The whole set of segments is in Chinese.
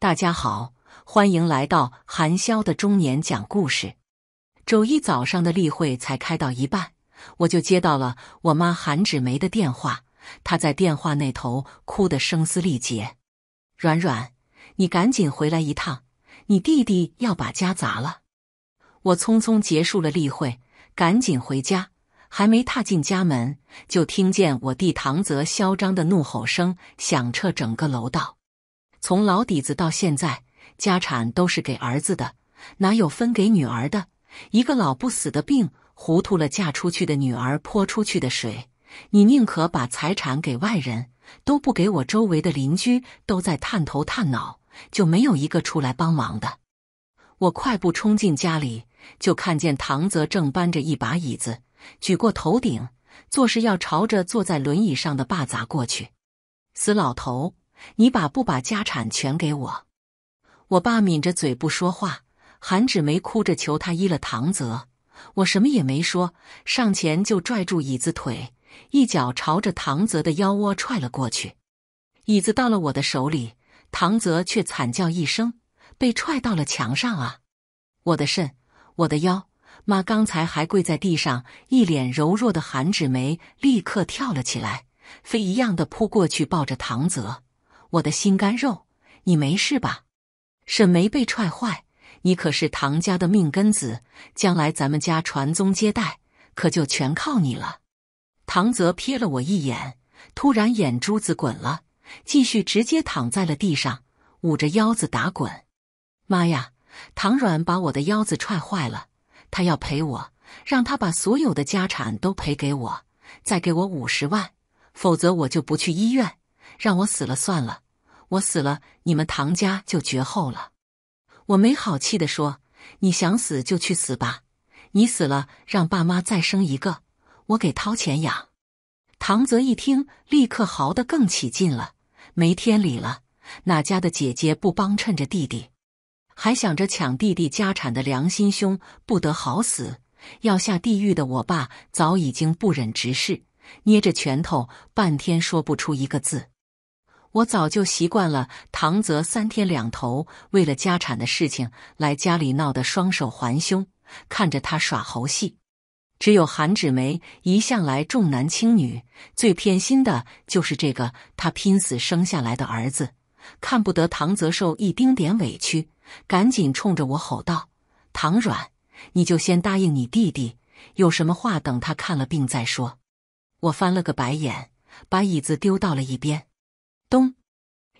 大家好，欢迎来到韩潇的中年讲故事。周一早上的例会才开到一半，我就接到了我妈韩芷梅的电话，她在电话那头哭得声嘶力竭：“软软，你赶紧回来一趟，你弟弟要把家砸了！”我匆匆结束了例会，赶紧回家，还没踏进家门，就听见我弟唐泽嚣张的怒吼声响彻整个楼道。从老底子到现在，家产都是给儿子的，哪有分给女儿的？一个老不死的病糊涂了，嫁出去的女儿泼出去的水，你宁可把财产给外人，都不给我周围的邻居都在探头探脑，就没有一个出来帮忙的。我快步冲进家里，就看见唐泽正搬着一把椅子举过头顶，作势要朝着坐在轮椅上的爸砸过去。死老头！你把不把家产全给我？我爸抿着嘴不说话。韩芷梅哭着求他依了唐泽。我什么也没说，上前就拽住椅子腿，一脚朝着唐泽的腰窝踹了过去。椅子到了我的手里，唐泽却惨叫一声，被踹到了墙上啊！我的肾，我的腰！妈刚才还跪在地上，一脸柔弱的韩芷梅立刻跳了起来，飞一样的扑过去抱着唐泽。我的心肝肉，你没事吧？沈梅被踹坏，你可是唐家的命根子，将来咱们家传宗接代可就全靠你了。唐泽瞥了我一眼，突然眼珠子滚了，继续直接躺在了地上，捂着腰子打滚。妈呀！唐软把我的腰子踹坏了，他要赔我，让他把所有的家产都赔给我，再给我五十万，否则我就不去医院。让我死了算了，我死了，你们唐家就绝后了。我没好气地说：“你想死就去死吧，你死了让爸妈再生一个，我给掏钱养。”唐泽一听，立刻嚎得更起劲了。没天理了！哪家的姐姐不帮衬着弟弟，还想着抢弟弟家产的良心兄不得好死，要下地狱的。我爸早已经不忍直视，捏着拳头半天说不出一个字。我早就习惯了唐泽三天两头为了家产的事情来家里闹得双手环胸看着他耍猴戏。只有韩芷梅一向来重男轻女，最偏心的就是这个她拼死生下来的儿子，看不得唐泽受一丁点委屈，赶紧冲着我吼道：“唐软，你就先答应你弟弟，有什么话等他看了病再说。”我翻了个白眼，把椅子丢到了一边。咚！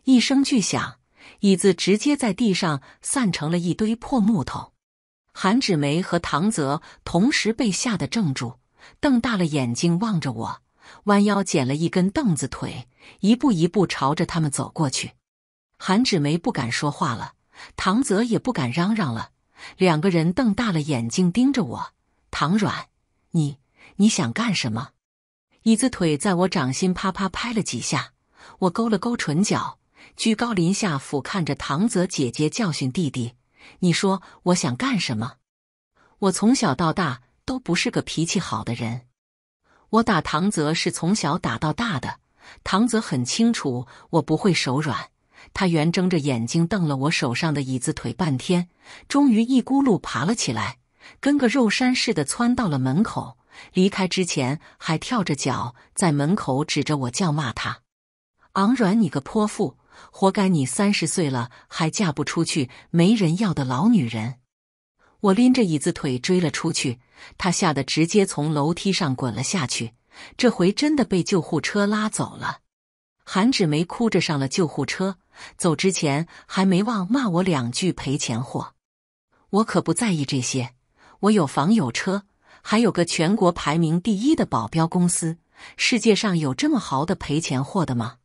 一声巨响，椅子直接在地上散成了一堆破木头。韩芷梅和唐泽同时被吓得怔住，瞪大了眼睛望着我，弯腰捡了一根凳子腿，一步一步朝着他们走过去。韩芷梅不敢说话了，唐泽也不敢嚷嚷了，两个人瞪大了眼睛盯着我。唐软，你你想干什么？椅子腿在我掌心啪啪拍了几下。我勾了勾唇角，居高临下俯瞰着唐泽姐姐教训弟弟。你说我想干什么？我从小到大都不是个脾气好的人。我打唐泽是从小打到大的，唐泽很清楚我不会手软。他圆睁着眼睛瞪了我手上的椅子腿半天，终于一咕噜爬了起来，跟个肉山似的窜到了门口。离开之前还跳着脚在门口指着我叫骂他。昂软，你个泼妇，活该！你三十岁了还嫁不出去，没人要的老女人。我拎着椅子腿追了出去，他吓得直接从楼梯上滚了下去。这回真的被救护车拉走了。韩芷梅哭着上了救护车，走之前还没忘骂我两句赔钱货。我可不在意这些，我有房有车，还有个全国排名第一的保镖公司。世界上有这么豪的赔钱货的吗？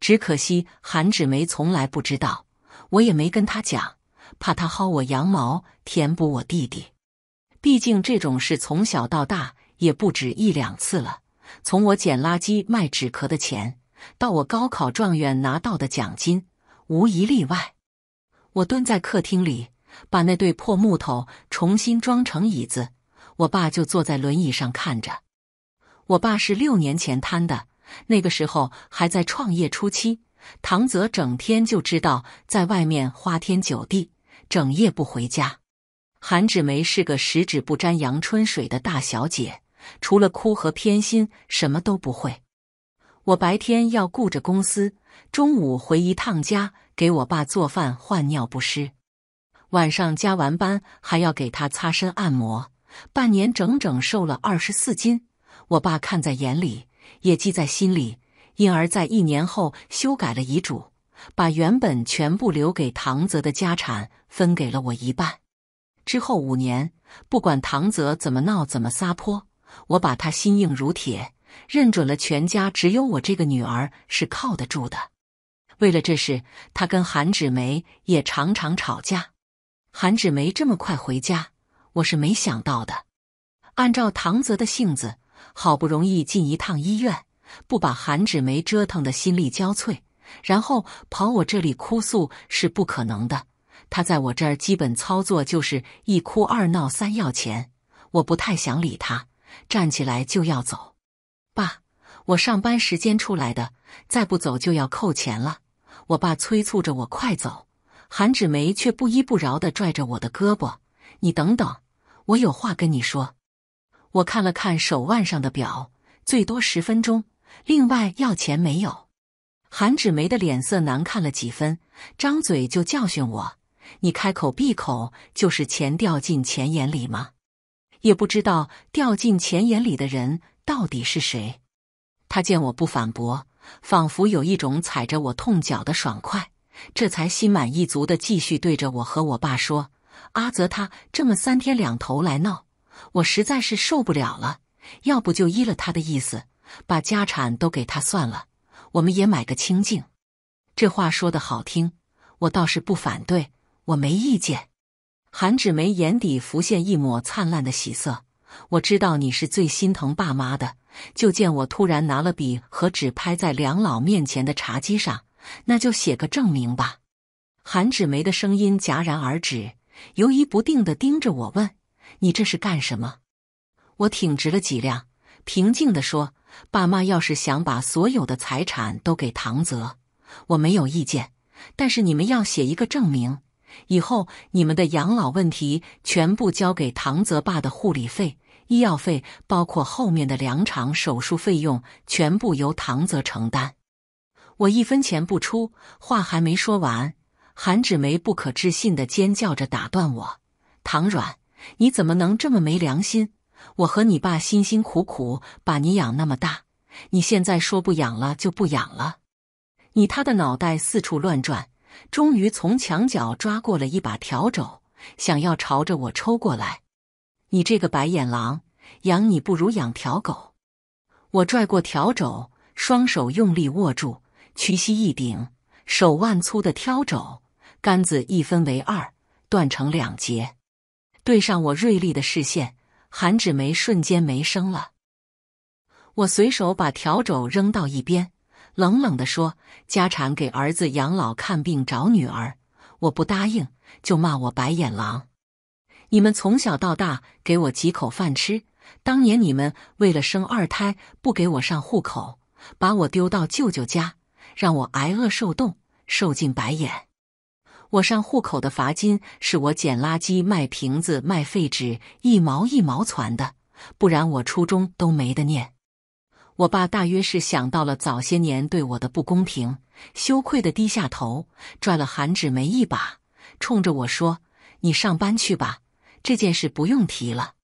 只可惜韩芷梅从来不知道，我也没跟她讲，怕她薅我羊毛，填补我弟弟。毕竟这种事从小到大也不止一两次了。从我捡垃圾卖纸壳的钱，到我高考状元拿到的奖金，无一例外。我蹲在客厅里，把那对破木头重新装成椅子，我爸就坐在轮椅上看着。我爸是六年前瘫的。那个时候还在创业初期，唐泽整天就知道在外面花天酒地，整夜不回家。韩芷梅是个十指不沾阳春水的大小姐，除了哭和偏心，什么都不会。我白天要顾着公司，中午回一趟家给我爸做饭、换尿不湿，晚上加完班还要给他擦身按摩，半年整整瘦了二十四斤。我爸看在眼里。也记在心里，因而在一年后修改了遗嘱，把原本全部留给唐泽的家产分给了我一半。之后五年，不管唐泽怎么闹、怎么撒泼，我把他心硬如铁，认准了全家只有我这个女儿是靠得住的。为了这事，他跟韩芷梅也常常吵架。韩芷梅这么快回家，我是没想到的。按照唐泽的性子。好不容易进一趟医院，不把韩芷梅折腾的心力交瘁，然后跑我这里哭诉是不可能的。他在我这儿基本操作就是一哭二闹三要钱，我不太想理他，站起来就要走。爸，我上班时间出来的，再不走就要扣钱了。我爸催促着我快走，韩芷梅却不依不饶的拽着我的胳膊：“你等等，我有话跟你说。”我看了看手腕上的表，最多十分钟。另外要钱没有？韩芷梅的脸色难看了几分，张嘴就教训我：“你开口闭口就是钱掉进钱眼里吗？也不知道掉进钱眼里的人到底是谁。”他见我不反驳，仿佛有一种踩着我痛脚的爽快，这才心满意足的继续对着我和我爸说：“阿泽他这么三天两头来闹。”我实在是受不了了，要不就依了他的意思，把家产都给他算了，我们也买个清净。这话说的好听，我倒是不反对，我没意见。韩芷梅眼底浮现一抹灿烂的喜色，我知道你是最心疼爸妈的，就见我突然拿了笔和纸拍在梁老面前的茶几上，那就写个证明吧。韩芷梅的声音戛然而止，犹疑不定地盯着我问。你这是干什么？我挺直了脊梁，平静地说：“爸妈要是想把所有的财产都给唐泽，我没有意见。但是你们要写一个证明，以后你们的养老问题全部交给唐泽爸的护理费、医药费，包括后面的两场手术费用，全部由唐泽承担，我一分钱不出。”话还没说完，韩芷梅不可置信的尖叫着打断我：“唐软。”你怎么能这么没良心？我和你爸辛辛苦苦把你养那么大，你现在说不养了就不养了？你他的脑袋四处乱转，终于从墙角抓过了一把笤帚，想要朝着我抽过来。你这个白眼狼，养你不如养条狗。我拽过笤帚，双手用力握住，屈膝一顶，手腕粗的挑肘杆子一分为二，断成两截。对上我锐利的视线，韩芷梅瞬间没声了。我随手把笤帚扔到一边，冷冷地说：“家产给儿子养老看病，找女儿，我不答应就骂我白眼狼。你们从小到大给我几口饭吃？当年你们为了生二胎不给我上户口，把我丢到舅舅家，让我挨饿受冻，受尽白眼。”我上户口的罚金是我捡垃圾、卖瓶子、卖废纸一毛一毛攒的，不然我初中都没得念。我爸大约是想到了早些年对我的不公平，羞愧地低下头，拽了韩芷梅一把，冲着我说：“你上班去吧，这件事不用提了。”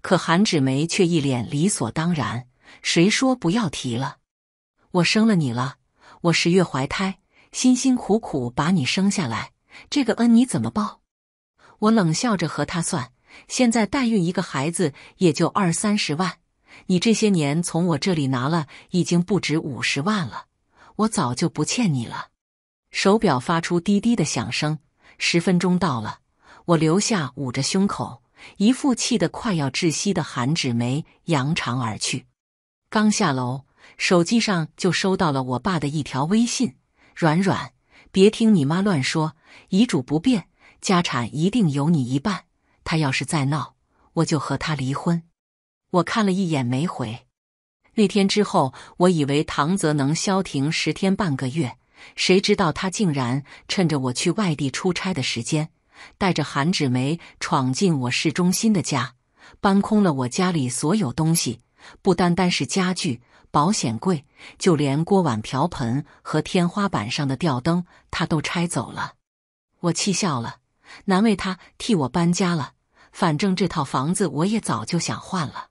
可韩芷梅却一脸理所当然：“谁说不要提了？我生了你了，我十月怀胎，辛辛苦苦把你生下来。”这个恩你怎么报？我冷笑着和他算，现在代孕一个孩子也就二三十万，你这些年从我这里拿了已经不止五十万了，我早就不欠你了。手表发出滴滴的响声，十分钟到了，我留下捂着胸口，一副气得快要窒息的韩芷梅，扬长而去。刚下楼，手机上就收到了我爸的一条微信：“软软，别听你妈乱说。”遗嘱不变，家产一定有你一半。他要是再闹，我就和他离婚。我看了一眼没回。那天之后，我以为唐泽能消停十天半个月，谁知道他竟然趁着我去外地出差的时间，带着韩芷梅闯进我市中心的家，搬空了我家里所有东西，不单单是家具、保险柜，就连锅碗瓢盆和天花板上的吊灯，他都拆走了。我气笑了，难为他替我搬家了。反正这套房子我也早就想换了，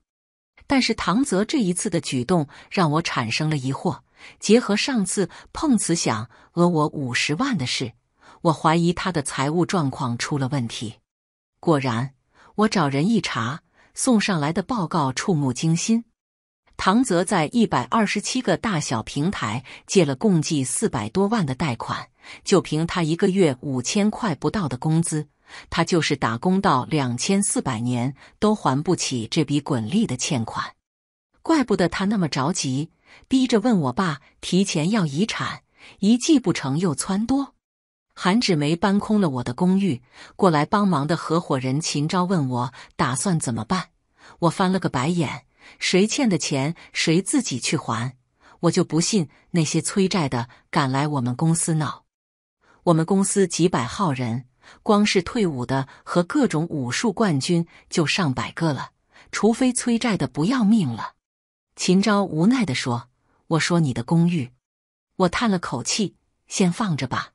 但是唐泽这一次的举动让我产生了疑惑。结合上次碰瓷想讹我五十万的事，我怀疑他的财务状况出了问题。果然，我找人一查，送上来的报告触目惊心。唐泽在一百二十七个大小平台借了共计四百多万的贷款。就凭他一个月五千块不到的工资，他就是打工到两千四百年都还不起这笔滚利的欠款，怪不得他那么着急，逼着问我爸提前要遗产，一计不成又撺掇。韩芷梅搬空了我的公寓，过来帮忙的合伙人秦昭问我打算怎么办，我翻了个白眼，谁欠的钱谁自己去还，我就不信那些催债的敢来我们公司闹。我们公司几百号人，光是退伍的和各种武术冠军就上百个了。除非催债的不要命了，秦昭无奈的说：“我说你的公寓。”我叹了口气：“先放着吧。”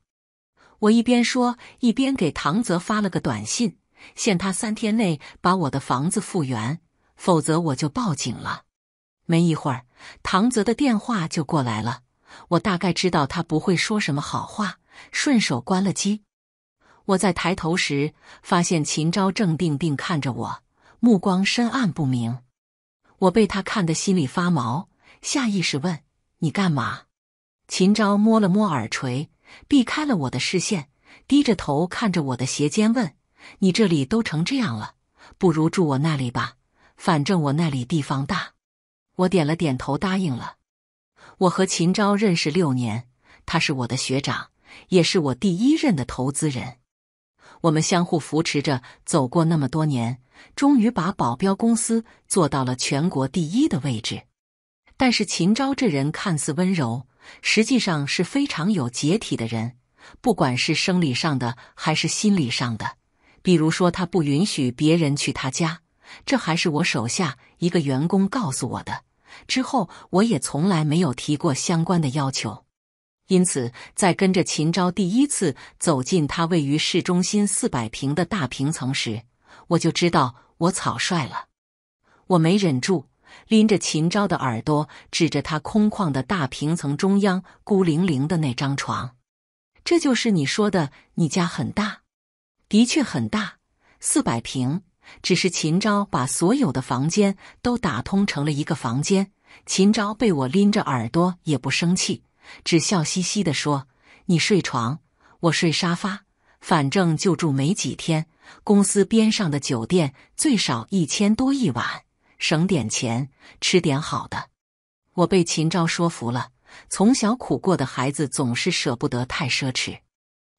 我一边说，一边给唐泽发了个短信，限他三天内把我的房子复原，否则我就报警了。没一会儿，唐泽的电话就过来了。我大概知道他不会说什么好话。顺手关了机，我在抬头时发现秦昭正定定看着我，目光深暗不明。我被他看得心里发毛，下意识问：“你干嘛？”秦昭摸了摸耳垂，避开了我的视线，低着头看着我的鞋尖问：“你这里都成这样了，不如住我那里吧？反正我那里地方大。”我点了点头，答应了。我和秦昭认识六年，他是我的学长。也是我第一任的投资人，我们相互扶持着走过那么多年，终于把保镖公司做到了全国第一的位置。但是秦昭这人看似温柔，实际上是非常有洁癖的人，不管是生理上的还是心理上的。比如说，他不允许别人去他家，这还是我手下一个员工告诉我的。之后我也从来没有提过相关的要求。因此，在跟着秦昭第一次走进他位于市中心四百平的大平层时，我就知道我草率了。我没忍住，拎着秦昭的耳朵，指着他空旷的大平层中央孤零零的那张床。这就是你说的，你家很大，的确很大，四百平。只是秦昭把所有的房间都打通成了一个房间。秦昭被我拎着耳朵也不生气。只笑嘻嘻地说：“你睡床，我睡沙发，反正就住没几天。公司边上的酒店最少一千多一晚，省点钱，吃点好的。”我被秦昭说服了。从小苦过的孩子总是舍不得太奢侈。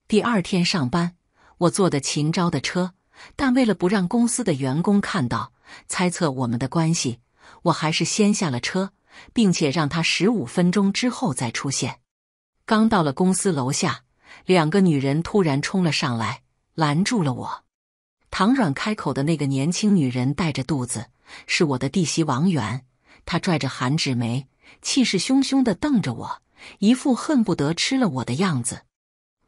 第二天上班，我坐的秦昭的车，但为了不让公司的员工看到猜测我们的关系，我还是先下了车。并且让他十五分钟之后再出现。刚到了公司楼下，两个女人突然冲了上来，拦住了我。唐软开口的那个年轻女人带着肚子，是我的弟媳王媛。她拽着韩芷梅，气势汹汹的瞪着我，一副恨不得吃了我的样子。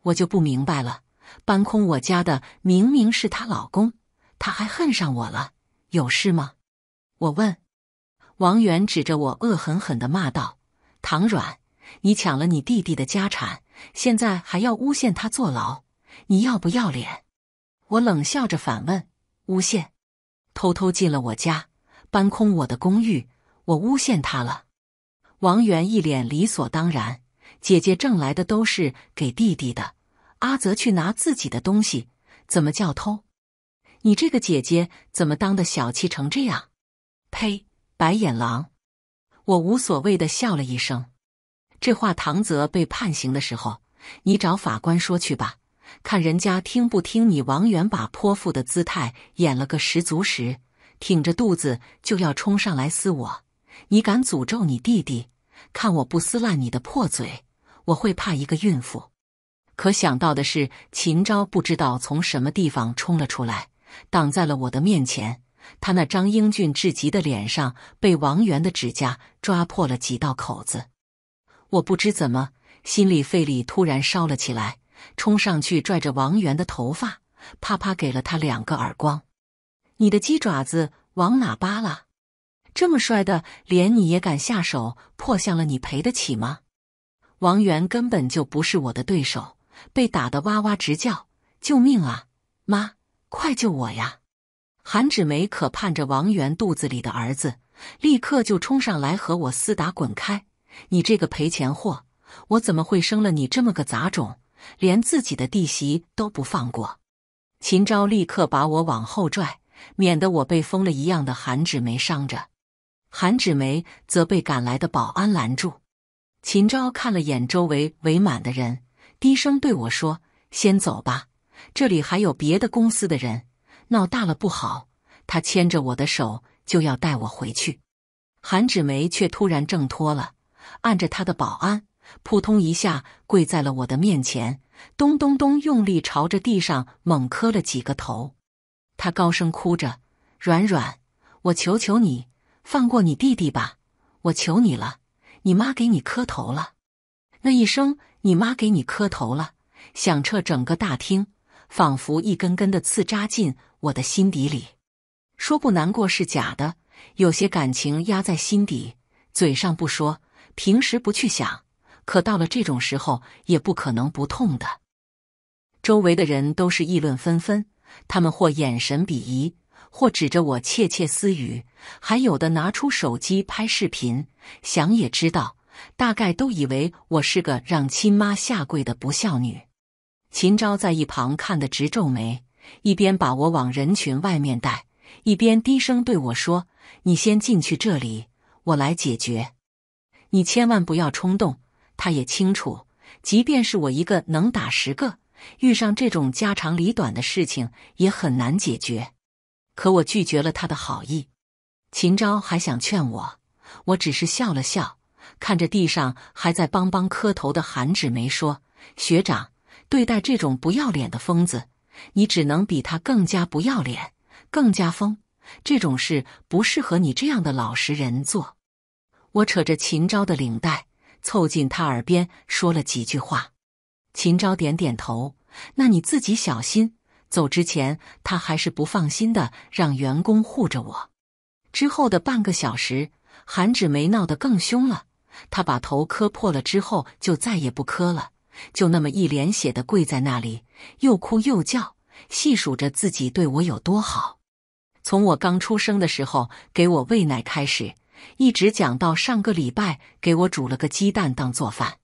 我就不明白了，搬空我家的明明是她老公，她还恨上我了，有事吗？我问。王源指着我，恶狠狠的骂道：“唐软，你抢了你弟弟的家产，现在还要诬陷他坐牢，你要不要脸？”我冷笑着反问：“诬陷？偷偷进了我家，搬空我的公寓，我诬陷他了？”王源一脸理所当然：“姐姐挣来的都是给弟弟的，阿泽去拿自己的东西，怎么叫偷？你这个姐姐怎么当的，小气成这样？呸！”白眼狼，我无所谓的笑了一声。这话唐泽被判刑的时候，你找法官说去吧，看人家听不听你。王源把泼妇的姿态演了个十足时，挺着肚子就要冲上来撕我。你敢诅咒你弟弟，看我不撕烂你的破嘴！我会怕一个孕妇？可想到的是，秦昭不知道从什么地方冲了出来，挡在了我的面前。他那张英俊至极的脸上被王源的指甲抓破了几道口子，我不知怎么心里肺里突然烧了起来，冲上去拽着王源的头发，啪啪给了他两个耳光。你的鸡爪子往哪扒了？这么帅的脸你也敢下手？破相了，你赔得起吗？王源根本就不是我的对手，被打得哇哇直叫：“救命啊！妈，快救我呀！”韩芷梅可盼着王源肚子里的儿子，立刻就冲上来和我厮打。滚开！你这个赔钱货！我怎么会生了你这么个杂种，连自己的弟媳都不放过？秦昭立刻把我往后拽，免得我被疯了一样的韩芷梅伤着。韩芷梅则被赶来的保安拦住。秦昭看了眼周围围满的人，低声对我说：“先走吧，这里还有别的公司的人。”闹大了不好。他牵着我的手就要带我回去，韩芷梅却突然挣脱了，按着他的保安，扑通一下跪在了我的面前，咚咚咚，用力朝着地上猛磕了几个头。他高声哭着：“软软，我求求你，放过你弟弟吧，我求你了，你妈给你磕头了。”那一声“你妈给你磕头了”响彻整个大厅，仿佛一根根的刺扎进。我的心底里，说不难过是假的。有些感情压在心底，嘴上不说，平时不去想，可到了这种时候，也不可能不痛的。周围的人都是议论纷纷，他们或眼神鄙夷，或指着我窃窃私语，还有的拿出手机拍视频。想也知道，大概都以为我是个让亲妈下跪的不孝女。秦昭在一旁看得直皱眉。一边把我往人群外面带，一边低声对我说：“你先进去这里，我来解决。你千万不要冲动。”他也清楚，即便是我一个能打十个，遇上这种家长里短的事情也很难解决。可我拒绝了他的好意。秦昭还想劝我，我只是笑了笑，看着地上还在帮帮磕头的韩芷梅说：“学长，对待这种不要脸的疯子。”你只能比他更加不要脸，更加疯。这种事不适合你这样的老实人做。我扯着秦昭的领带，凑近他耳边说了几句话。秦昭点点头。那你自己小心。走之前，他还是不放心的，让员工护着我。之后的半个小时，韩芷梅闹得更凶了。她把头磕破了之后，就再也不磕了。就那么一脸血的跪在那里，又哭又叫，细数着自己对我有多好，从我刚出生的时候给我喂奶开始，一直讲到上个礼拜给我煮了个鸡蛋当做饭。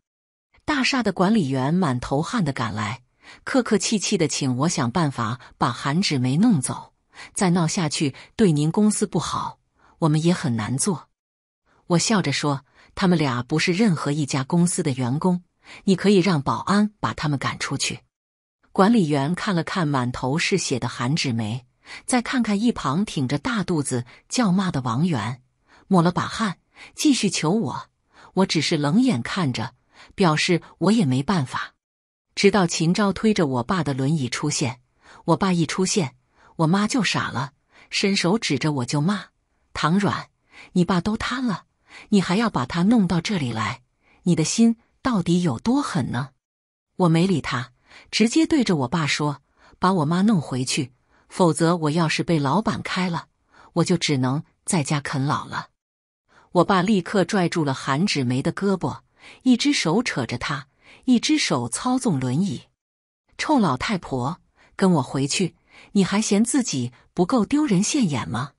大厦的管理员满头汗的赶来，客客气气的请我想办法把韩芷梅弄走，再闹下去对您公司不好，我们也很难做。我笑着说，他们俩不是任何一家公司的员工。你可以让保安把他们赶出去。管理员看了看满头是血的韩芷梅，再看看一旁挺着大肚子叫骂的王源，抹了把汗，继续求我。我只是冷眼看着，表示我也没办法。直到秦昭推着我爸的轮椅出现，我爸一出现，我妈就傻了，伸手指着我就骂：“唐软，你爸都瘫了，你还要把他弄到这里来？你的心！”到底有多狠呢？我没理他，直接对着我爸说：“把我妈弄回去，否则我要是被老板开了，我就只能在家啃老了。”我爸立刻拽住了韩芷梅的胳膊，一只手扯着她，一只手操纵轮椅。臭老太婆，跟我回去！你还嫌自己不够丢人现眼吗？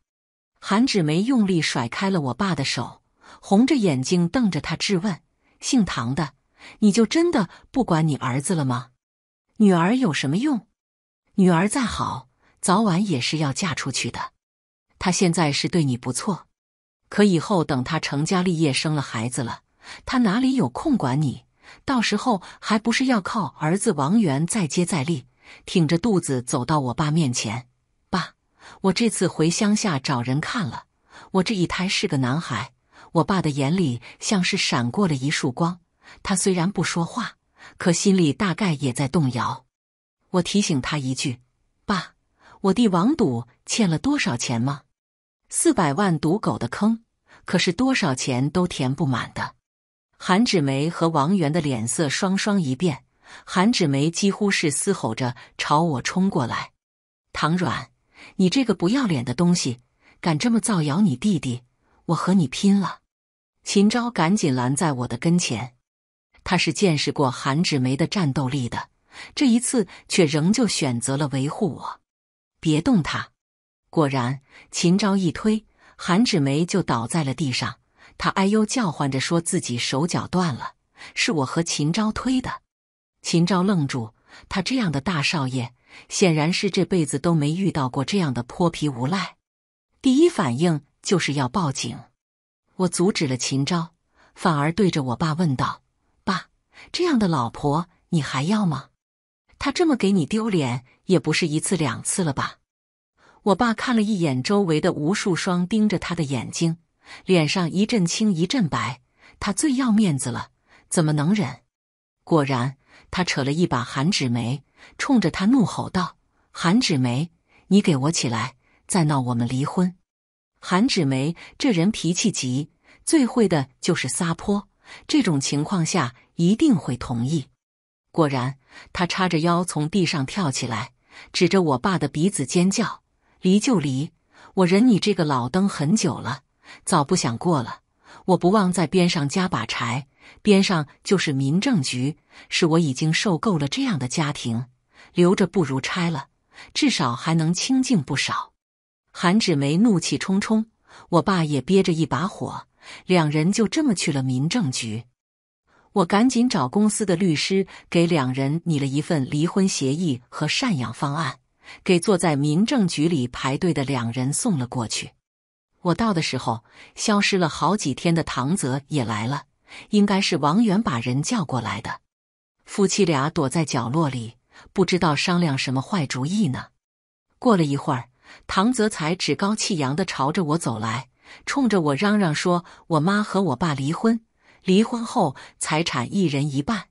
韩芷梅用力甩开了我爸的手，红着眼睛瞪着他质问。姓唐的，你就真的不管你儿子了吗？女儿有什么用？女儿再好，早晚也是要嫁出去的。他现在是对你不错，可以后等他成家立业、生了孩子了，他哪里有空管你？到时候还不是要靠儿子王源再接再厉，挺着肚子走到我爸面前。爸，我这次回乡下找人看了，我这一胎是个男孩。我爸的眼里像是闪过了一束光，他虽然不说话，可心里大概也在动摇。我提醒他一句：“爸，我弟王赌欠了多少钱吗？四百万赌狗的坑，可是多少钱都填不满的。”韩芷梅和王源的脸色双双一变，韩芷梅几乎是嘶吼着朝我冲过来：“唐软，你这个不要脸的东西，敢这么造谣你弟弟，我和你拼了！”秦昭赶紧拦在我的跟前，他是见识过韩芷梅的战斗力的，这一次却仍旧选择了维护我。别动他！果然，秦昭一推，韩芷梅就倒在了地上。他哎呦叫唤着，说自己手脚断了，是我和秦昭推的。秦昭愣住，他这样的大少爷，显然是这辈子都没遇到过这样的泼皮无赖，第一反应就是要报警。我阻止了秦昭，反而对着我爸问道：“爸，这样的老婆你还要吗？他这么给你丢脸，也不是一次两次了吧？”我爸看了一眼周围的无数双盯着他的眼睛，脸上一阵青一阵白。他最要面子了，怎么能忍？果然，他扯了一把韩芷梅，冲着他怒吼道：“韩芷梅，你给我起来！再闹，我们离婚！”韩芷梅这人脾气急，最会的就是撒泼。这种情况下一定会同意。果然，她叉着腰从地上跳起来，指着我爸的鼻子尖叫：“离就离！我忍你这个老登很久了，早不想过了。”我不忘在边上加把柴，边上就是民政局。是我已经受够了这样的家庭，留着不如拆了，至少还能清静不少。韩芷梅怒气冲冲，我爸也憋着一把火，两人就这么去了民政局。我赶紧找公司的律师，给两人拟了一份离婚协议和赡养方案，给坐在民政局里排队的两人送了过去。我到的时候，消失了好几天的唐泽也来了，应该是王源把人叫过来的。夫妻俩躲在角落里，不知道商量什么坏主意呢。过了一会儿。唐泽才趾高气扬地朝着我走来，冲着我嚷嚷说：“我妈和我爸离婚，离婚后财产一人一半，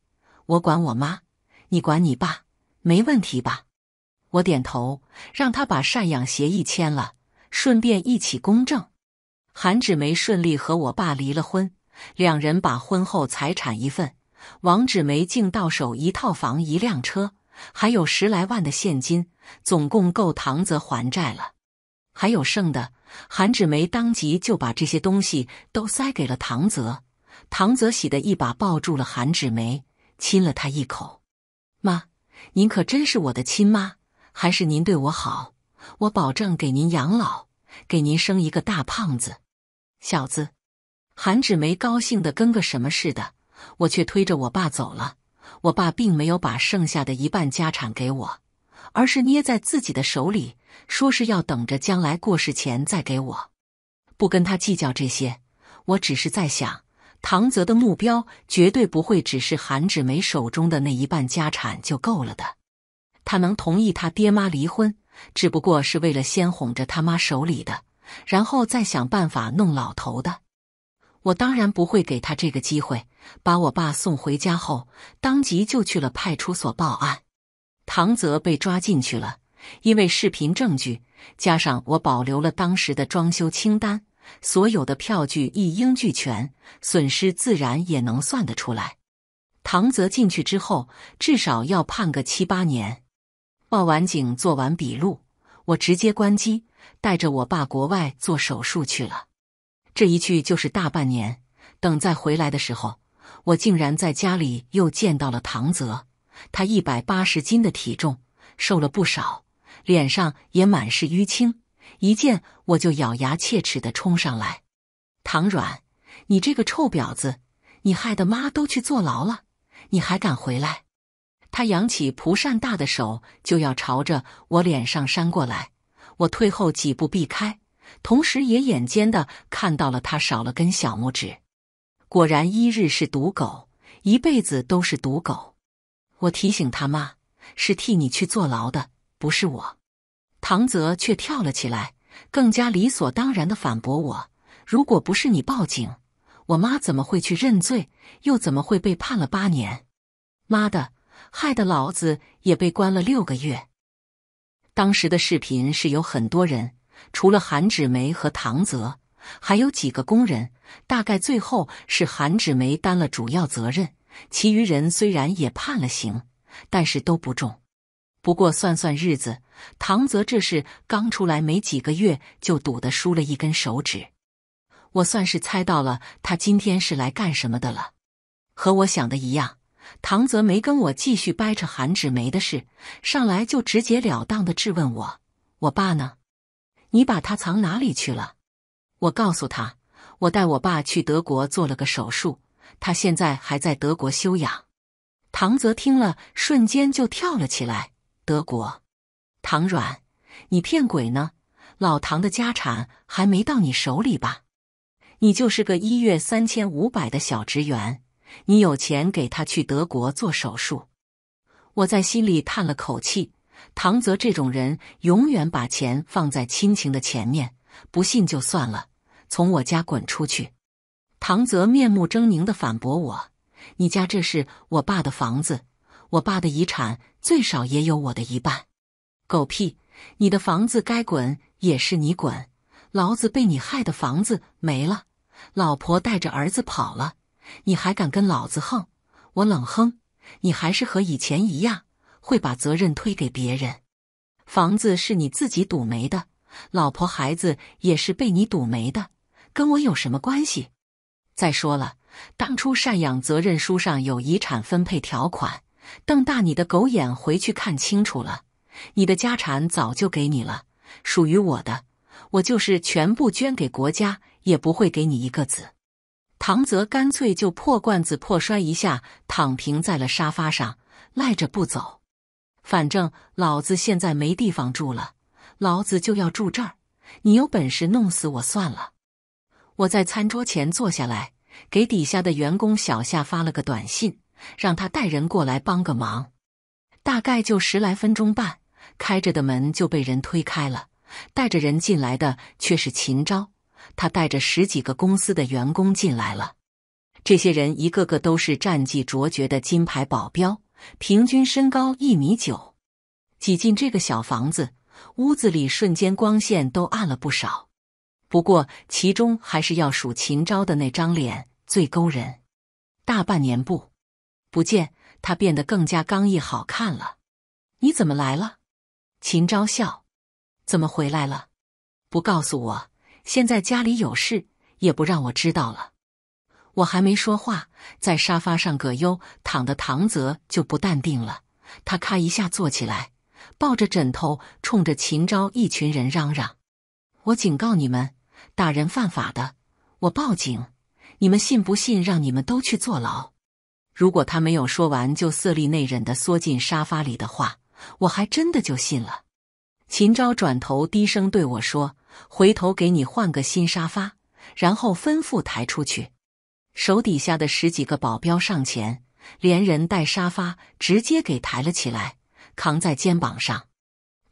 我管我妈，你管你爸，没问题吧？”我点头，让他把赡养协议签了，顺便一起公证。韩芷梅顺利和我爸离了婚，两人把婚后财产一份，王芷梅竟到手一套房一辆车。还有十来万的现金，总共够唐泽还债了，还有剩的。韩芷梅当即就把这些东西都塞给了唐泽，唐泽喜的一把抱住了韩芷梅，亲了她一口：“妈，您可真是我的亲妈，还是您对我好，我保证给您养老，给您生一个大胖子小子。”韩芷梅高兴的跟个什么似的，我却推着我爸走了。我爸并没有把剩下的一半家产给我，而是捏在自己的手里，说是要等着将来过世前再给我。不跟他计较这些，我只是在想，唐泽的目标绝对不会只是韩芷梅手中的那一半家产就够了的。他能同意他爹妈离婚，只不过是为了先哄着他妈手里的，然后再想办法弄老头的。我当然不会给他这个机会。把我爸送回家后，当即就去了派出所报案。唐泽被抓进去了，因为视频证据，加上我保留了当时的装修清单，所有的票据一应俱全，损失自然也能算得出来。唐泽进去之后，至少要判个七八年。报完警、做完笔录，我直接关机，带着我爸国外做手术去了。这一去就是大半年，等再回来的时候。我竟然在家里又见到了唐泽，他一百八十斤的体重瘦了不少，脸上也满是淤青。一见我就咬牙切齿的冲上来：“唐软，你这个臭婊子，你害得妈都去坐牢了，你还敢回来？”他扬起蒲扇大的手就要朝着我脸上扇过来，我退后几步避开，同时也眼尖的看到了他少了根小拇指。果然，一日是赌狗，一辈子都是赌狗。我提醒他妈，是替你去坐牢的，不是我。唐泽却跳了起来，更加理所当然的反驳我：“如果不是你报警，我妈怎么会去认罪，又怎么会被判了八年？妈的，害得老子也被关了六个月。”当时的视频是有很多人，除了韩芷梅和唐泽，还有几个工人。大概最后是韩芷梅担了主要责任，其余人虽然也判了刑，但是都不重。不过算算日子，唐泽这事刚出来没几个月，就赌得输了一根手指。我算是猜到了他今天是来干什么的了，和我想的一样。唐泽没跟我继续掰扯韩芷梅的事，上来就直截了当的质问我：“我爸呢？你把他藏哪里去了？”我告诉他。我带我爸去德国做了个手术，他现在还在德国休养。唐泽听了，瞬间就跳了起来：“德国，唐软，你骗鬼呢？老唐的家产还没到你手里吧？你就是个一月三千五百的小职员，你有钱给他去德国做手术？”我在心里叹了口气：唐泽这种人，永远把钱放在亲情的前面，不信就算了。从我家滚出去！唐泽面目狰狞地反驳我：“你家这是我爸的房子，我爸的遗产最少也有我的一半。”狗屁！你的房子该滚也是你滚，老子被你害的房子没了，老婆带着儿子跑了，你还敢跟老子横？我冷哼：“你还是和以前一样，会把责任推给别人。房子是你自己赌没的，老婆孩子也是被你赌没的。”跟我有什么关系？再说了，当初赡养责任书上有遗产分配条款，瞪大你的狗眼回去看清楚了。你的家产早就给你了，属于我的，我就是全部捐给国家，也不会给你一个子。唐泽干脆就破罐子破摔一下，躺平在了沙发上，赖着不走。反正老子现在没地方住了，老子就要住这儿。你有本事弄死我算了。我在餐桌前坐下来，给底下的员工小夏发了个短信，让他带人过来帮个忙。大概就十来分钟半，开着的门就被人推开了。带着人进来的却是秦昭，他带着十几个公司的员工进来了。这些人一个个都是战绩卓绝的金牌保镖，平均身高一米九。挤进这个小房子，屋子里瞬间光线都暗了不少。不过，其中还是要数秦昭的那张脸最勾人。大半年不不见，他变得更加刚毅好看了。你怎么来了？秦昭笑，怎么回来了？不告诉我，现在家里有事，也不让我知道了。我还没说话，在沙发上葛优躺的唐泽就不淡定了，他咔一下坐起来，抱着枕头冲着秦昭一群人嚷嚷：“我警告你们！”打人犯法的，我报警！你们信不信？让你们都去坐牢！如果他没有说完就色厉内荏地缩进沙发里的话，我还真的就信了。秦昭转头低声对我说：“回头给你换个新沙发。”然后吩咐抬出去。手底下的十几个保镖上前，连人带沙发直接给抬了起来，扛在肩膀上。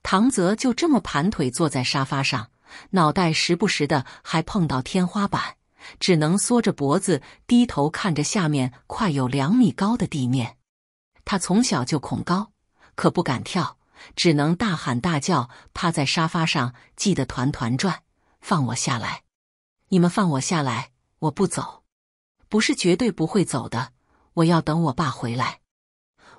唐泽就这么盘腿坐在沙发上。脑袋时不时的还碰到天花板，只能缩着脖子低头看着下面快有两米高的地面。他从小就恐高，可不敢跳，只能大喊大叫，趴在沙发上记得团团转。放我下来！你们放我下来！我不走，不是绝对不会走的，我要等我爸回来。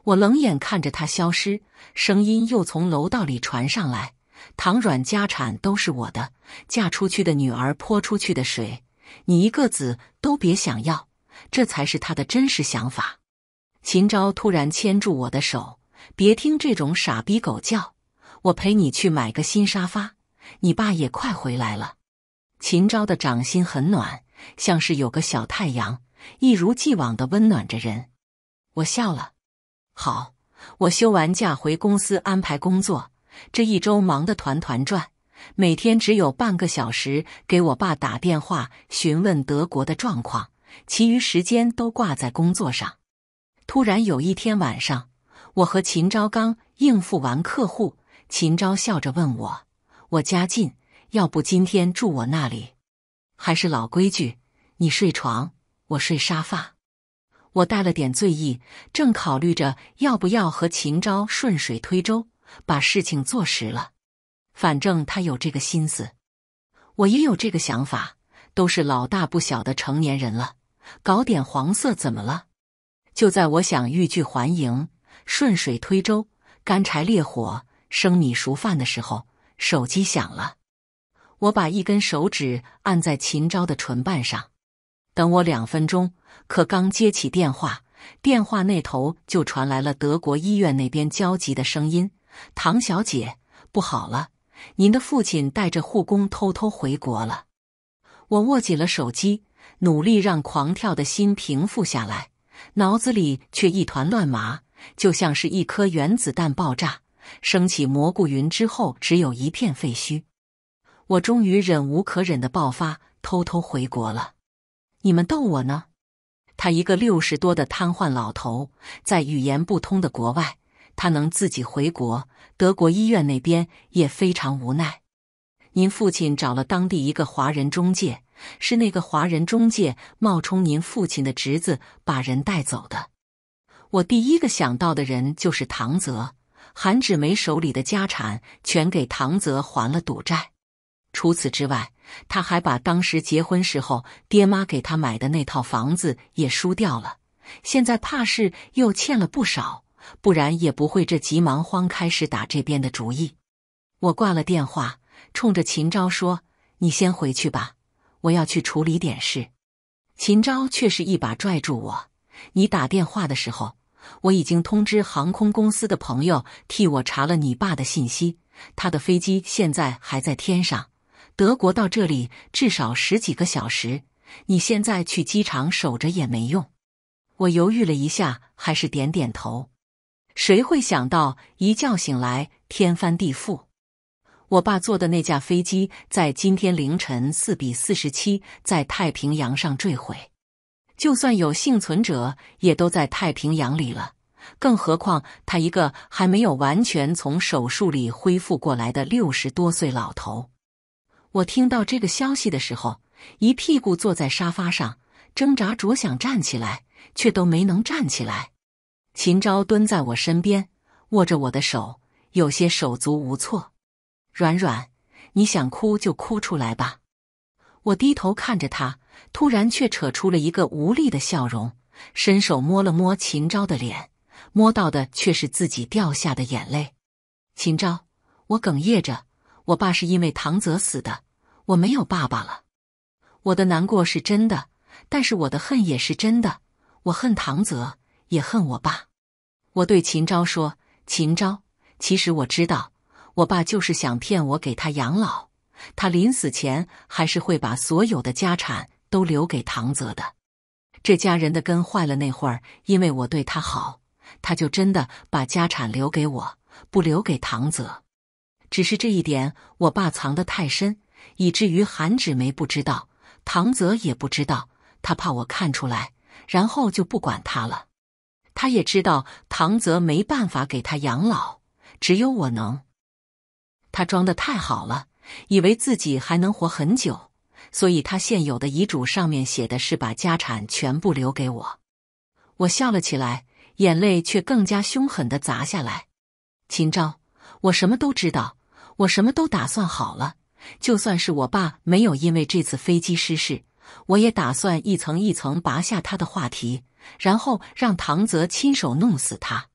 我冷眼看着他消失，声音又从楼道里传上来。唐阮家产都是我的，嫁出去的女儿泼出去的水，你一个子都别想要。这才是他的真实想法。秦昭突然牵住我的手，别听这种傻逼狗叫，我陪你去买个新沙发。你爸也快回来了。秦昭的掌心很暖，像是有个小太阳，一如既往的温暖着人。我笑了。好，我休完假回公司安排工作。这一周忙得团团转，每天只有半个小时给我爸打电话询问德国的状况，其余时间都挂在工作上。突然有一天晚上，我和秦昭刚应付完客户，秦昭笑着问我：“我家近，要不今天住我那里？”还是老规矩，你睡床，我睡沙发。我带了点醉意，正考虑着要不要和秦昭顺水推舟。把事情做实了，反正他有这个心思，我也有这个想法，都是老大不小的成年人了，搞点黄色怎么了？就在我想欲拒还迎、顺水推舟、干柴烈火、生米熟饭的时候，手机响了。我把一根手指按在秦昭的唇瓣上，等我两分钟。可刚接起电话，电话那头就传来了德国医院那边焦急的声音。唐小姐，不好了！您的父亲带着护工偷偷回国了。我握紧了手机，努力让狂跳的心平复下来，脑子里却一团乱麻，就像是一颗原子弹爆炸，升起蘑菇云之后，只有一片废墟。我终于忍无可忍的爆发：“偷偷回国了？你们逗我呢？他一个六十多的瘫痪老头，在语言不通的国外。”他能自己回国，德国医院那边也非常无奈。您父亲找了当地一个华人中介，是那个华人中介冒充您父亲的侄子把人带走的。我第一个想到的人就是唐泽韩芷梅手里的家产全给唐泽还了赌债，除此之外，他还把当时结婚时候爹妈给他买的那套房子也输掉了，现在怕是又欠了不少。不然也不会这急忙慌开始打这边的主意。我挂了电话，冲着秦昭说：“你先回去吧，我要去处理点事。”秦昭却是一把拽住我：“你打电话的时候，我已经通知航空公司的朋友替我查了你爸的信息。他的飞机现在还在天上，德国到这里至少十几个小时。你现在去机场守着也没用。”我犹豫了一下，还是点点头。谁会想到一觉醒来天翻地覆？我爸坐的那架飞机在今天凌晨四比四十七在太平洋上坠毁，就算有幸存者也都在太平洋里了。更何况他一个还没有完全从手术里恢复过来的六十多岁老头。我听到这个消息的时候，一屁股坐在沙发上，挣扎着想站起来，却都没能站起来。秦昭蹲在我身边，握着我的手，有些手足无措。软软，你想哭就哭出来吧。我低头看着他，突然却扯出了一个无力的笑容，伸手摸了摸秦昭的脸，摸到的却是自己掉下的眼泪。秦昭，我哽咽着，我爸是因为唐泽死的，我没有爸爸了。我的难过是真的，但是我的恨也是真的，我恨唐泽。也恨我爸，我对秦昭说：“秦昭，其实我知道，我爸就是想骗我给他养老。他临死前还是会把所有的家产都留给唐泽的。这家人的根坏了那会儿，因为我对他好，他就真的把家产留给我，不留给唐泽。只是这一点，我爸藏得太深，以至于韩芷梅不知道，唐泽也不知道。他怕我看出来，然后就不管他了。”他也知道唐泽没办法给他养老，只有我能。他装的太好了，以为自己还能活很久，所以他现有的遗嘱上面写的是把家产全部留给我。我笑了起来，眼泪却更加凶狠的砸下来。秦昭，我什么都知道，我什么都打算好了，就算是我爸没有因为这次飞机失事。我也打算一层一层拔下他的话题，然后让唐泽亲手弄死他。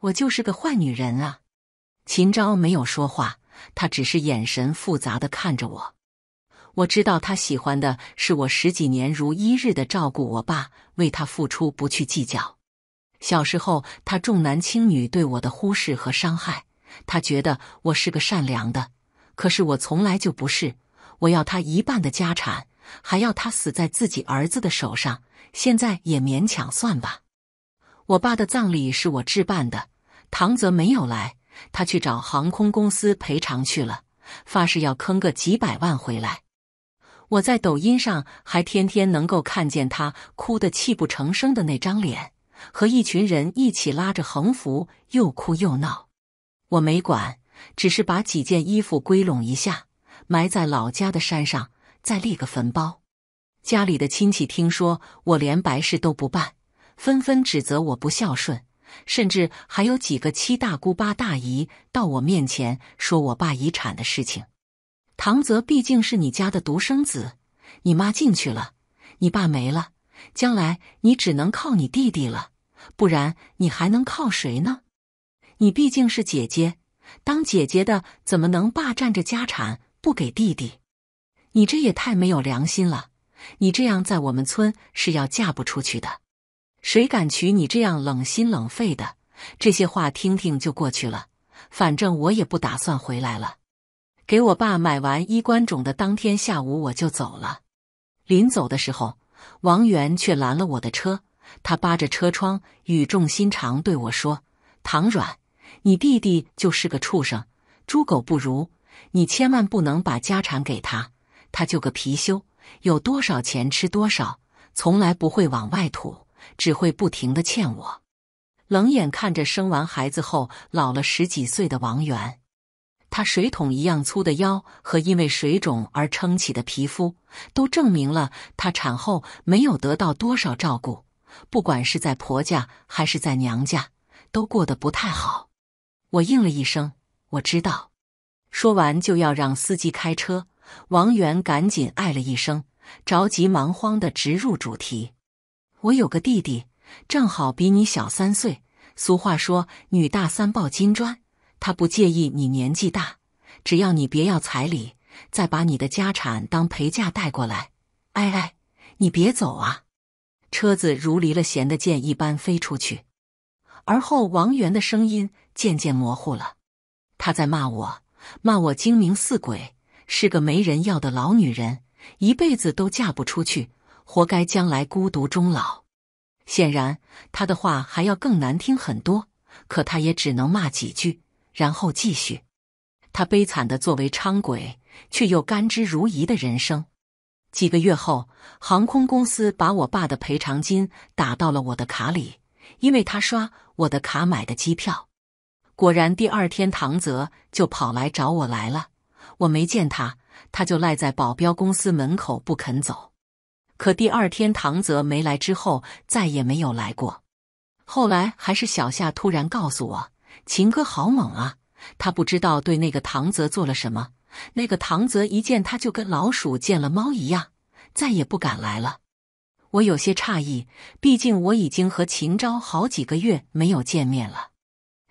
我就是个坏女人啊！秦昭没有说话，他只是眼神复杂的看着我。我知道他喜欢的是我十几年如一日的照顾我爸，为他付出不去计较。小时候他重男轻女对我的忽视和伤害，他觉得我是个善良的，可是我从来就不是。我要他一半的家产。还要他死在自己儿子的手上，现在也勉强算吧。我爸的葬礼是我置办的，唐泽没有来，他去找航空公司赔偿去了，发誓要坑个几百万回来。我在抖音上还天天能够看见他哭得泣不成声的那张脸，和一群人一起拉着横幅又哭又闹。我没管，只是把几件衣服归拢一下，埋在老家的山上。再立个坟包，家里的亲戚听说我连白事都不办，纷纷指责我不孝顺，甚至还有几个七大姑八大姨到我面前说我爸遗产的事情。唐泽毕竟是你家的独生子，你妈进去了，你爸没了，将来你只能靠你弟弟了，不然你还能靠谁呢？你毕竟是姐姐，当姐姐的怎么能霸占着家产不给弟弟？你这也太没有良心了！你这样在我们村是要嫁不出去的，谁敢娶你这样冷心冷肺的？这些话听听就过去了，反正我也不打算回来了。给我爸买完衣冠冢的当天下午，我就走了。临走的时候，王源却拦了我的车，他扒着车窗，语重心长对我说：“唐软，你弟弟就是个畜生，猪狗不如，你千万不能把家产给他。”他就个貔貅，有多少钱吃多少，从来不会往外吐，只会不停的欠我。冷眼看着生完孩子后老了十几岁的王源，她水桶一样粗的腰和因为水肿而撑起的皮肤，都证明了她产后没有得到多少照顾。不管是在婆家还是在娘家，都过得不太好。我应了一声，我知道。说完就要让司机开车。王源赶紧哎了一声，着急忙慌的直入主题：“我有个弟弟，正好比你小三岁。俗话说女大三抱金砖，他不介意你年纪大，只要你别要彩礼，再把你的家产当陪嫁带过来。”哎哎，你别走啊！车子如离了弦的箭一般飞出去，而后王源的声音渐渐模糊了。他在骂我，骂我精明似鬼。是个没人要的老女人，一辈子都嫁不出去，活该将来孤独终老。显然，他的话还要更难听很多，可他也只能骂几句，然后继续。他悲惨的作为娼鬼，却又甘之如饴的人生。几个月后，航空公司把我爸的赔偿金打到了我的卡里，因为他刷我的卡买的机票。果然，第二天唐泽就跑来找我来了。我没见他，他就赖在保镖公司门口不肯走。可第二天唐泽没来之后，再也没有来过。后来还是小夏突然告诉我，秦哥好猛啊！他不知道对那个唐泽做了什么，那个唐泽一见他就跟老鼠见了猫一样，再也不敢来了。我有些诧异，毕竟我已经和秦昭好几个月没有见面了，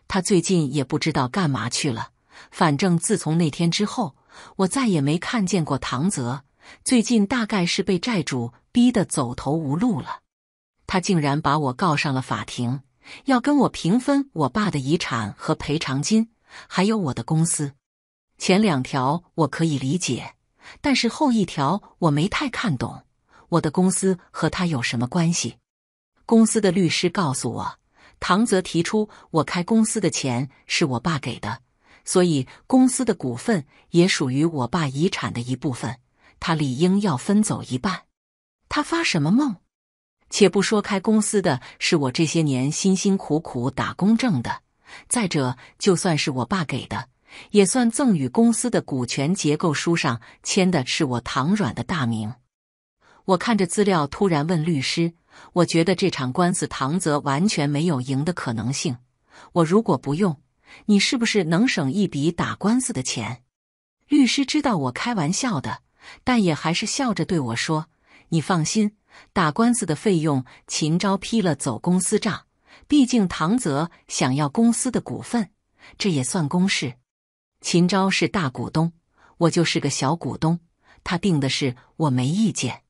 他最近也不知道干嘛去了。反正自从那天之后，我再也没看见过唐泽。最近大概是被债主逼得走投无路了，他竟然把我告上了法庭，要跟我平分我爸的遗产和赔偿金，还有我的公司。前两条我可以理解，但是后一条我没太看懂。我的公司和他有什么关系？公司的律师告诉我，唐泽提出我开公司的钱是我爸给的。所以公司的股份也属于我爸遗产的一部分，他理应要分走一半。他发什么梦？且不说开公司的是我这些年辛辛苦苦打工挣的，再者就算是我爸给的，也算赠与公司的股权结构书上签的是我唐软的大名。我看着资料，突然问律师：“我觉得这场官司唐泽完全没有赢的可能性。我如果不用。”你是不是能省一笔打官司的钱？律师知道我开玩笑的，但也还是笑着对我说：“你放心，打官司的费用秦昭批了，走公司账。毕竟唐泽想要公司的股份，这也算公事。秦昭是大股东，我就是个小股东，他定的事我没意见。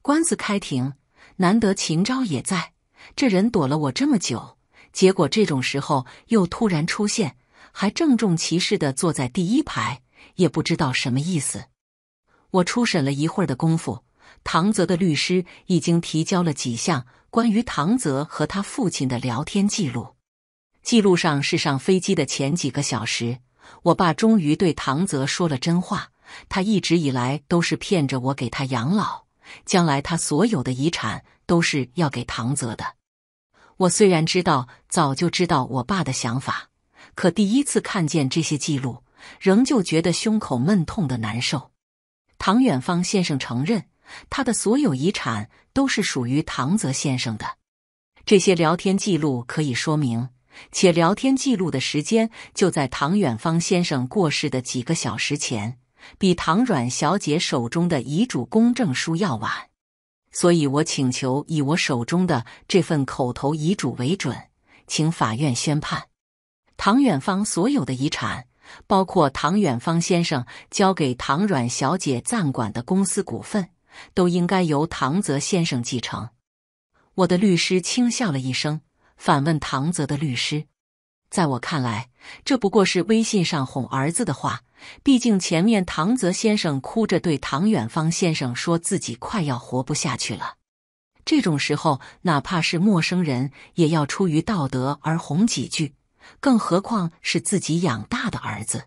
官司开庭，难得秦昭也在，这人躲了我这么久。”结果这种时候又突然出现，还郑重其事的坐在第一排，也不知道什么意思。我初审了一会儿的功夫，唐泽的律师已经提交了几项关于唐泽和他父亲的聊天记录。记录上是上飞机的前几个小时，我爸终于对唐泽说了真话。他一直以来都是骗着我给他养老，将来他所有的遗产都是要给唐泽的。我虽然知道，早就知道我爸的想法，可第一次看见这些记录，仍旧觉得胸口闷痛的难受。唐远方先生承认，他的所有遗产都是属于唐泽先生的。这些聊天记录可以说明，且聊天记录的时间就在唐远方先生过世的几个小时前，比唐软小姐手中的遗嘱公证书要晚。所以，我请求以我手中的这份口头遗嘱为准，请法院宣判，唐远方所有的遗产，包括唐远方先生交给唐软小姐暂管的公司股份，都应该由唐泽先生继承。我的律师轻笑了一声，反问唐泽的律师：“在我看来，这不过是微信上哄儿子的话。”毕竟前面唐泽先生哭着对唐远方先生说自己快要活不下去了，这种时候哪怕是陌生人也要出于道德而哄几句，更何况是自己养大的儿子。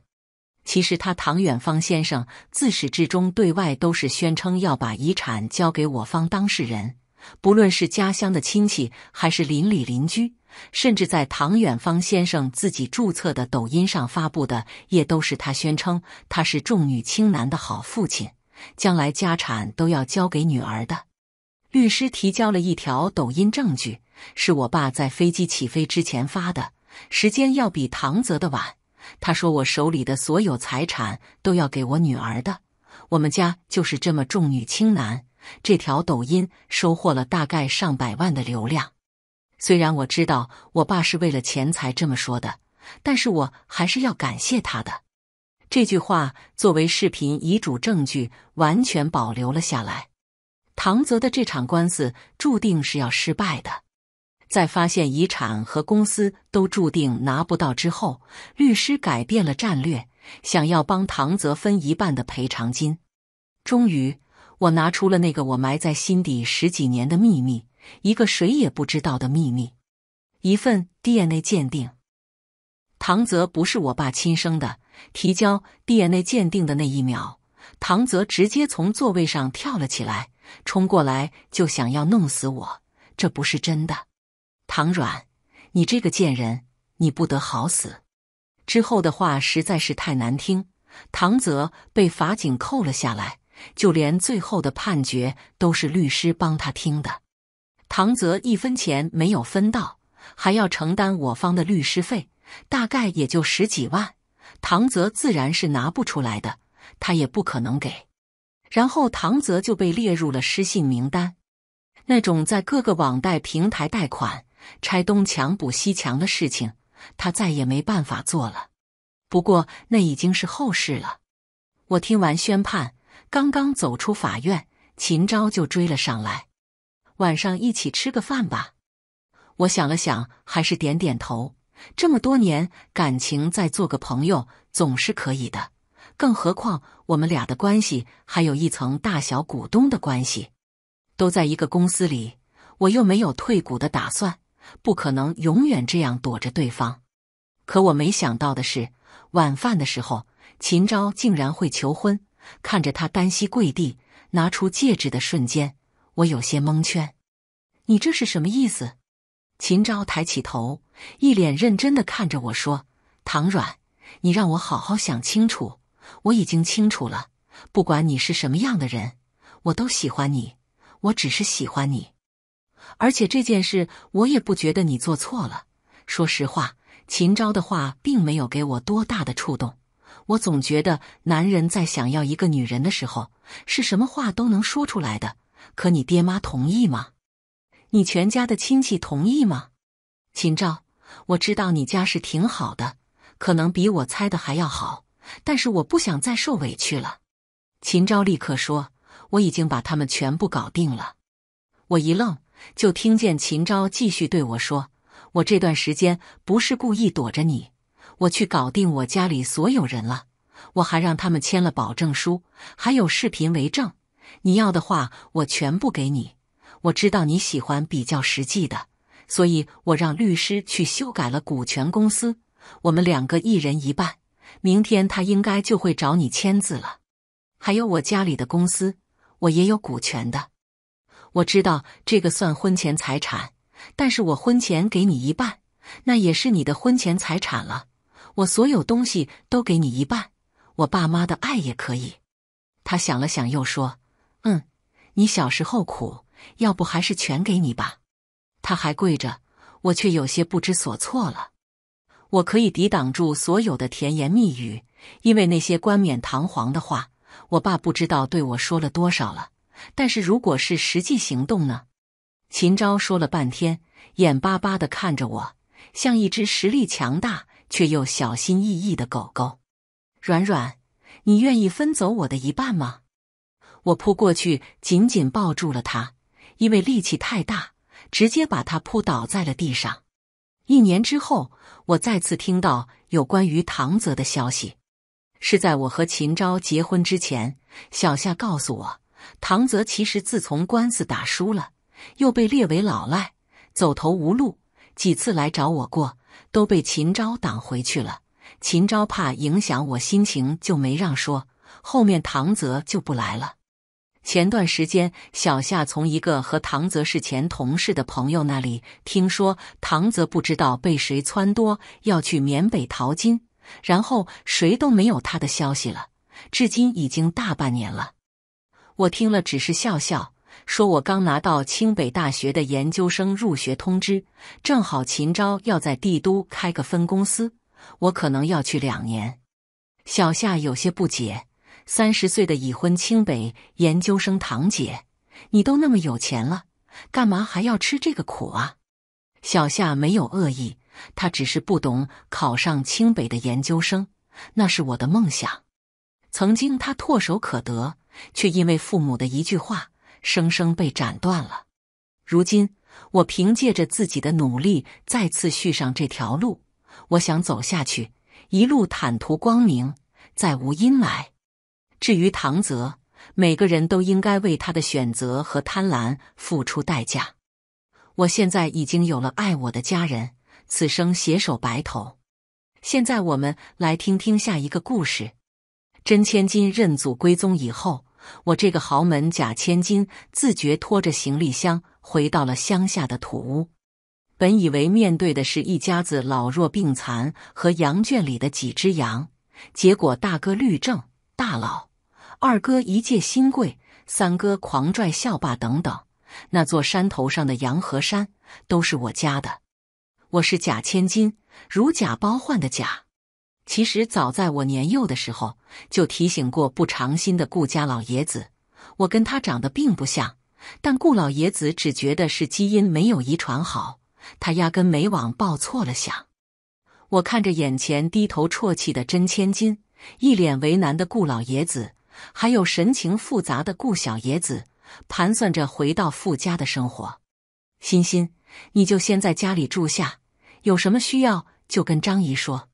其实他唐远方先生自始至终对外都是宣称要把遗产交给我方当事人。不论是家乡的亲戚，还是邻里邻居，甚至在唐远芳先生自己注册的抖音上发布的，也都是他宣称他是重女轻男的好父亲，将来家产都要交给女儿的。律师提交了一条抖音证据，是我爸在飞机起飞之前发的，时间要比唐泽的晚。他说我手里的所有财产都要给我女儿的，我们家就是这么重女轻男。这条抖音收获了大概上百万的流量。虽然我知道我爸是为了钱才这么说的，但是我还是要感谢他的。这句话作为视频遗嘱证据，完全保留了下来。唐泽的这场官司注定是要失败的。在发现遗产和公司都注定拿不到之后，律师改变了战略，想要帮唐泽分一半的赔偿金。终于。我拿出了那个我埋在心底十几年的秘密，一个谁也不知道的秘密，一份 DNA 鉴定。唐泽不是我爸亲生的。提交 DNA 鉴定的那一秒，唐泽直接从座位上跳了起来，冲过来就想要弄死我。这不是真的，唐软，你这个贱人，你不得好死！之后的话实在是太难听，唐泽被法警扣了下来。就连最后的判决都是律师帮他听的，唐泽一分钱没有分到，还要承担我方的律师费，大概也就十几万，唐泽自然是拿不出来的，他也不可能给。然后唐泽就被列入了失信名单，那种在各个网贷平台贷款、拆东墙补西墙的事情，他再也没办法做了。不过那已经是后事了。我听完宣判。刚刚走出法院，秦昭就追了上来。晚上一起吃个饭吧。我想了想，还是点点头。这么多年感情，再做个朋友总是可以的。更何况我们俩的关系还有一层大小股东的关系，都在一个公司里，我又没有退股的打算，不可能永远这样躲着对方。可我没想到的是，晚饭的时候，秦昭竟然会求婚。看着他单膝跪地拿出戒指的瞬间，我有些蒙圈。你这是什么意思？秦昭抬起头，一脸认真的看着我说：“唐软，你让我好好想清楚。我已经清楚了，不管你是什么样的人，我都喜欢你。我只是喜欢你。而且这件事，我也不觉得你做错了。说实话，秦昭的话并没有给我多大的触动。”我总觉得男人在想要一个女人的时候，是什么话都能说出来的。可你爹妈同意吗？你全家的亲戚同意吗？秦昭，我知道你家是挺好的，可能比我猜的还要好，但是我不想再受委屈了。秦昭立刻说：“我已经把他们全部搞定了。”我一愣，就听见秦昭继续对我说：“我这段时间不是故意躲着你。”我去搞定我家里所有人了，我还让他们签了保证书，还有视频为证。你要的话，我全部给你。我知道你喜欢比较实际的，所以我让律师去修改了股权公司，我们两个一人一半。明天他应该就会找你签字了。还有我家里的公司，我也有股权的。我知道这个算婚前财产，但是我婚前给你一半，那也是你的婚前财产了。我所有东西都给你一半，我爸妈的爱也可以。他想了想，又说：“嗯，你小时候苦，要不还是全给你吧。”他还跪着，我却有些不知所措了。我可以抵挡住所有的甜言蜜语，因为那些冠冕堂皇的话，我爸不知道对我说了多少了。但是如果是实际行动呢？秦昭说了半天，眼巴巴地看着我，像一只实力强大。却又小心翼翼的狗狗，软软，你愿意分走我的一半吗？我扑过去，紧紧抱住了它，因为力气太大，直接把它扑倒在了地上。一年之后，我再次听到有关于唐泽的消息，是在我和秦昭结婚之前，小夏告诉我，唐泽其实自从官司打输了，又被列为老赖，走投无路，几次来找我过。都被秦昭挡回去了。秦昭怕影响我心情，就没让说。后面唐泽就不来了。前段时间，小夏从一个和唐泽是前同事的朋友那里听说，唐泽不知道被谁撺掇要去缅北淘金，然后谁都没有他的消息了，至今已经大半年了。我听了只是笑笑。说我刚拿到清北大学的研究生入学通知，正好秦昭要在帝都开个分公司，我可能要去两年。小夏有些不解，三十岁的已婚清北研究生堂姐，你都那么有钱了，干嘛还要吃这个苦啊？小夏没有恶意，她只是不懂，考上清北的研究生那是我的梦想，曾经她唾手可得，却因为父母的一句话。生生被斩断了。如今，我凭借着自己的努力，再次续上这条路。我想走下去，一路坦途光明，再无阴霾。至于唐泽，每个人都应该为他的选择和贪婪付出代价。我现在已经有了爱我的家人，此生携手白头。现在，我们来听听下一个故事：真千金认祖归宗以后。我这个豪门假千金自觉拖着行李箱回到了乡下的土屋。本以为面对的是一家子老弱病残和羊圈里的几只羊，结果大哥律政大佬，二哥一介新贵，三哥狂拽校霸等等。那座山头上的羊和山都是我家的。我是假千金，如假包换的假。其实早在我年幼的时候，就提醒过不长心的顾家老爷子，我跟他长得并不像，但顾老爷子只觉得是基因没有遗传好，他压根没往报错了想。我看着眼前低头啜泣的真千金，一脸为难的顾老爷子，还有神情复杂的顾小爷子，盘算着回到傅家的生活。欣欣，你就先在家里住下，有什么需要就跟张姨说。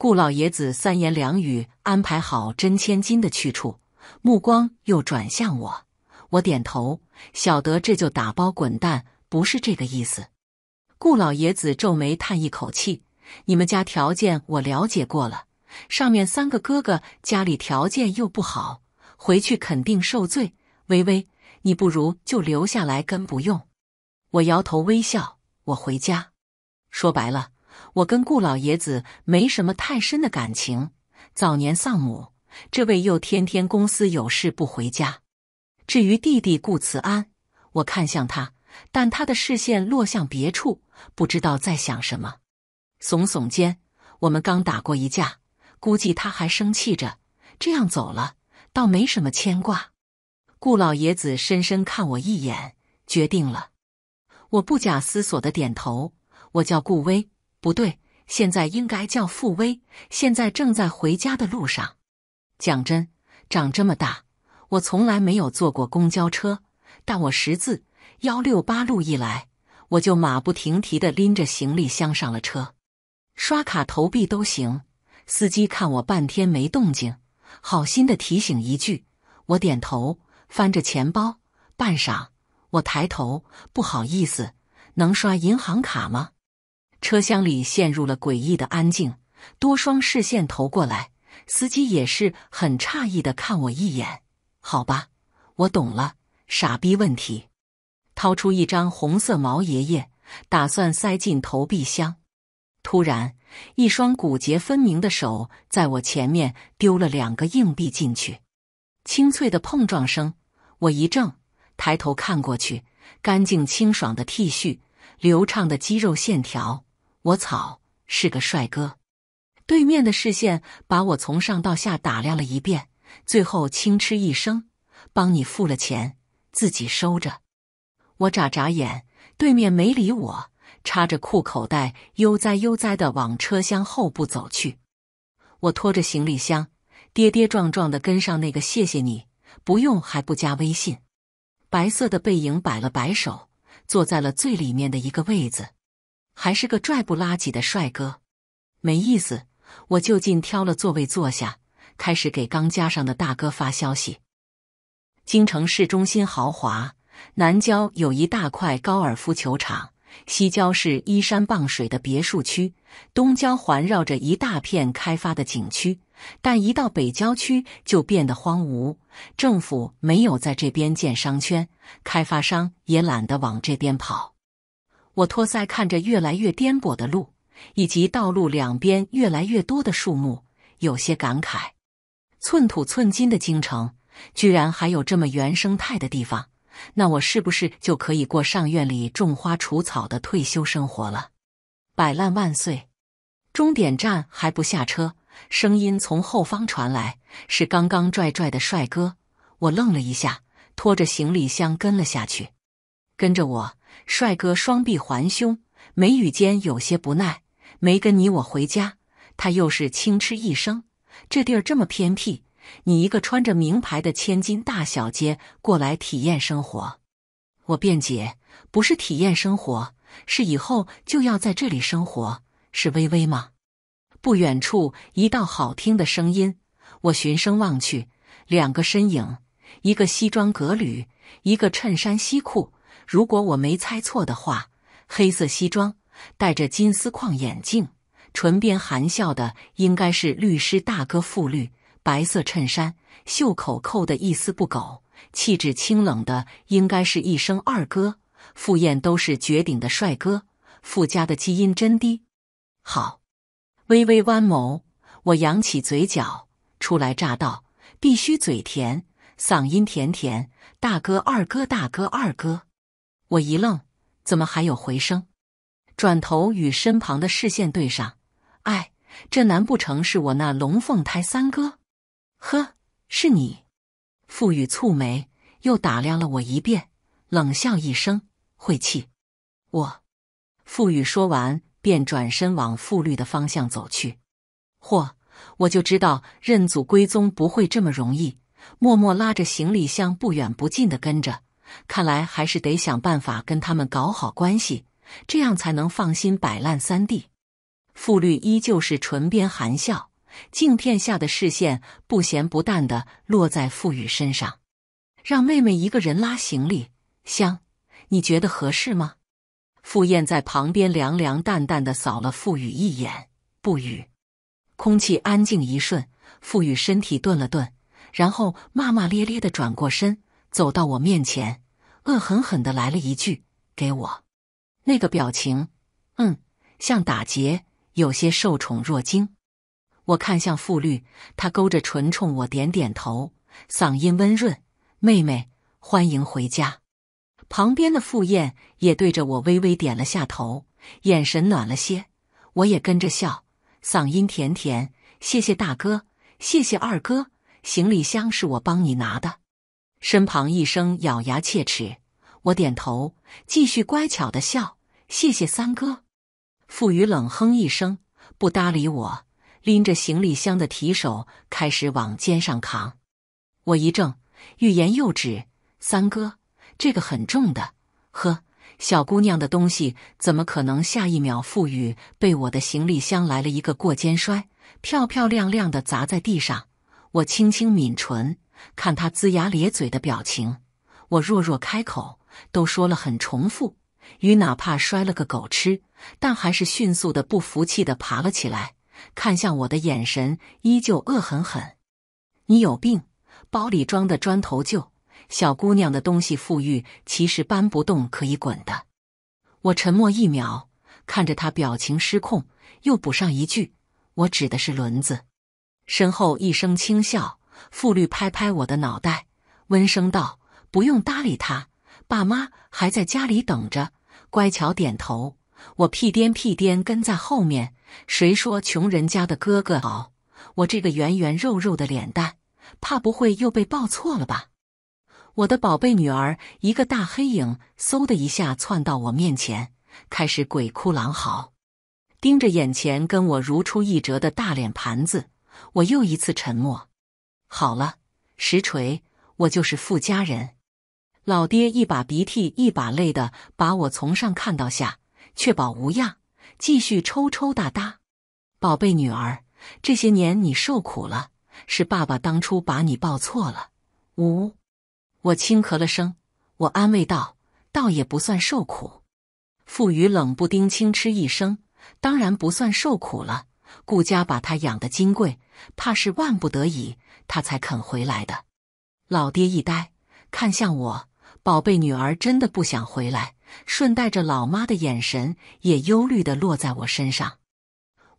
顾老爷子三言两语安排好真千金的去处，目光又转向我。我点头，晓得这就打包滚蛋，不是这个意思。顾老爷子皱眉，叹一口气：“你们家条件我了解过了，上面三个哥哥家里条件又不好，回去肯定受罪。微微，你不如就留下来跟不用。”我摇头微笑：“我回家。”说白了。我跟顾老爷子没什么太深的感情，早年丧母，这位又天天公司有事不回家。至于弟弟顾慈安，我看向他，但他的视线落向别处，不知道在想什么。耸耸肩，我们刚打过一架，估计他还生气着。这样走了，倒没什么牵挂。顾老爷子深深看我一眼，决定了。我不假思索的点头。我叫顾威。不对，现在应该叫傅威。现在正在回家的路上。讲真，长这么大，我从来没有坐过公交车。但我识字。幺六八路一来，我就马不停蹄的拎着行李箱上了车，刷卡投币都行。司机看我半天没动静，好心的提醒一句。我点头，翻着钱包，半晌，我抬头，不好意思，能刷银行卡吗？车厢里陷入了诡异的安静，多双视线投过来，司机也是很诧异的看我一眼。好吧，我懂了，傻逼问题。掏出一张红色毛爷爷，打算塞进投币箱，突然，一双骨节分明的手在我前面丢了两个硬币进去，清脆的碰撞声。我一怔，抬头看过去，干净清爽的 T 恤，流畅的肌肉线条。我草，是个帅哥！对面的视线把我从上到下打量了一遍，最后轻嗤一声，帮你付了钱，自己收着。我眨眨眼，对面没理我，插着裤口袋，悠哉悠哉的往车厢后部走去。我拖着行李箱，跌跌撞撞的跟上那个。谢谢你，不用，还不加微信。白色的背影摆了摆手，坐在了最里面的一个位子。还是个拽不拉几的帅哥，没意思。我就近挑了座位坐下，开始给刚加上的大哥发消息。京城市中心豪华，南郊有一大块高尔夫球场，西郊是依山傍水的别墅区，东郊环绕着一大片开发的景区，但一到北郊区就变得荒芜。政府没有在这边建商圈，开发商也懒得往这边跑。我托腮看着越来越颠簸的路，以及道路两边越来越多的树木，有些感慨。寸土寸金的京城，居然还有这么原生态的地方，那我是不是就可以过上院里种花除草的退休生活了？摆烂万岁！终点站还不下车？声音从后方传来，是刚刚拽拽的帅哥。我愣了一下，拖着行李箱跟了下去。跟着我，帅哥，双臂环胸，眉宇间有些不耐。没跟你我回家，他又是轻嗤一声。这地儿这么偏僻，你一个穿着名牌的千金大小姐过来体验生活？我辩解，不是体验生活，是以后就要在这里生活。是微微吗？不远处一道好听的声音，我循声望去，两个身影，一个西装革履，一个衬衫西裤。如果我没猜错的话，黑色西装、戴着金丝框眼镜、唇边含笑的应该是律师大哥傅律；白色衬衫、袖口扣的一丝不苟、气质清冷的应该是一生二哥傅宴。都是绝顶的帅哥，傅家的基因真低。好，微微弯眸，我扬起嘴角。初来乍到，必须嘴甜，嗓音甜甜。大哥，二哥，大哥，二哥。我一愣，怎么还有回声？转头与身旁的视线对上，哎，这难不成是我那龙凤胎三哥？呵，是你。傅宇蹙眉，又打量了我一遍，冷笑一声：“晦气。”我，傅宇说完便转身往傅律的方向走去。嚯，我就知道认祖归宗不会这么容易。默默拉着行李箱，不远不近的跟着。看来还是得想办法跟他们搞好关系，这样才能放心摆烂。三弟，傅律依旧是唇边含笑，镜片下的视线不咸不淡的落在傅宇身上，让妹妹一个人拉行李箱，你觉得合适吗？傅宴在旁边凉凉淡淡的扫了傅宇一眼，不语。空气安静一瞬，傅宇身体顿了顿，然后骂骂咧咧的转过身。走到我面前，恶狠狠的来了一句：“给我！”那个表情，嗯，像打劫，有些受宠若惊。我看向傅律，他勾着唇冲我点点头，嗓音温润：“妹妹，欢迎回家。”旁边的傅宴也对着我微微点了下头，眼神暖了些。我也跟着笑，嗓音甜甜：“谢谢大哥，谢谢二哥，行李箱是我帮你拿的。”身旁一声咬牙切齿，我点头，继续乖巧的笑。谢谢三哥。傅宇冷哼一声，不搭理我，拎着行李箱的提手开始往肩上扛。我一怔，欲言又止。三哥，这个很重的。呵，小姑娘的东西怎么可能？下一秒，傅宇被我的行李箱来了一个过肩摔，漂漂亮亮的砸在地上。我轻轻抿唇。看他龇牙咧嘴的表情，我弱弱开口：“都说了很重复，鱼哪怕摔了个狗吃，但还是迅速的不服气的爬了起来，看向我的眼神依旧恶狠狠。你有病？包里装的砖头旧，小姑娘的东西富裕，其实搬不动可以滚的。”我沉默一秒，看着他表情失控，又补上一句：“我指的是轮子。”身后一声轻笑。傅律拍拍我的脑袋，温声道：“不用搭理他，爸妈还在家里等着。”乖巧点头，我屁颠屁颠跟在后面。谁说穷人家的哥哥好？我这个圆圆肉肉的脸蛋，怕不会又被抱错了吧？我的宝贝女儿，一个大黑影嗖的一下窜到我面前，开始鬼哭狼嚎，盯着眼前跟我如出一辙的大脸盘子，我又一次沉默。好了，实锤，我就是富家人。老爹一把鼻涕一把泪的把我从上看到下，确保无恙，继续抽抽搭搭。宝贝女儿，这些年你受苦了，是爸爸当初把你抱错了。呜，我轻咳了声，我安慰道，倒也不算受苦。傅宇冷不丁轻嗤一声，当然不算受苦了。顾家把他养得金贵，怕是万不得已他才肯回来的。老爹一呆，看向我，宝贝女儿真的不想回来。顺带着，老妈的眼神也忧虑地落在我身上。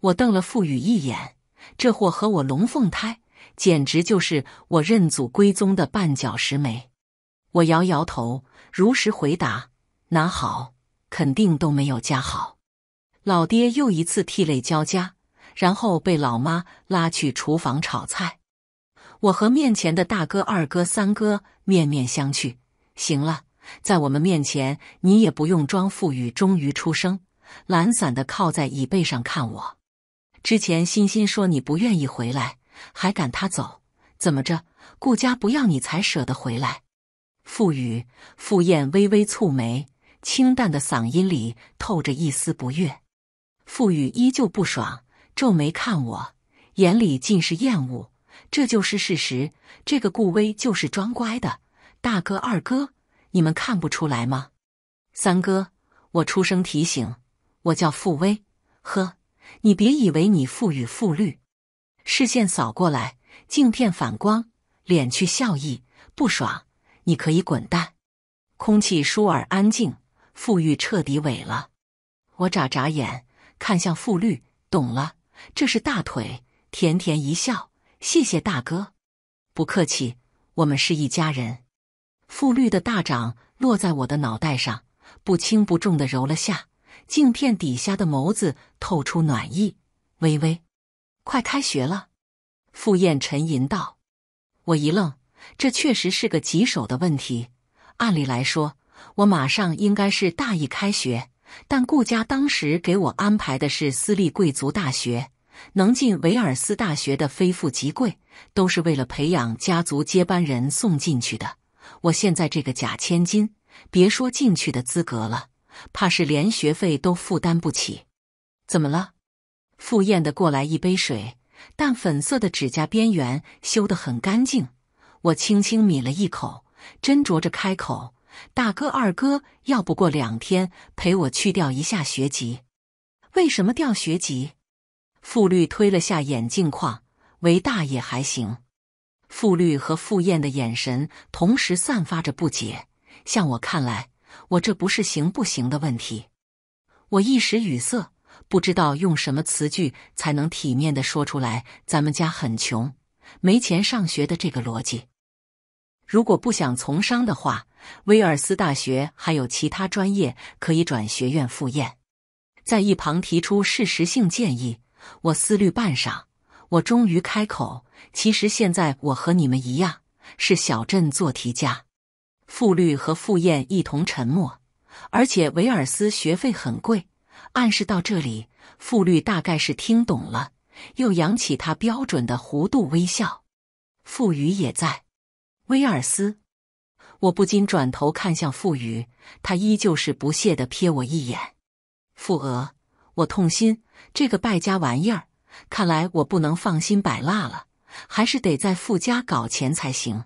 我瞪了傅宇一眼，这货和我龙凤胎，简直就是我认祖归宗的绊脚石。没，我摇摇头，如实回答。拿好，肯定都没有家好。老爹又一次涕泪交加。然后被老妈拉去厨房炒菜，我和面前的大哥、二哥、三哥面面相觑。行了，在我们面前你也不用装。傅宇终于出声，懒散的靠在椅背上看我。之前欣欣说你不愿意回来，还赶他走，怎么着？顾家不要你才舍得回来？傅宇，傅宴微微蹙眉，清淡的嗓音里透着一丝不悦。傅宇依旧不爽。皱眉看我，眼里尽是厌恶。这就是事实。这个顾威就是装乖的。大哥、二哥，你们看不出来吗？三哥，我出声提醒，我叫傅威。呵，你别以为你富与富律。视线扫过来，镜片反光，敛去笑意，不爽。你可以滚蛋。空气舒尔安静，富裕彻底萎了。我眨眨眼，看向傅律，懂了。这是大腿，甜甜一笑，谢谢大哥，不客气，我们是一家人。傅律的大掌落在我的脑袋上，不轻不重的揉了下，镜片底下的眸子透出暖意。微微，快开学了，傅宴沉吟道。我一愣，这确实是个棘手的问题。按理来说，我马上应该是大一开学，但顾家当时给我安排的是私立贵族大学。能进维尔斯大学的，非富即贵，都是为了培养家族接班人送进去的。我现在这个假千金，别说进去的资格了，怕是连学费都负担不起。怎么了？赴宴的过来一杯水，淡粉色的指甲边缘修得很干净。我轻轻抿了一口，斟酌着开口：“大哥、二哥，要不过两天陪我去掉一下学籍？为什么掉学籍？”傅律推了下眼镜框，韦大爷还行。傅律和傅燕的眼神同时散发着不解。向我看来，我这不是行不行的问题。我一时语塞，不知道用什么词句才能体面的说出来咱们家很穷，没钱上学的这个逻辑。如果不想从商的话，威尔斯大学还有其他专业可以转。学院赴宴在一旁提出事实性建议。我思虑半晌，我终于开口。其实现在我和你们一样，是小镇做题家。傅律和傅宴一同沉默。而且维尔斯学费很贵，暗示到这里，傅律大概是听懂了，又扬起他标准的弧度微笑。傅宇也在。威尔斯，我不禁转头看向傅宇，他依旧是不屑的瞥我一眼。傅娥，我痛心。这个败家玩意儿，看来我不能放心摆烂了，还是得在傅家搞钱才行。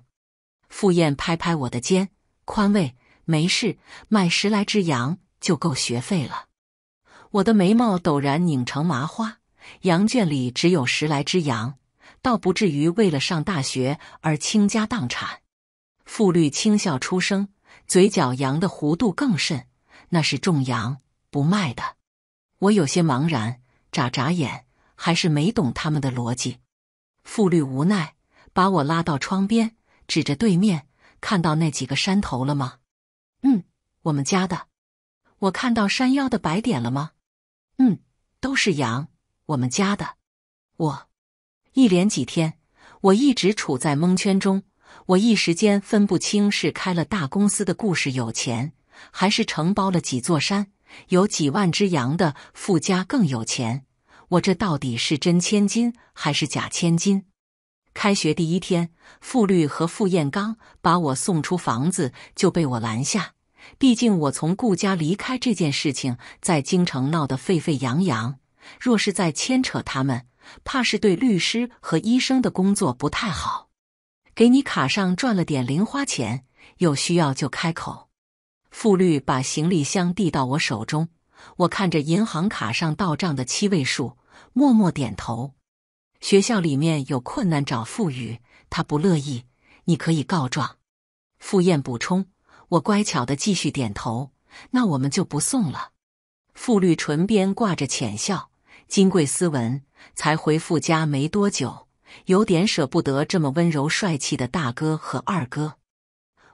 傅宴拍拍我的肩，宽慰：“没事，卖十来只羊就够学费了。”我的眉毛陡然拧成麻花。羊圈里只有十来只羊，倒不至于为了上大学而倾家荡产。傅律轻笑出声，嘴角扬的弧度更甚：“那是种羊，不卖的。”我有些茫然。眨眨眼，还是没懂他们的逻辑。傅律无奈把我拉到窗边，指着对面，看到那几个山头了吗？嗯，我们家的。我看到山腰的白点了吗？嗯，都是羊，我们家的。我一连几天，我一直处在蒙圈中，我一时间分不清是开了大公司的故事有钱，还是承包了几座山有几万只羊的富家更有钱。我这到底是真千金还是假千金？开学第一天，傅律和傅彦刚把我送出房子就被我拦下。毕竟我从顾家离开这件事情在京城闹得沸沸扬扬，若是再牵扯他们，怕是对律师和医生的工作不太好。给你卡上赚了点零花钱，有需要就开口。傅律把行李箱递到我手中。我看着银行卡上到账的七位数，默默点头。学校里面有困难找傅宇，他不乐意，你可以告状。傅宴补充。我乖巧的继续点头。那我们就不送了。傅律唇边挂着浅笑，金贵斯文，才回傅家没多久，有点舍不得这么温柔帅气的大哥和二哥。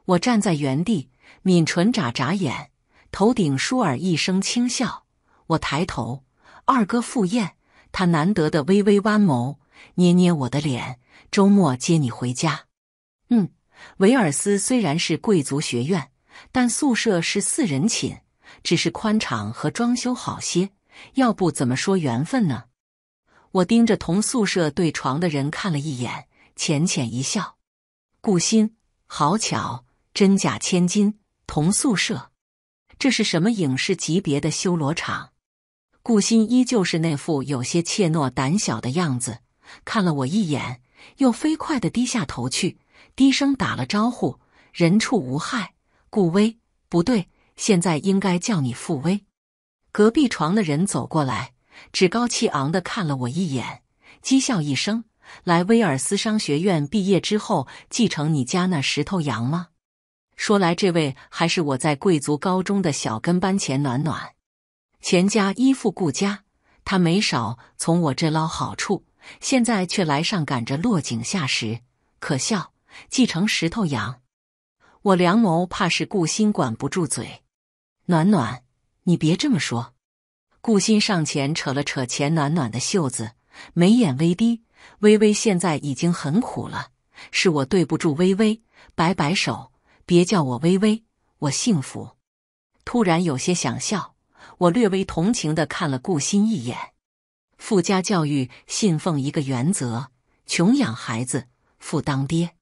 我站在原地，抿唇眨眨眼。头顶舒尔一声轻笑，我抬头，二哥赴宴。他难得的微微弯眸，捏捏我的脸。周末接你回家。嗯，维尔斯虽然是贵族学院，但宿舍是四人寝，只是宽敞和装修好些。要不怎么说缘分呢？我盯着同宿舍对床的人看了一眼，浅浅一笑。顾欣，好巧，真假千金同宿舍。这是什么影视级别的修罗场？顾欣依旧是那副有些怯懦、胆小的样子，看了我一眼，又飞快的低下头去，低声打了招呼：“人畜无害。”顾威，不对，现在应该叫你傅威。隔壁床的人走过来，趾高气昂的看了我一眼，讥笑一声：“来威尔斯商学院毕业之后，继承你家那石头羊吗？”说来，这位还是我在贵族高中的小跟班钱暖暖。钱家依附顾家，他没少从我这捞好处，现在却来上赶着落井下石，可笑！既成石头羊，我梁某怕是顾心管不住嘴。暖暖，你别这么说。顾心上前扯了扯钱暖暖的袖子，眉眼微低。微微现在已经很苦了，是我对不住微微。摆摆手。别叫我微微，我幸福。突然有些想笑，我略微同情的看了顾欣一眼。富家教育信奉一个原则：穷养孩子，富当爹。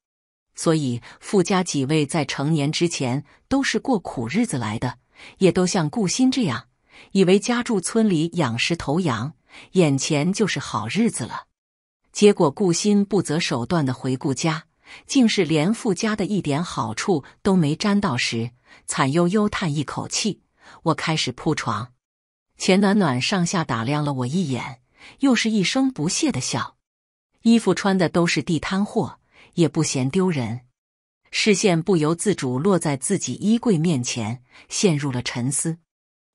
所以富家几位在成年之前都是过苦日子来的，也都像顾欣这样，以为家住村里养十头羊，眼前就是好日子了。结果顾欣不择手段的回顾家。竟是连富家的一点好处都没沾到时，惨悠悠叹一口气。我开始铺床，钱暖暖上下打量了我一眼，又是一声不屑的笑。衣服穿的都是地摊货，也不嫌丢人。视线不由自主落在自己衣柜面前，陷入了沉思。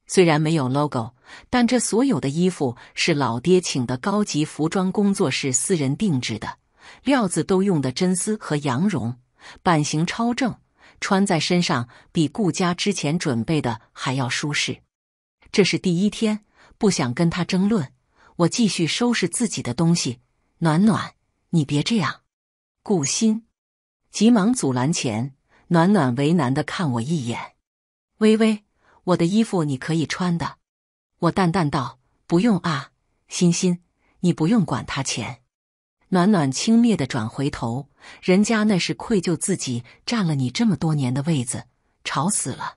虽然没有 logo，但这所有的衣服是老爹请的高级服装工作室私人定制的。料子都用的真丝和羊绒，版型超正，穿在身上比顾家之前准备的还要舒适。这是第一天，不想跟他争论，我继续收拾自己的东西。暖暖，你别这样。顾欣急忙阻拦前，暖暖为难的看我一眼。微微，我的衣服你可以穿的。我淡淡道：“不用啊，欣欣，你不用管他钱。”暖暖轻蔑的转回头，人家那是愧疚自己占了你这么多年的位子，吵死了。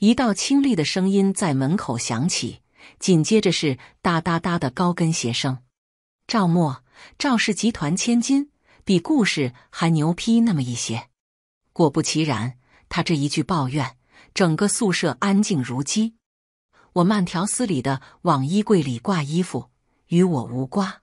一道清丽的声音在门口响起，紧接着是哒哒哒的高跟鞋声。赵默，赵氏集团千金，比故事还牛批那么一些。果不其然，他这一句抱怨，整个宿舍安静如鸡。我慢条斯理的往衣柜里挂衣服，与我无瓜。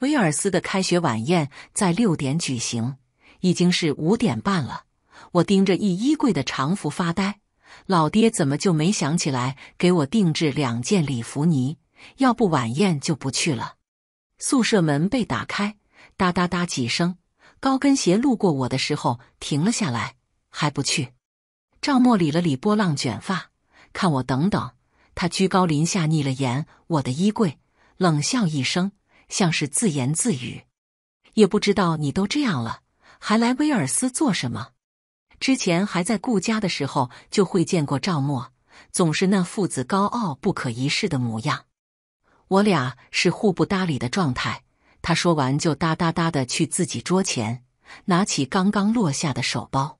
威尔斯的开学晚宴在六点举行，已经是五点半了。我盯着一衣柜的长服发呆，老爹怎么就没想起来给我定制两件礼服呢？要不晚宴就不去了。宿舍门被打开，哒哒哒几声，高跟鞋路过我的时候停了下来。还不去？赵默理了理波浪卷发，看我等等。他居高临下睨了眼我的衣柜，冷笑一声。像是自言自语，也不知道你都这样了，还来威尔斯做什么？之前还在顾家的时候，就会见过赵默，总是那父子高傲不可一世的模样。我俩是互不搭理的状态。他说完就哒哒哒的去自己桌前，拿起刚刚落下的手包。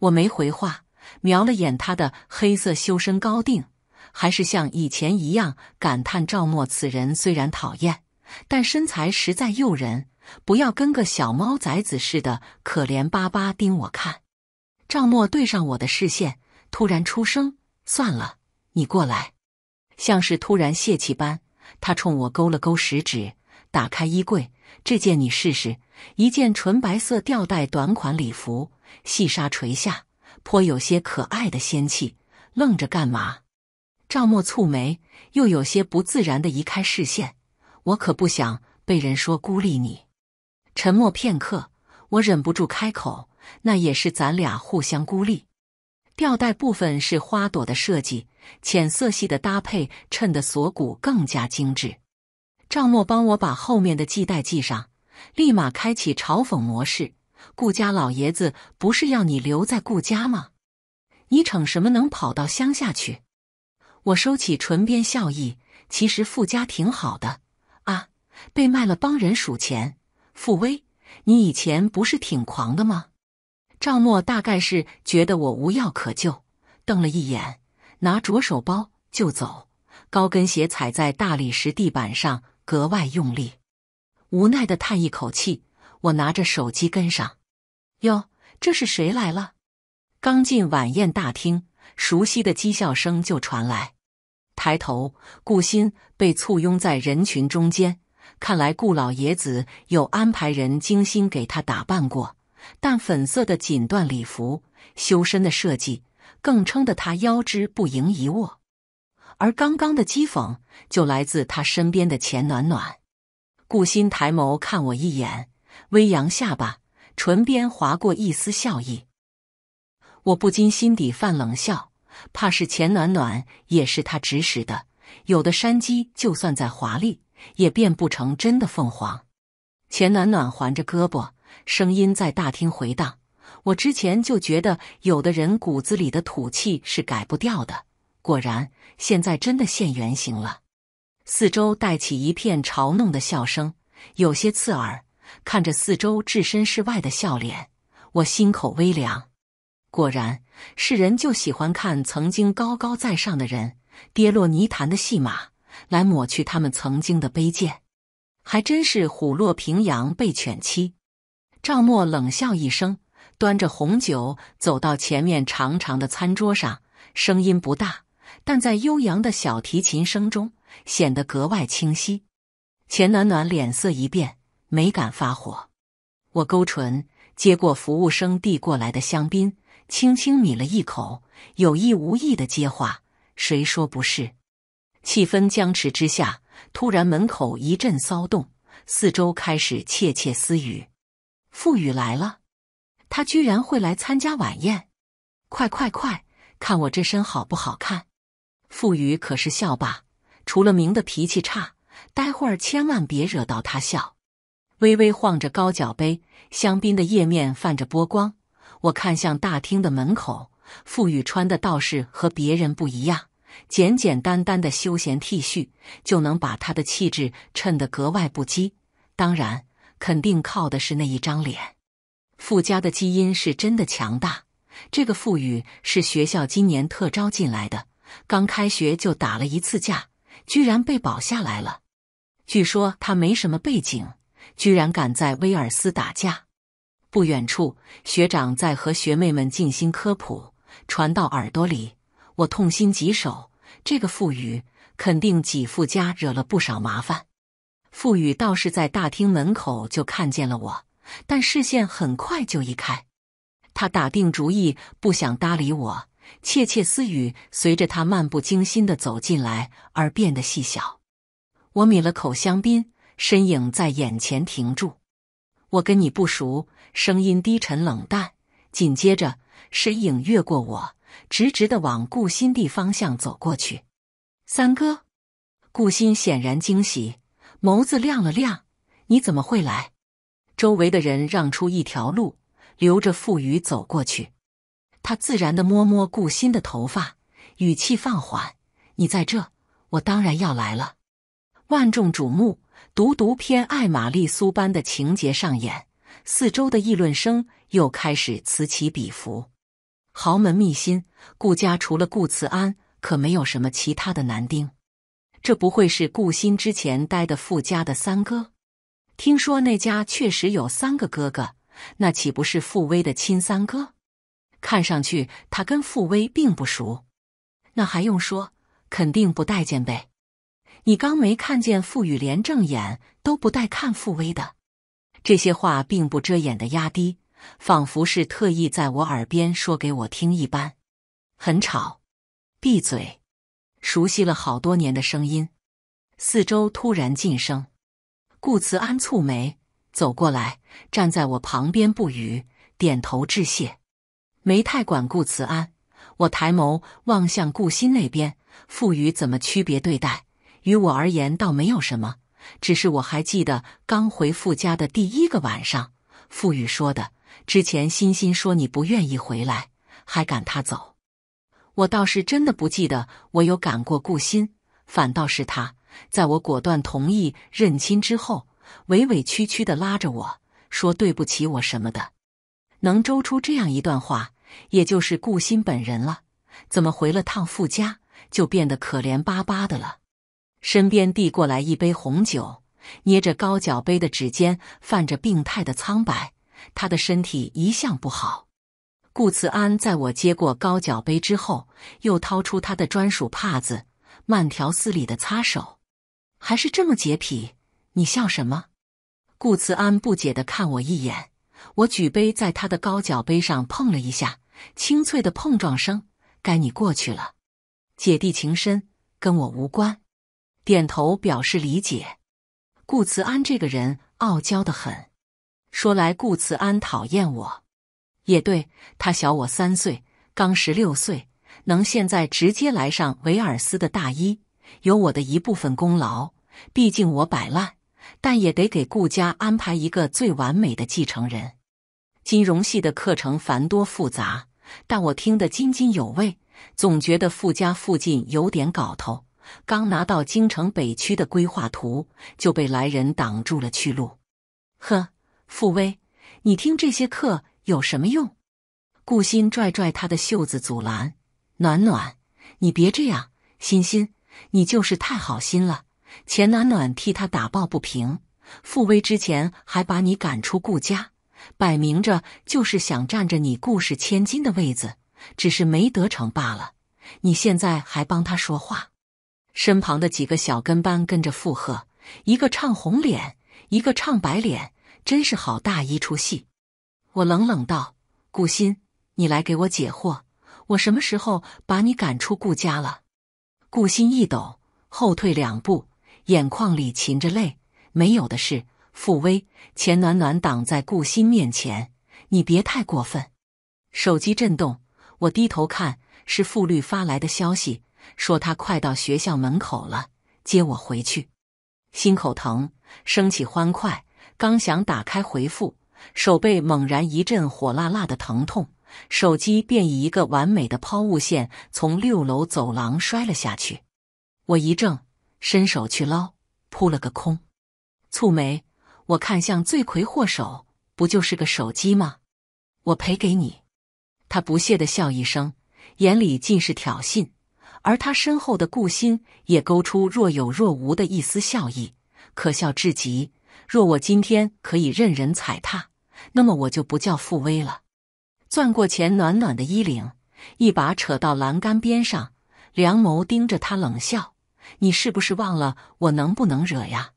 我没回话，瞄了眼他的黑色修身高定，还是像以前一样感叹：赵默此人虽然讨厌。但身材实在诱人，不要跟个小猫崽子似的可怜巴巴盯我看。赵默对上我的视线，突然出声：“算了，你过来。”像是突然泄气般，他冲我勾了勾食指，打开衣柜：“这件你试试，一件纯白色吊带短款礼服，细纱垂下，颇有些可爱的仙气。愣着干嘛？”赵默蹙眉，又有些不自然的移开视线。我可不想被人说孤立你。沉默片刻，我忍不住开口：“那也是咱俩互相孤立。”吊带部分是花朵的设计，浅色系的搭配衬得锁骨更加精致。赵默帮我把后面的系带系上，立马开启嘲讽模式：“顾家老爷子不是要你留在顾家吗？你逞什么能跑到乡下去？”我收起唇边笑意，其实富家挺好的。被卖了帮人数钱，傅威，你以前不是挺狂的吗？赵默大概是觉得我无药可救，瞪了一眼，拿着手包就走，高跟鞋踩在大理石地板上格外用力。无奈的叹一口气，我拿着手机跟上。哟，这是谁来了？刚进晚宴大厅，熟悉的讥笑声就传来。抬头，顾鑫被簇拥在人群中间。看来顾老爷子有安排人精心给他打扮过，淡粉色的锦缎礼服，修身的设计更撑得他腰肢不盈一握。而刚刚的讥讽就来自他身边的钱暖暖。顾欣抬眸看我一眼，微扬下巴，唇边划过一丝笑意。我不禁心底泛冷笑，怕是钱暖暖也是他指使的。有的山鸡就算再华丽。也变不成真的凤凰。钱暖暖环着胳膊，声音在大厅回荡。我之前就觉得有的人骨子里的土气是改不掉的，果然现在真的现原形了。四周带起一片嘲弄的笑声，有些刺耳。看着四周置身事外的笑脸，我心口微凉。果然，世人就喜欢看曾经高高在上的人跌落泥潭的戏码。来抹去他们曾经的卑贱，还真是虎落平阳被犬欺。赵默冷笑一声，端着红酒走到前面长长的餐桌上，声音不大，但在悠扬的小提琴声中显得格外清晰。钱暖暖脸色一变，没敢发火。我勾唇，接过服务生递过来的香槟，轻轻抿了一口，有意无意的接话：“谁说不是？”气氛僵持之下，突然门口一阵骚动，四周开始窃窃私语。傅宇来了，他居然会来参加晚宴！快快快，看我这身好不好看？傅宇可是校霸，出了名的脾气差，待会儿千万别惹到他笑。微微晃着高脚杯，香槟的液面泛着波光。我看向大厅的门口，傅宇穿的倒是和别人不一样。简简单单的休闲 T 恤就能把他的气质衬得格外不羁，当然肯定靠的是那一张脸。傅家的基因是真的强大。这个傅宇是学校今年特招进来的，刚开学就打了一次架，居然被保下来了。据说他没什么背景，居然敢在威尔斯打架。不远处，学长在和学妹们进行科普，传到耳朵里。我痛心疾首，这个傅宇肯定给傅家惹了不少麻烦。傅宇倒是在大厅门口就看见了我，但视线很快就移开。他打定主意不想搭理我，窃窃私语随着他漫不经心的走进来而变得细小。我抿了口香槟，身影在眼前停住。我跟你不熟，声音低沉冷淡。紧接着，身影越过我。直直的往顾心地方向走过去。三哥，顾心显然惊喜，眸子亮了亮。你怎么会来？周围的人让出一条路，留着傅余走过去。他自然的摸摸顾心的头发，语气放缓：“你在这，我当然要来了。”万众瞩目，独独偏爱玛丽苏般的情节上演，四周的议论声又开始此起彼伏。豪门秘辛，顾家除了顾慈安，可没有什么其他的男丁。这不会是顾欣之前待的傅家的三哥？听说那家确实有三个哥哥，那岂不是傅威的亲三哥？看上去他跟傅威并不熟，那还用说，肯定不待见呗。你刚没看见傅宇连正眼都不带看傅威的。这些话并不遮掩的压低。仿佛是特意在我耳边说给我听一般，很吵，闭嘴！熟悉了好多年的声音，四周突然噤声。顾慈安蹙眉走过来，站在我旁边不语，点头致谢。没太管顾慈安，我抬眸望向顾心那边。傅宇怎么区别对待？于我而言倒没有什么，只是我还记得刚回傅家的第一个晚上，傅宇说的。之前，欣欣说你不愿意回来，还赶他走。我倒是真的不记得我有赶过顾鑫，反倒是他，在我果断同意认亲之后，委委屈屈的拉着我说对不起我什么的。能周出这样一段话，也就是顾鑫本人了。怎么回了趟傅家，就变得可怜巴巴的了？身边递过来一杯红酒，捏着高脚杯的指尖泛着病态的苍白。他的身体一向不好。顾慈安在我接过高脚杯之后，又掏出他的专属帕子，慢条斯理的擦手，还是这么洁癖。你笑什么？顾慈安不解的看我一眼。我举杯在他的高脚杯上碰了一下，清脆的碰撞声。该你过去了。姐弟情深跟我无关。点头表示理解。顾慈安这个人傲娇的很。说来，顾慈安讨厌我，也对。他小我三岁，刚十六岁，能现在直接来上维尔斯的大一，有我的一部分功劳。毕竟我摆烂，但也得给顾家安排一个最完美的继承人。金融系的课程繁多复杂，但我听得津津有味，总觉得傅家附近有点搞头。刚拿到京城北区的规划图，就被来人挡住了去路。呵。傅威，你听这些课有什么用？顾鑫拽拽他的袖子阻拦：“暖暖，你别这样。欣欣，你就是太好心了。钱暖暖替他打抱不平。傅威之前还把你赶出顾家，摆明着就是想占着你顾氏千金的位子，只是没得逞罢了。你现在还帮他说话？身旁的几个小跟班跟着附和，一个唱红脸，一个唱白脸。真是好大一出戏！我冷冷道：“顾心，你来给我解惑，我什么时候把你赶出顾家了？”顾心一抖，后退两步，眼眶里噙着泪：“没有的事。”傅威、钱暖暖挡在顾心面前：“你别太过分。”手机震动，我低头看，是傅律发来的消息，说他快到学校门口了，接我回去。心口疼，升起欢快。刚想打开回复，手背猛然一阵火辣辣的疼痛，手机便以一个完美的抛物线从六楼走廊摔了下去。我一怔，伸手去捞，扑了个空。蹙眉，我看向罪魁祸首，不就是个手机吗？我赔给你。他不屑的笑一声，眼里尽是挑衅。而他身后的顾心也勾出若有若无的一丝笑意，可笑至极。若我今天可以任人踩踏，那么我就不叫傅威了。攥过钱暖暖的衣领，一把扯到栏杆边上，梁眸盯着他冷笑：“你是不是忘了我能不能惹呀？”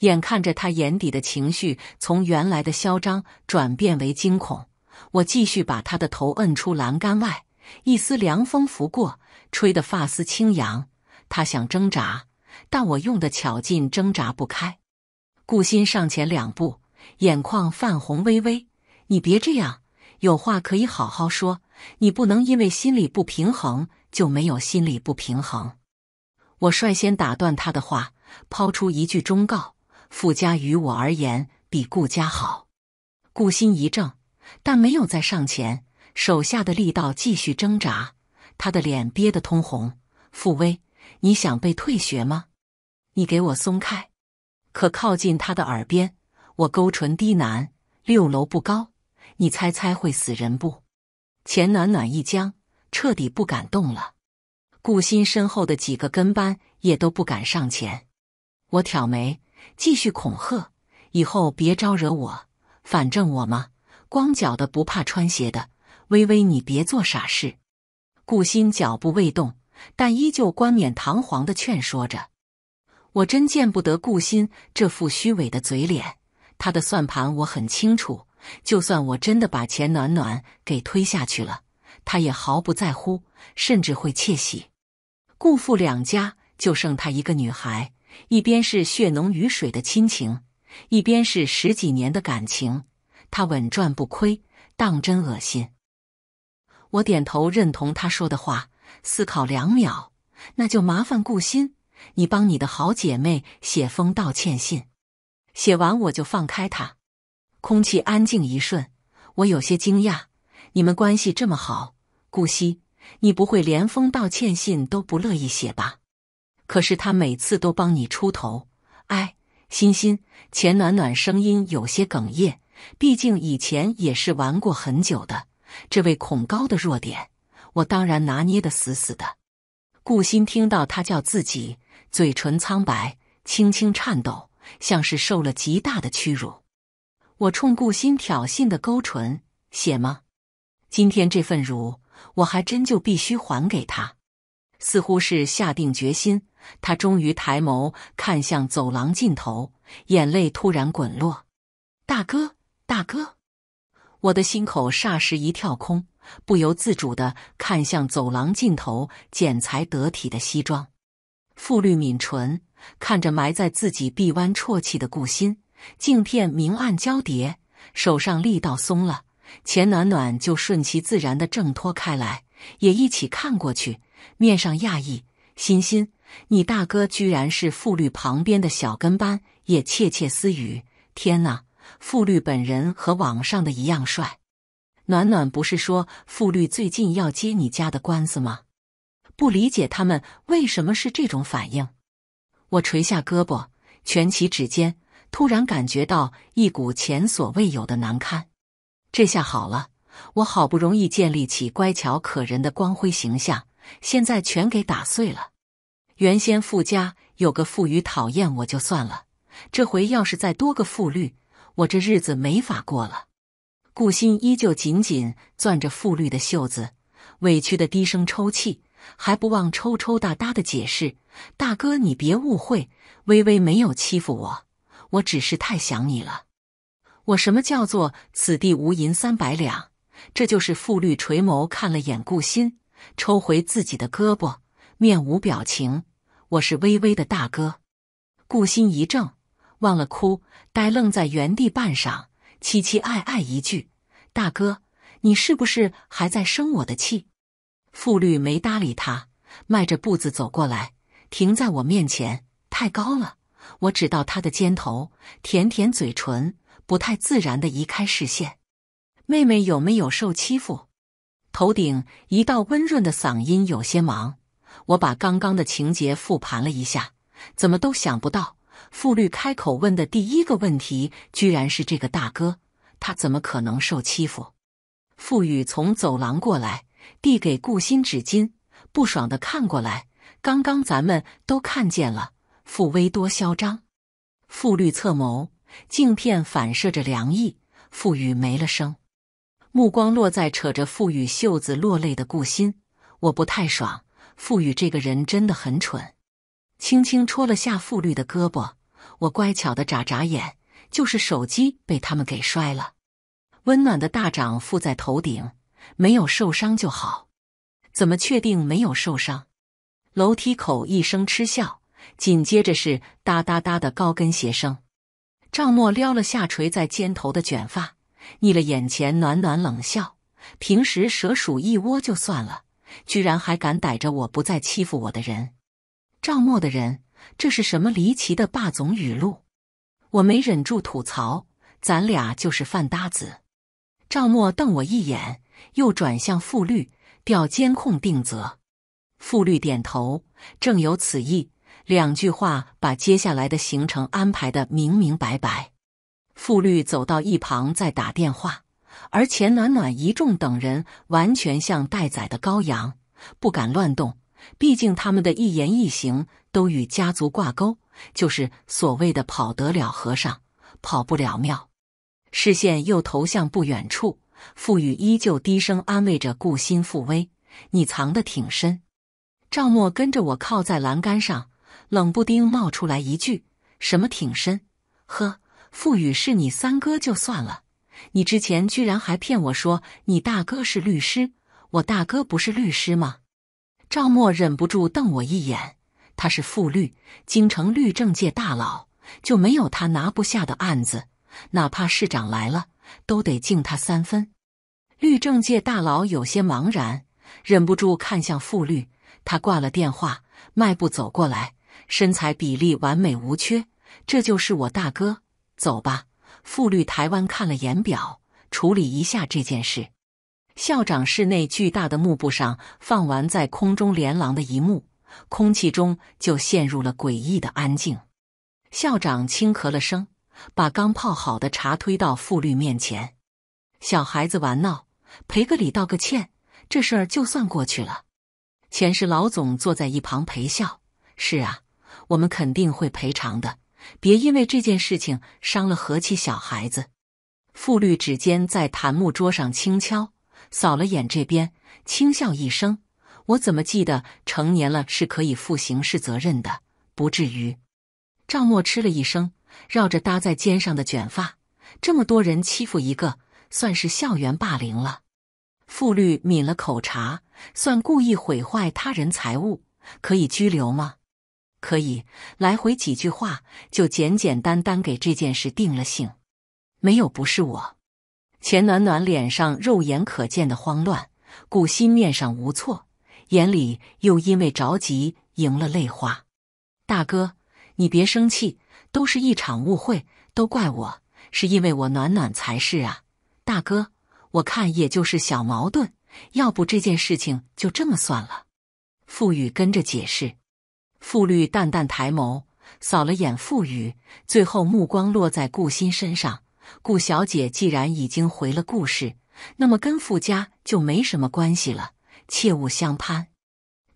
眼看着他眼底的情绪从原来的嚣张转变为惊恐，我继续把他的头摁出栏杆外。一丝凉风拂过，吹得发丝轻扬。他想挣扎，但我用的巧劲，挣扎不开。顾鑫上前两步，眼眶泛红，微微：“你别这样，有话可以好好说。你不能因为心里不平衡就没有心里不平衡。”我率先打断他的话，抛出一句忠告：“傅家于我而言比顾家好。”顾鑫一怔，但没有再上前，手下的力道继续挣扎，他的脸憋得通红。“傅威，你想被退学吗？你给我松开！”可靠近他的耳边，我勾唇低喃：“六楼不高，你猜猜会死人不？”钱暖暖一僵，彻底不敢动了。顾欣身后的几个跟班也都不敢上前。我挑眉，继续恐吓：“以后别招惹我，反正我嘛，光脚的不怕穿鞋的。微微，你别做傻事。”顾欣脚步未动，但依旧冠冕堂皇的劝说着。我真见不得顾欣这副虚伪的嘴脸，他的算盘我很清楚。就算我真的把钱暖暖给推下去了，他也毫不在乎，甚至会窃喜。顾父两家就剩他一个女孩，一边是血浓于水的亲情，一边是十几年的感情，他稳赚不亏，当真恶心。我点头认同他说的话，思考两秒，那就麻烦顾欣。你帮你的好姐妹写封道歉信，写完我就放开她。空气安静一瞬，我有些惊讶。你们关系这么好，顾惜，你不会连封道歉信都不乐意写吧？可是他每次都帮你出头。哎，欣欣，钱暖暖声音有些哽咽，毕竟以前也是玩过很久的。这位恐高的弱点，我当然拿捏的死死的。顾欣听到他叫自己。嘴唇苍白，轻轻颤抖，像是受了极大的屈辱。我冲顾心挑衅的勾唇，写吗？今天这份辱，我还真就必须还给他。似乎是下定决心，他终于抬眸看向走廊尽头，眼泪突然滚落。大哥，大哥！我的心口霎时一跳空，不由自主的看向走廊尽头，剪裁得体的西装。傅律抿唇，看着埋在自己臂弯啜泣的顾心，镜片明暗交叠，手上力道松了，钱暖暖就顺其自然的挣脱开来，也一起看过去，面上讶异：“欣欣，你大哥居然是傅律旁边的小跟班？”也窃窃私语：“天哪，傅律本人和网上的一样帅。”暖暖不是说傅律最近要接你家的官司吗？不理解他们为什么是这种反应。我垂下胳膊，蜷起指尖，突然感觉到一股前所未有的难堪。这下好了，我好不容易建立起乖巧可人的光辉形象，现在全给打碎了。原先富家有个富余讨厌我就算了，这回要是再多个富律，我这日子没法过了。顾心依旧紧紧攥着富律的袖子，委屈的低声抽泣。还不忘抽抽搭搭的解释：“大哥，你别误会，微微没有欺负我，我只是太想你了。我什么叫做此地无银三百两？这就是傅律垂眸看了眼顾心，抽回自己的胳膊，面无表情。我是微微的大哥。”顾心一怔，忘了哭，呆愣在原地半晌，凄凄爱爱一句：“大哥，你是不是还在生我的气？”傅律没搭理他，迈着步子走过来，停在我面前。太高了，我指到他的肩头，舔舔嘴唇，不太自然的移开视线。妹妹有没有受欺负？头顶一道温润的嗓音，有些忙。我把刚刚的情节复盘了一下，怎么都想不到，傅律开口问的第一个问题居然是这个大哥。他怎么可能受欺负？傅宇从走廊过来。递给顾心纸巾，不爽的看过来。刚刚咱们都看见了，傅威多嚣张。傅律侧眸，镜片反射着凉意。傅宇没了声，目光落在扯着傅宇袖子落泪的顾心。我不太爽，傅宇这个人真的很蠢。轻轻戳了下傅律的胳膊，我乖巧的眨眨眼。就是手机被他们给摔了。温暖的大掌覆在头顶。没有受伤就好，怎么确定没有受伤？楼梯口一声嗤笑，紧接着是哒哒哒的高跟鞋声。赵默撩了下垂在肩头的卷发，睨了眼前暖暖冷笑：“平时蛇鼠一窝就算了，居然还敢逮着我不再欺负我的人。”赵默的人，这是什么离奇的霸总语录？我没忍住吐槽：“咱俩就是饭搭子。”赵默瞪我一眼。又转向傅律调监控定责，傅律点头，正有此意。两句话把接下来的行程安排的明明白白。傅律走到一旁在打电话，而钱暖暖一众等人完全像待宰的羔羊，不敢乱动。毕竟他们的一言一行都与家族挂钩，就是所谓的跑得了和尚跑不了庙。视线又投向不远处。傅宇依旧低声安慰着顾心傅威，你藏得挺深。赵默跟着我靠在栏杆上，冷不丁冒出来一句：“什么挺深？呵，傅宇是你三哥就算了，你之前居然还骗我说你大哥是律师，我大哥不是律师吗？”赵默忍不住瞪我一眼。他是傅律，京城律政界大佬，就没有他拿不下的案子，哪怕市长来了。都得敬他三分，律政界大佬有些茫然，忍不住看向傅律。他挂了电话，迈步走过来，身材比例完美无缺，这就是我大哥。走吧，傅律。台湾看了眼表，处理一下这件事。校长室内巨大的幕布上放完在空中连廊的一幕，空气中就陷入了诡异的安静。校长轻咳了声。把刚泡好的茶推到傅律面前。小孩子玩闹，赔个礼，道个歉，这事儿就算过去了。钱氏老总坐在一旁陪笑：“是啊，我们肯定会赔偿的，别因为这件事情伤了和气。”小孩子。傅律指尖在檀木桌上轻敲，扫了眼这边，轻笑一声：“我怎么记得成年了是可以负刑事责任的？不至于。”赵默吃了一声。绕着搭在肩上的卷发，这么多人欺负一个，算是校园霸凌了。傅律抿了口茶，算故意毁坏他人财物，可以拘留吗？可以，来回几句话就简简单单给这件事定了性。没有，不是我。钱暖暖脸上肉眼可见的慌乱，顾心面上无措，眼里又因为着急盈了泪花。大哥，你别生气。都是一场误会，都怪我，是因为我暖暖才是啊，大哥，我看也就是小矛盾，要不这件事情就这么算了。傅宇跟着解释，傅律淡淡抬眸扫了眼傅宇，最后目光落在顾心身上。顾小姐既然已经回了顾氏，那么跟傅家就没什么关系了，切勿相攀。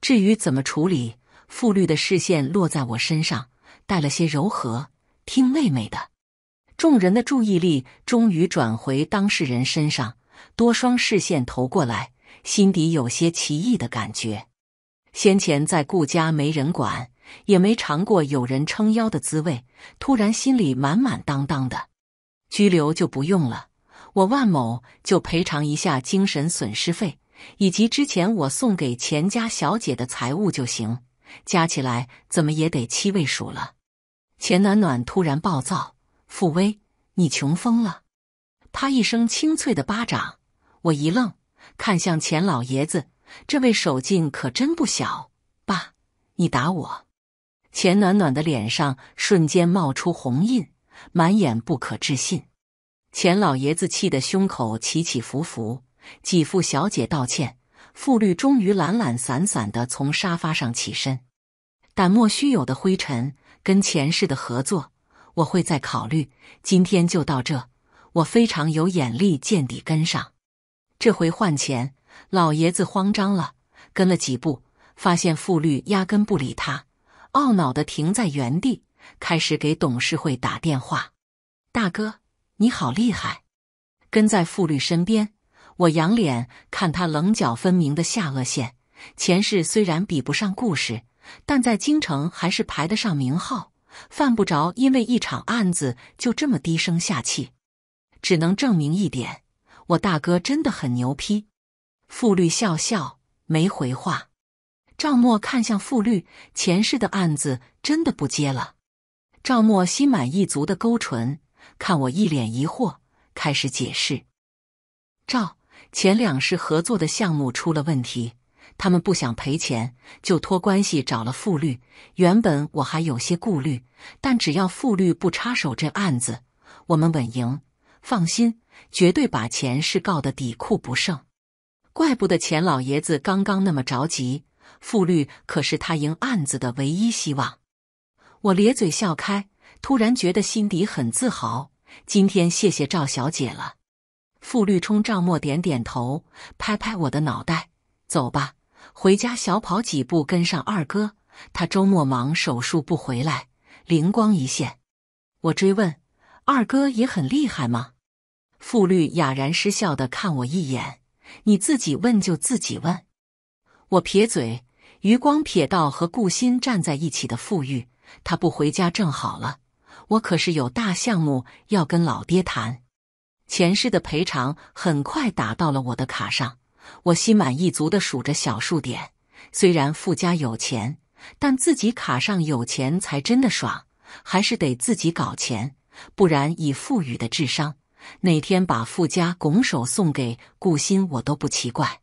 至于怎么处理，傅律的视线落在我身上。带了些柔和，听妹妹的。众人的注意力终于转回当事人身上，多双视线投过来，心底有些奇异的感觉。先前在顾家没人管，也没尝过有人撑腰的滋味，突然心里满满当当的。拘留就不用了，我万某就赔偿一下精神损失费，以及之前我送给钱家小姐的财物就行，加起来怎么也得七位数了。钱暖暖突然暴躁，傅威，你穷疯了！她一声清脆的巴掌，我一愣，看向钱老爷子，这位手劲可真不小。爸，你打我！钱暖暖的脸上瞬间冒出红印，满眼不可置信。钱老爷子气得胸口起起伏伏，几副小姐道歉。傅律终于懒懒散散的从沙发上起身，淡莫须有的灰尘。跟前世的合作，我会再考虑。今天就到这。我非常有眼力见，底跟上。这回换钱，老爷子慌张了，跟了几步，发现傅律压根不理他，懊恼的停在原地，开始给董事会打电话。大哥，你好厉害！跟在傅律身边，我仰脸看他棱角分明的下颚线。前世虽然比不上故事。但在京城还是排得上名号，犯不着因为一场案子就这么低声下气。只能证明一点，我大哥真的很牛批。傅律笑笑，没回话。赵默看向傅律，前世的案子真的不接了。赵默心满意足的勾唇，看我一脸疑惑，开始解释：赵前两世合作的项目出了问题。他们不想赔钱，就托关系找了傅律。原本我还有些顾虑，但只要傅律不插手这案子，我们稳赢。放心，绝对把钱是告得底裤不剩。怪不得钱老爷子刚刚那么着急，傅律可是他赢案子的唯一希望。我咧嘴笑开，突然觉得心底很自豪。今天谢谢赵小姐了。傅律冲赵默点点头，拍拍我的脑袋，走吧。回家小跑几步跟上二哥，他周末忙手术不回来。灵光一现，我追问：“二哥也很厉害吗？”傅律哑然失笑的看我一眼：“你自己问就自己问。”我撇嘴，余光瞥到和顾鑫站在一起的傅玉，他不回家正好了。我可是有大项目要跟老爹谈。前世的赔偿很快打到了我的卡上。我心满意足的数着小数点。虽然富家有钱，但自己卡上有钱才真的爽，还是得自己搞钱。不然以傅宇的智商，哪天把富家拱手送给顾欣，我都不奇怪。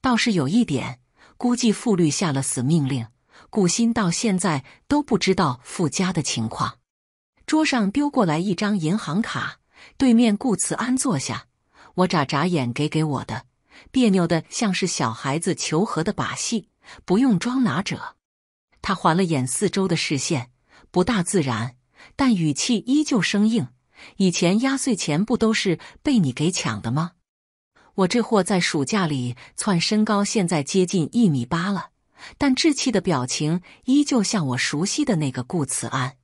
倒是有一点，估计傅律下了死命令，顾欣到现在都不知道富家的情况。桌上丢过来一张银行卡，对面顾慈安坐下，我眨眨眼，给给我的。别扭的，像是小孩子求和的把戏，不用装哪者。他环了眼四周的视线，不大自然，但语气依旧生硬。以前压岁钱不都是被你给抢的吗？我这货在暑假里窜身高，现在接近一米八了，但稚气的表情依旧像我熟悉的那个顾慈安。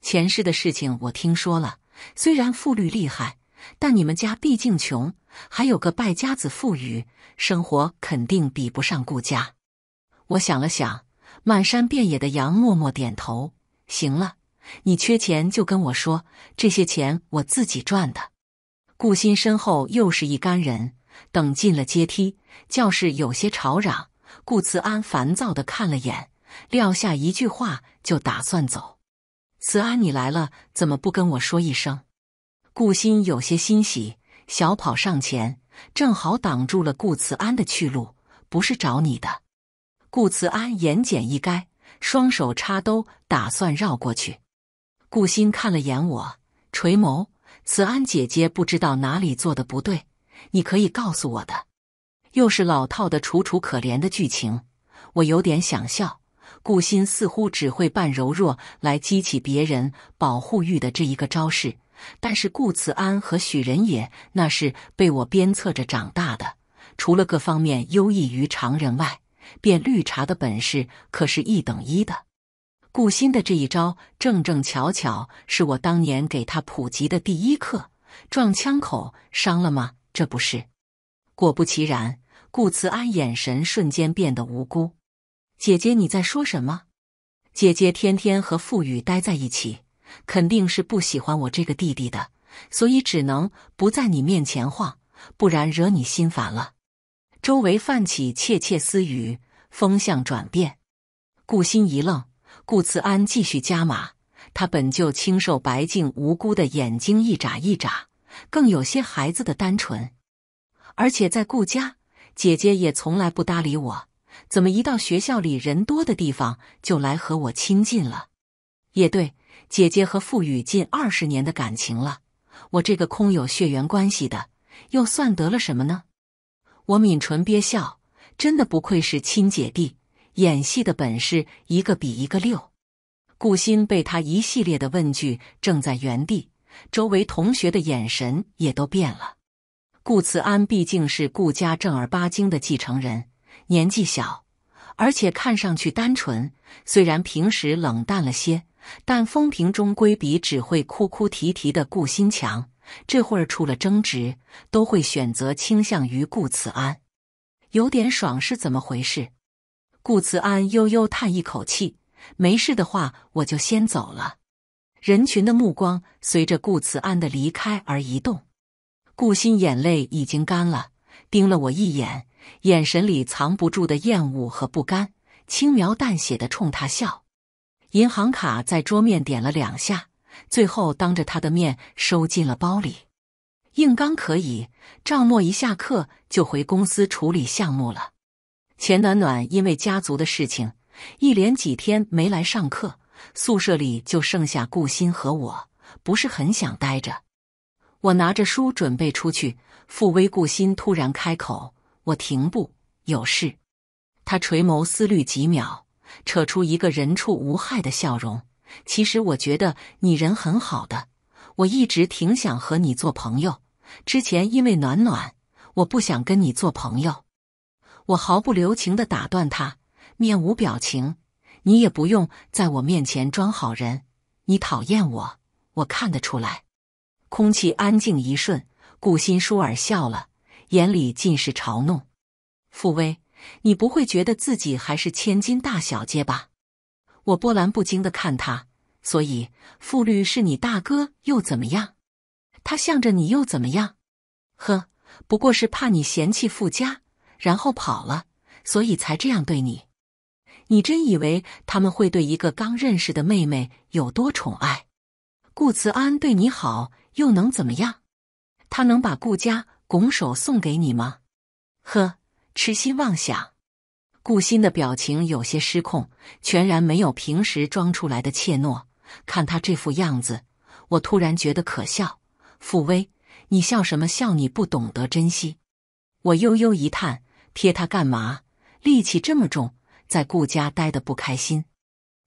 前世的事情我听说了，虽然富绿厉害，但你们家毕竟穷。还有个败家子富裕，生活肯定比不上顾家。我想了想，漫山遍野的羊默默点头。行了，你缺钱就跟我说，这些钱我自己赚的。顾欣身后又是一干人，等进了阶梯，教室有些吵嚷。顾慈安烦躁的看了眼，撂下一句话就打算走。慈安，你来了怎么不跟我说一声？顾欣有些欣喜。小跑上前，正好挡住了顾慈安的去路。不是找你的，顾慈安言简意赅，双手插兜，打算绕过去。顾心看了眼我，垂眸。慈安姐姐不知道哪里做的不对，你可以告诉我的。又是老套的楚楚可怜的剧情，我有点想笑。顾心似乎只会扮柔弱来激起别人保护欲的这一个招式。但是顾慈安和许仁也那是被我鞭策着长大的，除了各方面优异于常人外，变绿茶的本事可是一等一的。顾欣的这一招正正巧巧是我当年给他普及的第一课，撞枪口伤了吗？这不是，果不其然，顾慈安眼神瞬间变得无辜。姐姐你在说什么？姐姐天天和傅宇待在一起。肯定是不喜欢我这个弟弟的，所以只能不在你面前晃，不然惹你心烦了。周围泛起窃窃私语，风向转变。顾心一愣，顾慈安继续加码。他本就清瘦白净、无辜的眼睛一眨一眨，更有些孩子的单纯。而且在顾家，姐姐也从来不搭理我，怎么一到学校里人多的地方就来和我亲近了？也对。姐姐和傅宇近二十年的感情了，我这个空有血缘关系的，又算得了什么呢？我抿唇憋笑，真的不愧是亲姐弟，演戏的本事一个比一个溜。顾欣被他一系列的问句，正在原地，周围同学的眼神也都变了。顾慈安毕竟是顾家正儿八经的继承人，年纪小，而且看上去单纯，虽然平时冷淡了些。但风评中规比只会哭哭啼啼的顾心强，这会儿出了争执，都会选择倾向于顾慈安。有点爽是怎么回事？顾慈安悠悠叹一口气：“没事的话，我就先走了。”人群的目光随着顾慈安的离开而移动。顾心眼泪已经干了，盯了我一眼，眼神里藏不住的厌恶和不甘。轻描淡写的冲他笑。银行卡在桌面点了两下，最后当着他的面收进了包里。硬刚可以，赵默一下课就回公司处理项目了。钱暖暖因为家族的事情，一连几天没来上课，宿舍里就剩下顾欣和我，不是很想待着。我拿着书准备出去，傅威、顾欣突然开口，我停步，有事。他垂眸思虑几秒。扯出一个人畜无害的笑容。其实我觉得你人很好的，我一直挺想和你做朋友。之前因为暖暖，我不想跟你做朋友。我毫不留情的打断他，面无表情。你也不用在我面前装好人，你讨厌我，我看得出来。空气安静一瞬，顾心舒尔笑了，眼里尽是嘲弄。傅威。你不会觉得自己还是千金大小姐吧？我波澜不惊的看他，所以傅律是你大哥又怎么样？他向着你又怎么样？呵，不过是怕你嫌弃傅家，然后跑了，所以才这样对你。你真以为他们会对一个刚认识的妹妹有多宠爱？顾慈安对你好又能怎么样？他能把顾家拱手送给你吗？呵。痴心妄想，顾欣的表情有些失控，全然没有平时装出来的怯懦。看他这副样子，我突然觉得可笑。傅威，你笑什么？笑你不懂得珍惜。我悠悠一叹，贴他干嘛？力气这么重，在顾家待得不开心。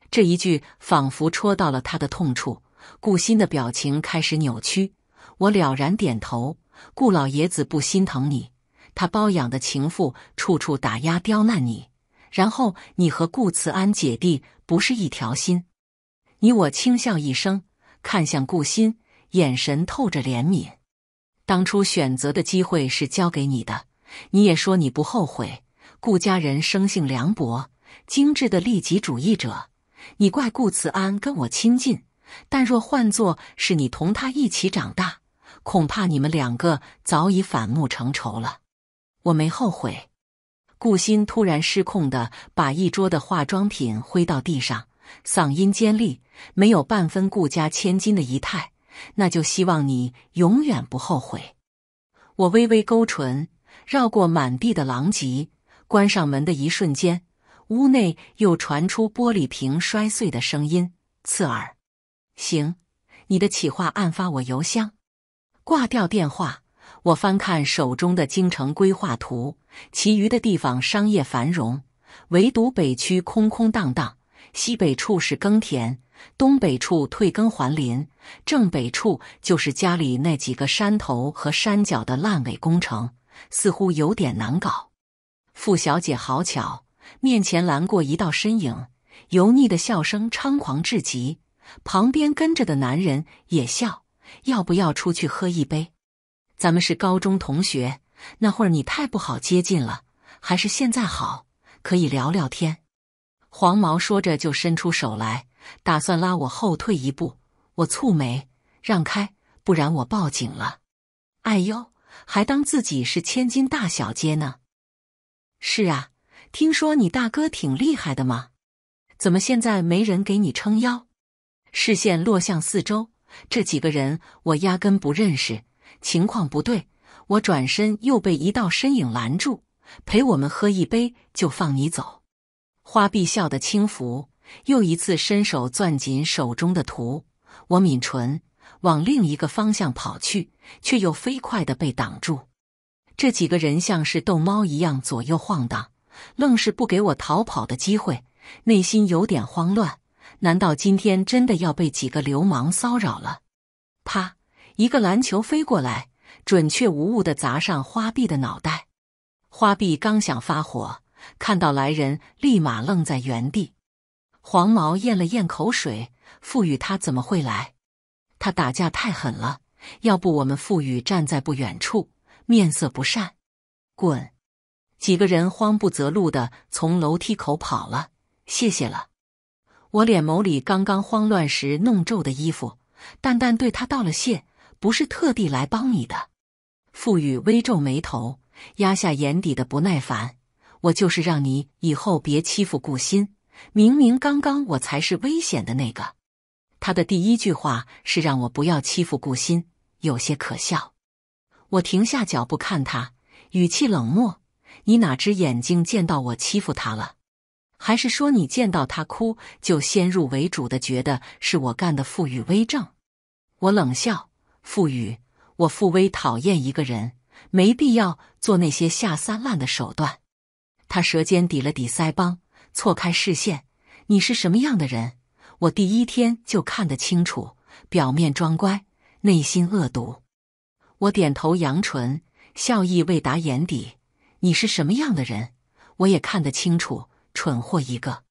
这一句仿佛戳到了他的痛处，顾欣的表情开始扭曲。我了然点头，顾老爷子不心疼你。他包养的情妇处处打压刁难你，然后你和顾慈安姐弟不是一条心。你我轻笑一声，看向顾心，眼神透着怜悯。当初选择的机会是交给你的，你也说你不后悔。顾家人生性凉薄，精致的利己主义者。你怪顾慈安跟我亲近，但若换做是你同他一起长大，恐怕你们两个早已反目成仇了。我没后悔。顾欣突然失控的把一桌的化妆品挥到地上，嗓音尖利，没有半分顾家千金的仪态。那就希望你永远不后悔。我微微勾唇，绕过满地的狼藉，关上门的一瞬间，屋内又传出玻璃瓶摔碎的声音，刺耳。行，你的企划案发我邮箱，挂掉电话。我翻看手中的京城规划图，其余的地方商业繁荣，唯独北区空空荡荡。西北处是耕田，东北处退耕还林，正北处就是家里那几个山头和山脚的烂尾工程，似乎有点难搞。傅小姐，好巧，面前拦过一道身影，油腻的笑声猖狂至极，旁边跟着的男人也笑，要不要出去喝一杯？咱们是高中同学，那会儿你太不好接近了，还是现在好，可以聊聊天。黄毛说着就伸出手来，打算拉我后退一步。我蹙眉，让开，不然我报警了。哎呦，还当自己是千金大小姐呢？是啊，听说你大哥挺厉害的嘛，怎么现在没人给你撑腰？视线落向四周，这几个人我压根不认识。情况不对，我转身又被一道身影拦住。陪我们喝一杯就放你走。花臂笑得轻浮，又一次伸手攥紧手中的图。我抿唇，往另一个方向跑去，却又飞快地被挡住。这几个人像是逗猫一样左右晃荡，愣是不给我逃跑的机会。内心有点慌乱，难道今天真的要被几个流氓骚扰了？啪。一个篮球飞过来，准确无误的砸上花臂的脑袋。花臂刚想发火，看到来人，立马愣在原地。黄毛咽了咽口水，赋宇他怎么会来？他打架太狠了，要不我们赋宇站在不远处，面色不善。滚！几个人慌不择路的从楼梯口跑了。谢谢了，我脸眸里刚刚慌乱时弄皱的衣服，淡淡对他道了谢。不是特地来帮你的，傅宇微皱眉头，压下眼底的不耐烦。我就是让你以后别欺负顾心。明明刚刚我才是危险的那个。他的第一句话是让我不要欺负顾心，有些可笑。我停下脚步看他，语气冷漠：“你哪只眼睛见到我欺负他了？还是说你见到他哭就先入为主的觉得是我干的？”傅宇微症？我冷笑。傅宇，我傅威讨厌一个人，没必要做那些下三滥的手段。他舌尖抵了抵腮帮，错开视线。你是什么样的人，我第一天就看得清楚。表面装乖，内心恶毒。我点头扬唇，笑意未达眼底。你是什么样的人，我也看得清楚。蠢货一个。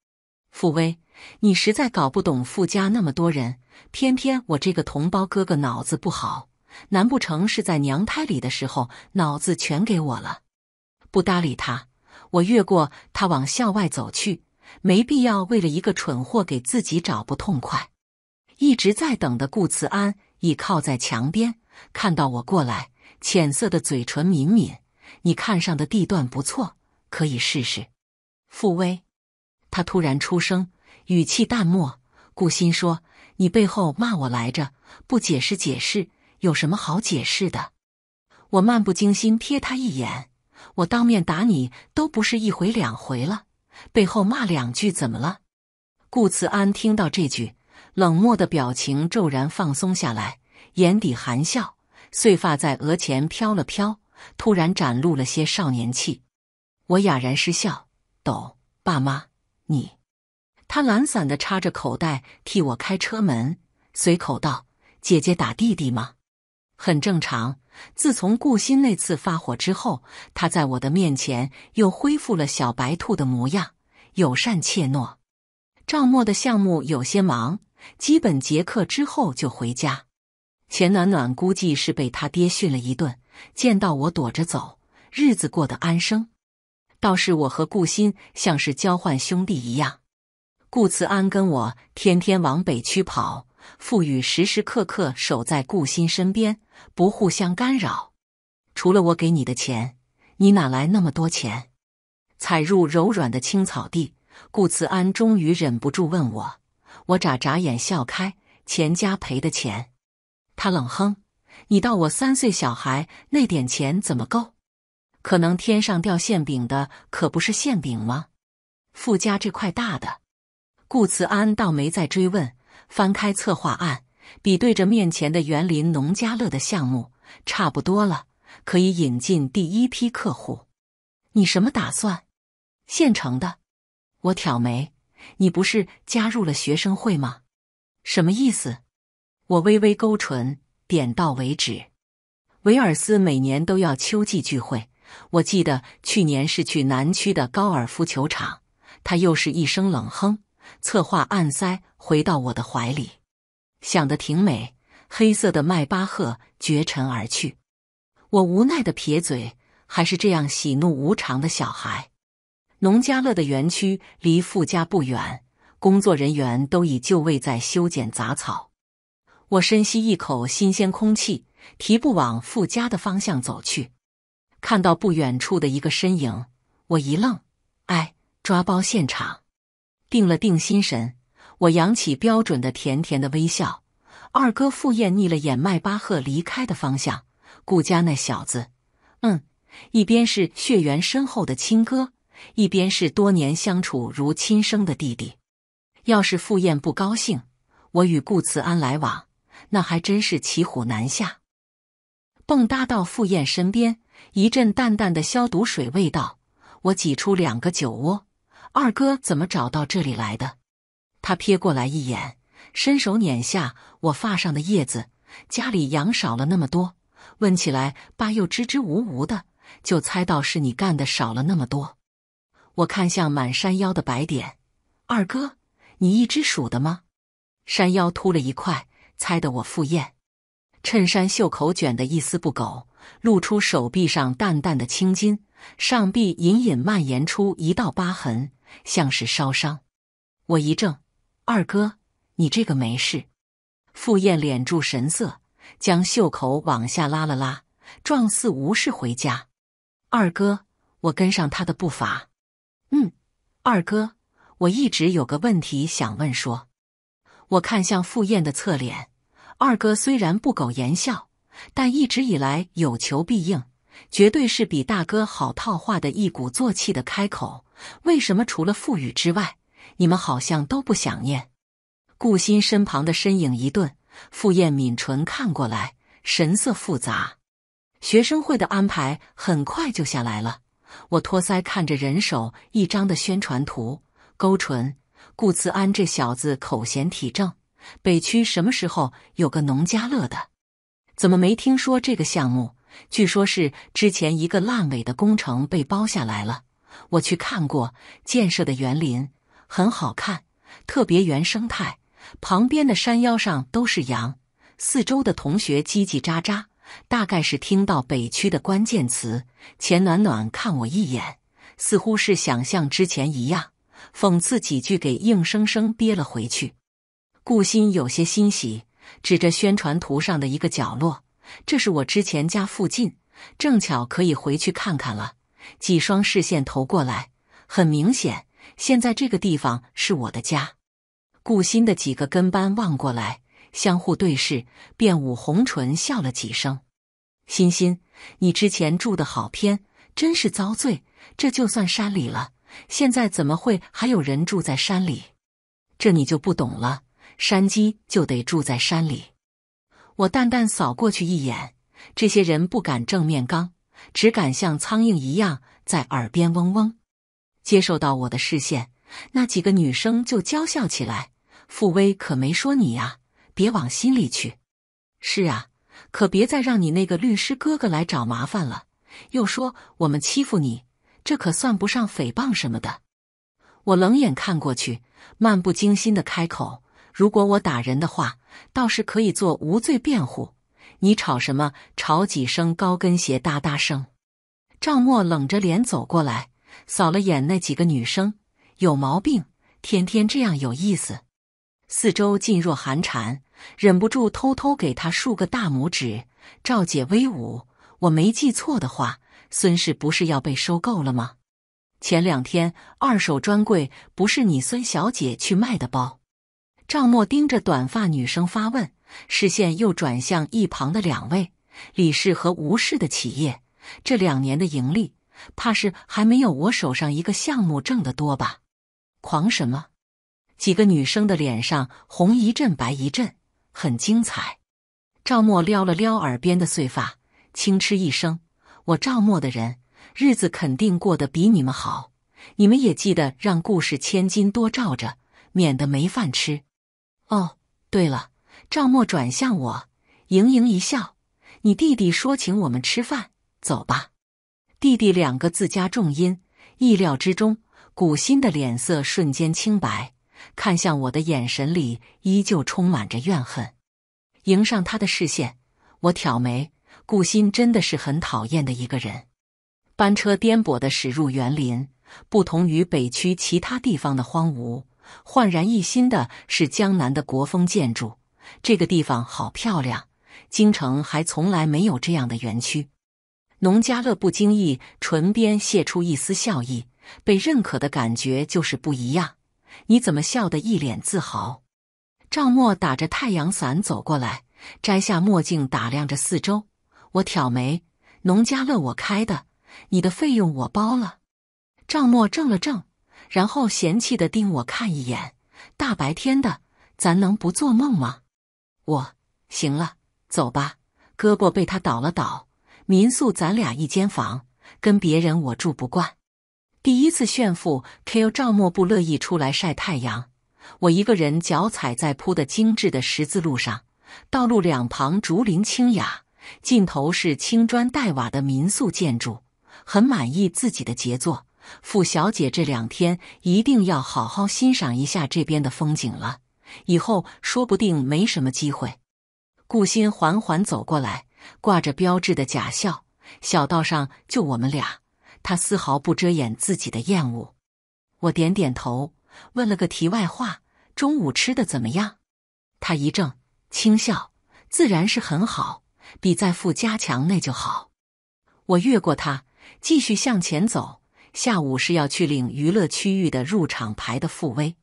傅威，你实在搞不懂，傅家那么多人，偏偏我这个同胞哥哥脑子不好，难不成是在娘胎里的时候脑子全给我了？不搭理他，我越过他往校外走去，没必要为了一个蠢货给自己找不痛快。一直在等的顾慈安倚靠在墙边，看到我过来，浅色的嘴唇抿抿：“你看上的地段不错，可以试试。”傅威。他突然出声，语气淡漠。顾心说：“你背后骂我来着，不解释解释，有什么好解释的？”我漫不经心瞥他一眼，我当面打你都不是一回两回了，背后骂两句怎么了？顾慈安听到这句，冷漠的表情骤然放松下来，眼底含笑，碎发在额前飘了飘，突然展露了些少年气。我哑然失笑，抖爸妈。你，他懒散的插着口袋，替我开车门，随口道：“姐姐打弟弟吗？很正常。自从顾欣那次发火之后，他在我的面前又恢复了小白兔的模样，友善怯懦。”赵默的项目有些忙，基本结课之后就回家。钱暖暖估计是被他爹训了一顿，见到我躲着走，日子过得安生。倒是我和顾鑫像是交换兄弟一样，顾慈安跟我天天往北区跑，傅宇时时刻刻守在顾鑫身边，不互相干扰。除了我给你的钱，你哪来那么多钱？踩入柔软的青草地，顾慈安终于忍不住问我。我眨眨眼笑开，钱家赔的钱。他冷哼：“你到我三岁小孩那点钱怎么够？”可能天上掉馅饼的可不是馅饼吗？傅家这块大的，顾慈安倒没再追问，翻开策划案，比对着面前的园林农家乐的项目，差不多了，可以引进第一批客户。你什么打算？现成的。我挑眉，你不是加入了学生会吗？什么意思？我微微勾唇，点到为止。维尔斯每年都要秋季聚会。我记得去年是去南区的高尔夫球场，他又是一声冷哼，策划暗塞回到我的怀里，想的挺美。黑色的迈巴赫绝尘而去，我无奈的撇嘴，还是这样喜怒无常的小孩。农家乐的园区离富家不远，工作人员都已就位，在修剪杂草。我深吸一口新鲜空气，提步往富家的方向走去。看到不远处的一个身影，我一愣，哎，抓包现场！定了定心神，我扬起标准的甜甜的微笑。二哥赴宴，睨了眼迈巴赫离开的方向，顾家那小子，嗯，一边是血缘深厚的亲哥，一边是多年相处如亲生的弟弟，要是赴宴不高兴，我与顾慈安来往，那还真是骑虎难下。蹦跶到赴宴身边。一阵淡淡的消毒水味道，我挤出两个酒窝。二哥怎么找到这里来的？他瞥过来一眼，伸手捻下我发上的叶子。家里羊少了那么多，问起来爸又支支吾吾的，就猜到是你干的少了那么多。我看向满山腰的白点，二哥，你一只数的吗？山腰秃了一块，猜得我赴宴，衬衫袖口卷得一丝不苟。露出手臂上淡淡的青筋，上臂隐隐蔓延出一道疤痕，像是烧伤。我一怔：“二哥，你这个没事？”傅宴敛住神色，将袖口往下拉了拉，状似无事回家。二哥，我跟上他的步伐。嗯，二哥，我一直有个问题想问。说，我看向傅宴的侧脸，二哥虽然不苟言笑。但一直以来有求必应，绝对是比大哥好套话的一鼓作气的开口。为什么除了傅宇之外，你们好像都不想念？顾欣身旁的身影一顿，傅宴抿唇看过来，神色复杂。学生会的安排很快就下来了。我托腮看着人手一张的宣传图，勾唇。顾慈安这小子口嫌体正，北区什么时候有个农家乐的？怎么没听说这个项目？据说是之前一个烂尾的工程被包下来了。我去看过建设的园林，很好看，特别原生态。旁边的山腰上都是羊，四周的同学叽叽喳喳，大概是听到北区的关键词。钱暖暖看我一眼，似乎是想像之前一样讽刺几句，给硬生生憋了回去。顾鑫有些欣喜。指着宣传图上的一个角落，这是我之前家附近，正巧可以回去看看了。几双视线投过来，很明显，现在这个地方是我的家。顾鑫的几个跟班望过来，相互对视，便捂红唇笑了几声。欣欣，你之前住的好偏，真是遭罪。这就算山里了，现在怎么会还有人住在山里？这你就不懂了。山鸡就得住在山里。我淡淡扫过去一眼，这些人不敢正面刚，只敢像苍蝇一样在耳边嗡嗡。接受到我的视线，那几个女生就娇笑起来。傅威可没说你呀，别往心里去。是啊，可别再让你那个律师哥哥来找麻烦了。又说我们欺负你，这可算不上诽谤什么的。我冷眼看过去，漫不经心的开口。如果我打人的话，倒是可以做无罪辩护。你吵什么？吵几声高跟鞋哒哒声。赵默冷着脸走过来，扫了眼那几个女生，有毛病，天天这样有意思。四周噤若寒蝉，忍不住偷偷给他竖个大拇指。赵姐威武！我没记错的话，孙氏不是要被收购了吗？前两天二手专柜不是你孙小姐去卖的包？赵默盯着短发女生发问，视线又转向一旁的两位李氏和吴氏的企业，这两年的盈利，怕是还没有我手上一个项目挣得多吧？狂什么？几个女生的脸上红一阵白一阵，很精彩。赵默撩了撩耳边的碎发，轻嗤一声：“我赵默的人日子肯定过得比你们好，你们也记得让顾氏千金多照着，免得没饭吃。”哦，对了，赵默转向我，盈盈一笑：“你弟弟说请我们吃饭，走吧。”弟弟两个字加重音，意料之中，古欣的脸色瞬间清白，看向我的眼神里依旧充满着怨恨。迎上他的视线，我挑眉。古欣真的是很讨厌的一个人。班车颠簸的驶入园林，不同于北区其他地方的荒芜。焕然一新的是江南的国风建筑，这个地方好漂亮。京城还从来没有这样的园区。农家乐不经意唇边泄出一丝笑意，被认可的感觉就是不一样。你怎么笑得一脸自豪？赵默打着太阳伞走过来，摘下墨镜打量着四周。我挑眉：“农家乐我开的，你的费用我包了。”赵默怔了怔。然后嫌弃的盯我看一眼，大白天的，咱能不做梦吗？我行了，走吧。胳膊被他倒了倒。民宿咱俩一间房，跟别人我住不惯。第一次炫富，K 赵默不乐意出来晒太阳。我一个人脚踩在铺的精致的十字路上，道路两旁竹林清雅，尽头是青砖黛瓦的民宿建筑，很满意自己的杰作。傅小姐这两天一定要好好欣赏一下这边的风景了，以后说不定没什么机会。顾欣缓缓走过来，挂着标志的假笑。小道上就我们俩，他丝毫不遮掩自己的厌恶。我点点头，问了个题外话：“中午吃的怎么样？”他一怔，轻笑：“自然是很好，比在傅家强那就好。”我越过他，继续向前走。下午是要去领娱乐区域的入场牌的。傅威，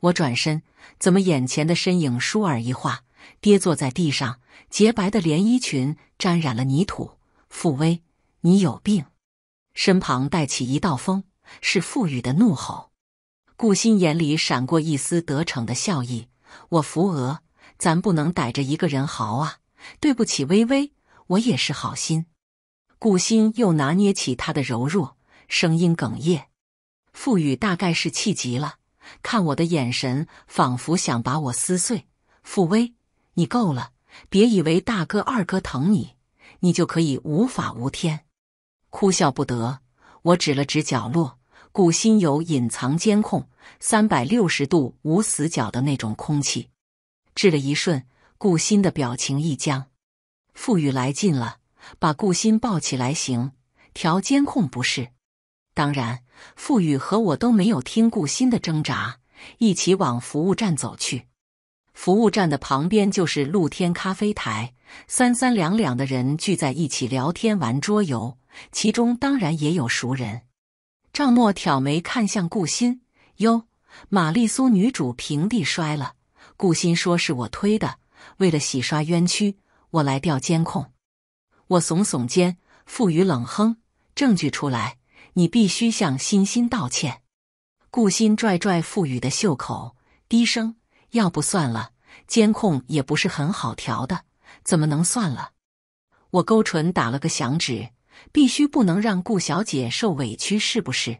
我转身，怎么眼前的身影倏尔一化，跌坐在地上，洁白的连衣裙沾染了泥土。傅威，你有病！身旁带起一道风，是傅宇的怒吼。顾心眼里闪过一丝得逞的笑意。我扶额，咱不能逮着一个人嚎啊！对不起，微微，我也是好心。顾心又拿捏起他的柔弱。声音哽咽，傅宇大概是气急了，看我的眼神仿佛想把我撕碎。傅威，你够了！别以为大哥二哥疼你，你就可以无法无天。哭笑不得，我指了指角落，顾心有隐藏监控，三百六十度无死角的那种空气。治了一瞬，顾心的表情一僵。傅宇来劲了，把顾心抱起来，行，调监控不是？当然，傅宇和我都没有听顾欣的挣扎，一起往服务站走去。服务站的旁边就是露天咖啡台，三三两两的人聚在一起聊天、玩桌游，其中当然也有熟人。赵默挑眉看向顾欣，哟，玛丽苏女主平地摔了。”顾欣说：“是我推的，为了洗刷冤屈，我来调监控。”我耸耸肩，傅宇冷哼：“证据出来。”你必须向欣欣道歉。顾欣拽拽傅宇的袖口，低声：“要不算了，监控也不是很好调的，怎么能算了？”我勾唇，打了个响指：“必须不能让顾小姐受委屈，是不是？”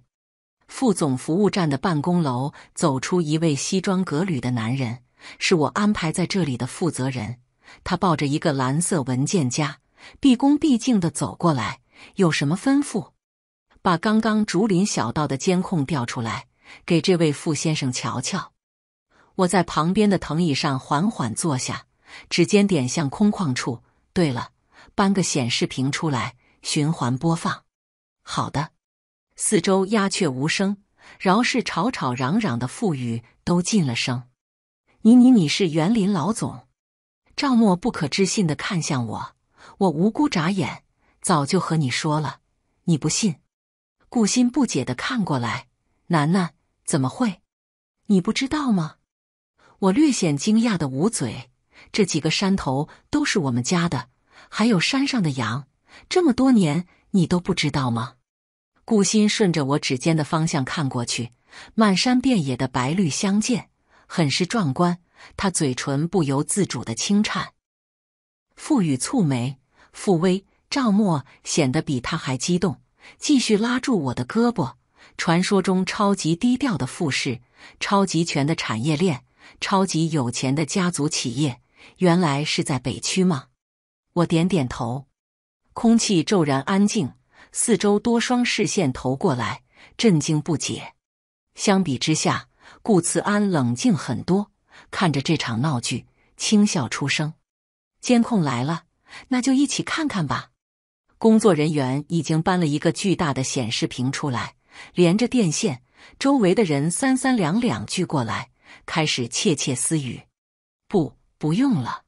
副总服务站的办公楼走出一位西装革履的男人，是我安排在这里的负责人。他抱着一个蓝色文件夹，毕恭毕敬的走过来：“有什么吩咐？”把刚刚竹林小道的监控调出来，给这位傅先生瞧瞧。我在旁边的藤椅上缓缓坐下，指尖点向空旷处。对了，搬个显示屏出来，循环播放。好的。四周鸦雀无声，饶是吵吵嚷嚷的富语都进了声。你你你是园林老总？赵默不可置信的看向我，我无辜眨眼，早就和你说了，你不信。顾欣不解的看过来，楠楠怎么会？你不知道吗？我略显惊讶的捂嘴，这几个山头都是我们家的，还有山上的羊，这么多年你都不知道吗？顾欣顺着我指尖的方向看过去，漫山遍野的白绿相间，很是壮观。他嘴唇不由自主的轻颤。傅宇蹙眉，傅威、赵默显得比他还激动。继续拉住我的胳膊。传说中超级低调的富士，超级全的产业链，超级有钱的家族企业，原来是在北区吗？我点点头。空气骤然安静，四周多双视线投过来，震惊不解。相比之下，顾慈安冷静很多，看着这场闹剧，轻笑出声：“监控来了，那就一起看看吧。”工作人员已经搬了一个巨大的显示屏出来，连着电线。周围的人三三两两聚过来，开始窃窃私语。不，不用了。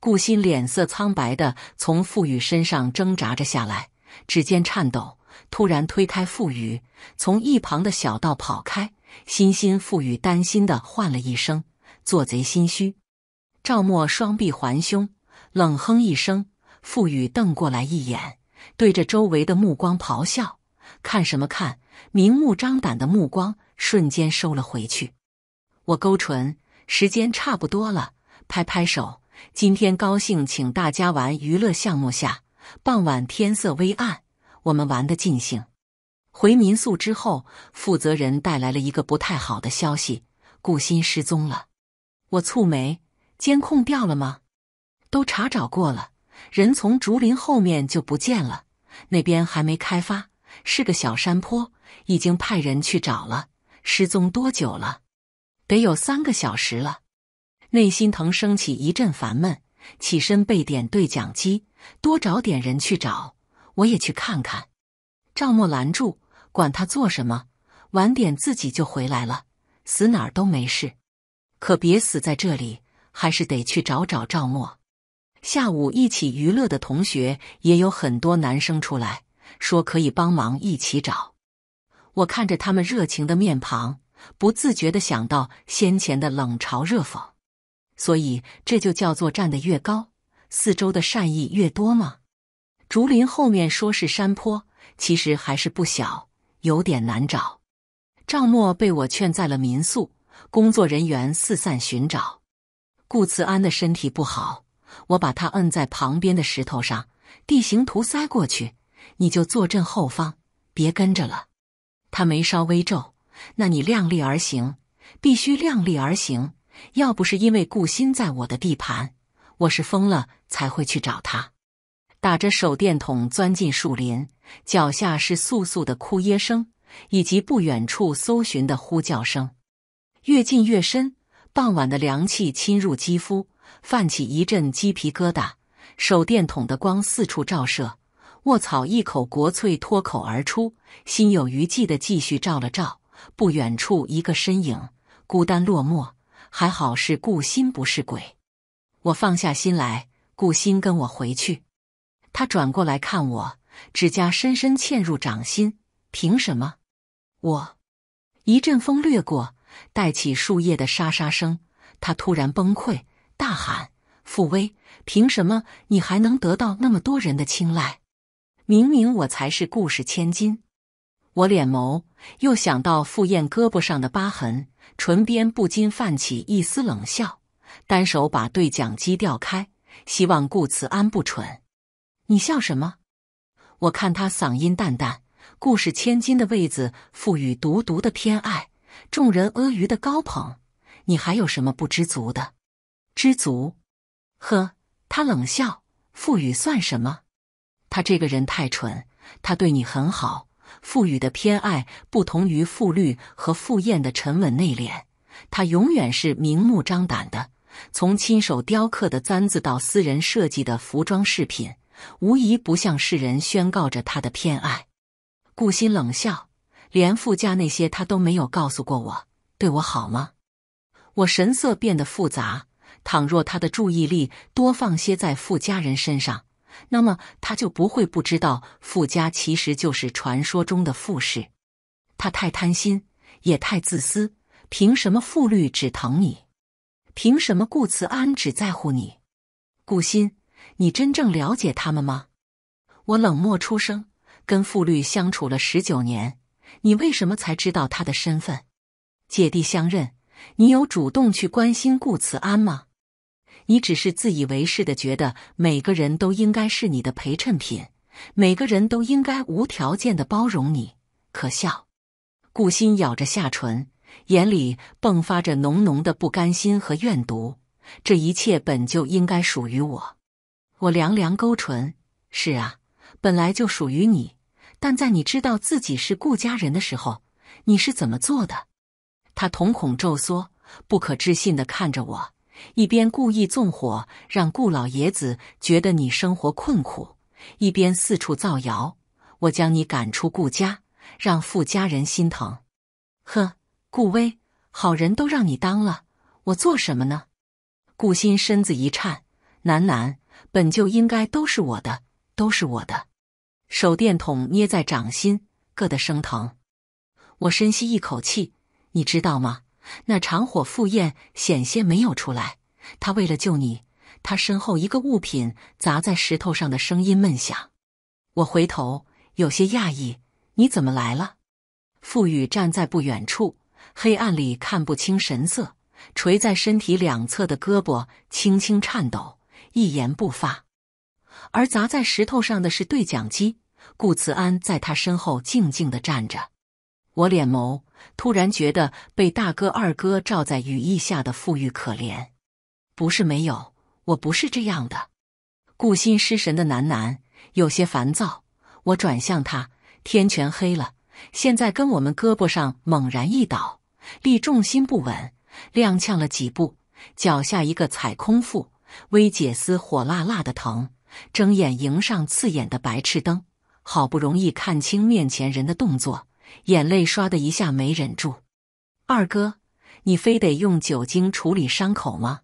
顾鑫脸色苍白的从傅宇身上挣扎着下来，指尖颤抖，突然推开傅宇，从一旁的小道跑开。欣欣，傅宇担心的唤了一声：“做贼心虚。”赵默双臂环胸，冷哼一声。傅宇瞪过来一眼。对着周围的目光咆哮：“看什么看！”明目张胆的目光瞬间收了回去。我勾唇，时间差不多了，拍拍手。今天高兴，请大家玩娱乐项目。下傍晚天色微暗，我们玩得尽兴。回民宿之后，负责人带来了一个不太好的消息：顾欣失踪了。我蹙眉：“监控掉了吗？都查找过了。”人从竹林后面就不见了，那边还没开发，是个小山坡，已经派人去找了。失踪多久了？得有三个小时了。内心疼，升起一阵烦闷，起身背点对讲机，多找点人去找，我也去看看。赵默拦住，管他做什么，晚点自己就回来了，死哪儿都没事，可别死在这里，还是得去找找赵默。下午一起娱乐的同学也有很多男生出来说可以帮忙一起找。我看着他们热情的面庞，不自觉的想到先前的冷嘲热讽，所以这就叫做站得越高，四周的善意越多吗？竹林后面说是山坡，其实还是不小，有点难找。赵默被我劝在了民宿，工作人员四散寻找。顾慈安的身体不好。我把他摁在旁边的石头上，地形图塞过去，你就坐镇后方，别跟着了。他眉梢微皱，那你量力而行，必须量力而行。要不是因为顾心在我的地盘，我是疯了才会去找他。打着手电筒钻进树林，脚下是簌簌的枯叶声，以及不远处搜寻的呼叫声。越近越深，傍晚的凉气侵入肌肤。泛起一阵鸡皮疙瘩，手电筒的光四处照射。卧槽！一口国粹脱口而出，心有余悸的继续照了照。不远处，一个身影孤单落寞。还好是顾心，不是鬼，我放下心来。顾心，跟我回去。他转过来看我，指甲深深嵌入掌心。凭什么？我一阵风掠过，带起树叶的沙沙声。他突然崩溃。大喊：“傅威，凭什么你还能得到那么多人的青睐？明明我才是故事千金。”我脸眸又想到傅宴胳膊上的疤痕，唇边不禁泛起一丝冷笑，单手把对讲机调开，希望顾慈安不蠢。你笑什么？我看他嗓音淡淡，故事千金的位子，赋予独独的偏爱，众人阿谀的高捧，你还有什么不知足的？知足，呵，他冷笑。傅宇算什么？他这个人太蠢。他对你很好。傅宇的偏爱不同于傅律和傅宴的沉稳内敛，他永远是明目张胆的。从亲手雕刻的簪子到私人设计的服装饰品，无疑不向世人宣告着他的偏爱。顾心冷笑，连傅家那些他都没有告诉过我，对我好吗？我神色变得复杂。倘若他的注意力多放些在傅家人身上，那么他就不会不知道傅家其实就是传说中的傅氏。他太贪心，也太自私。凭什么傅律只疼你？凭什么顾慈安只在乎你？顾心，你真正了解他们吗？我冷漠出声，跟傅律相处了十九年，你为什么才知道他的身份？姐弟相认，你有主动去关心顾慈安吗？你只是自以为是的觉得每个人都应该是你的陪衬品，每个人都应该无条件的包容你，可笑。顾欣咬着下唇，眼里迸发着浓浓的不甘心和怨毒。这一切本就应该属于我。我凉凉勾唇：“是啊，本来就属于你。但在你知道自己是顾家人的时候，你是怎么做的？”他瞳孔骤缩，不可置信的看着我。一边故意纵火，让顾老爷子觉得你生活困苦；一边四处造谣，我将你赶出顾家，让傅家人心疼。呵，顾威，好人都让你当了，我做什么呢？顾鑫身子一颤，楠楠，本就应该都是我的，都是我的。”手电筒捏在掌心，硌得生疼。我深吸一口气，你知道吗？那长火赴宴险些没有出来，他为了救你，他身后一个物品砸在石头上的声音闷响。我回头，有些讶异，你怎么来了？傅宇站在不远处，黑暗里看不清神色，垂在身体两侧的胳膊轻轻颤抖，一言不发。而砸在石头上的是对讲机，顾慈安在他身后静静的站着。我脸眸突然觉得被大哥二哥罩在羽翼下的富裕可怜，不是没有，我不是这样的。顾心失神的喃喃，有些烦躁。我转向他，天全黑了，现在跟我们胳膊上猛然一倒，立重心不稳，踉跄了几步，脚下一个踩空腹，微解丝火辣辣的疼。睁眼迎上刺眼的白炽灯，好不容易看清面前人的动作。眼泪唰的一下没忍住，二哥，你非得用酒精处理伤口吗？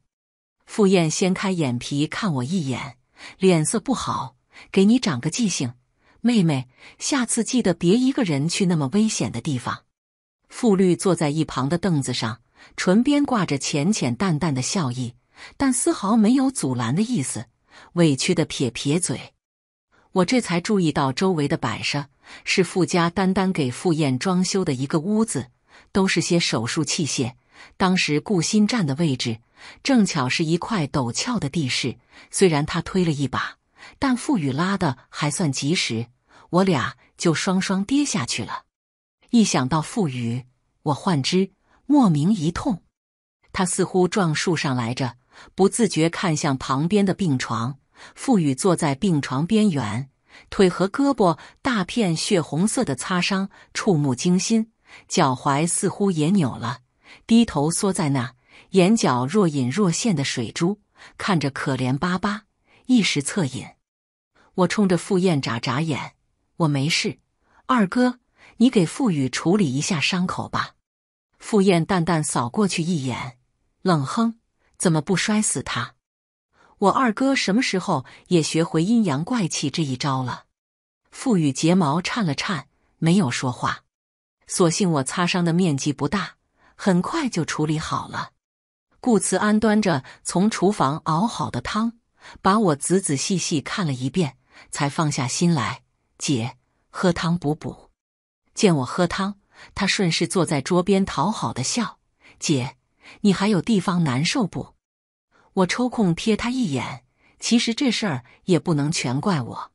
傅宴掀开眼皮看我一眼，脸色不好，给你长个记性，妹妹，下次记得别一个人去那么危险的地方。傅律坐在一旁的凳子上，唇边挂着浅浅淡淡的笑意，但丝毫没有阻拦的意思，委屈的撇撇嘴。我这才注意到周围的摆设。是傅家单单给傅宴装修的一个屋子，都是些手术器械。当时顾心站的位置正巧是一块陡峭的地势，虽然他推了一把，但傅宇拉的还算及时，我俩就双双跌下去了。一想到傅宇，我幻之莫名一痛。他似乎撞树上来着，不自觉看向旁边的病床，傅宇坐在病床边缘。腿和胳膊大片血红色的擦伤，触目惊心；脚踝似乎也扭了，低头缩在那，眼角若隐若现的水珠，看着可怜巴巴，一时恻隐。我冲着傅宴眨眨眼，我没事。二哥，你给傅宇处理一下伤口吧。傅宴淡淡扫过去一眼，冷哼：“怎么不摔死他？”我二哥什么时候也学会阴阳怪气这一招了？傅宇睫毛颤了颤，没有说话。所幸我擦伤的面积不大，很快就处理好了。顾慈安端着从厨房熬好的汤，把我仔仔细细看了一遍，才放下心来。姐，喝汤补补。见我喝汤，他顺势坐在桌边，讨好的笑。姐，你还有地方难受不？我抽空瞥他一眼，其实这事儿也不能全怪我。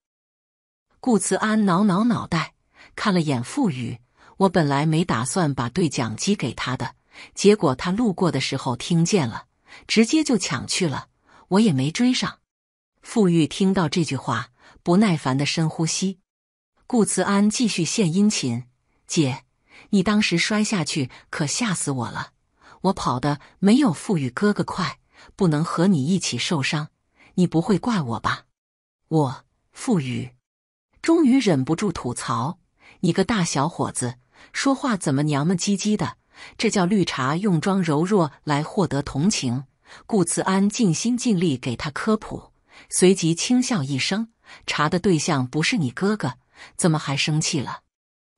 顾慈安挠挠脑袋，看了眼傅宇。我本来没打算把对讲机给他的，结果他路过的时候听见了，直接就抢去了，我也没追上。傅玉听到这句话，不耐烦的深呼吸。顾慈安继续献殷勤：“姐，你当时摔下去可吓死我了，我跑的没有傅玉哥哥快。”不能和你一起受伤，你不会怪我吧？我傅宇终于忍不住吐槽：“你个大小伙子，说话怎么娘们唧唧的？这叫绿茶用装柔弱来获得同情。”顾慈安尽心尽力给他科普，随即轻笑一声：“查的对象不是你哥哥，怎么还生气了？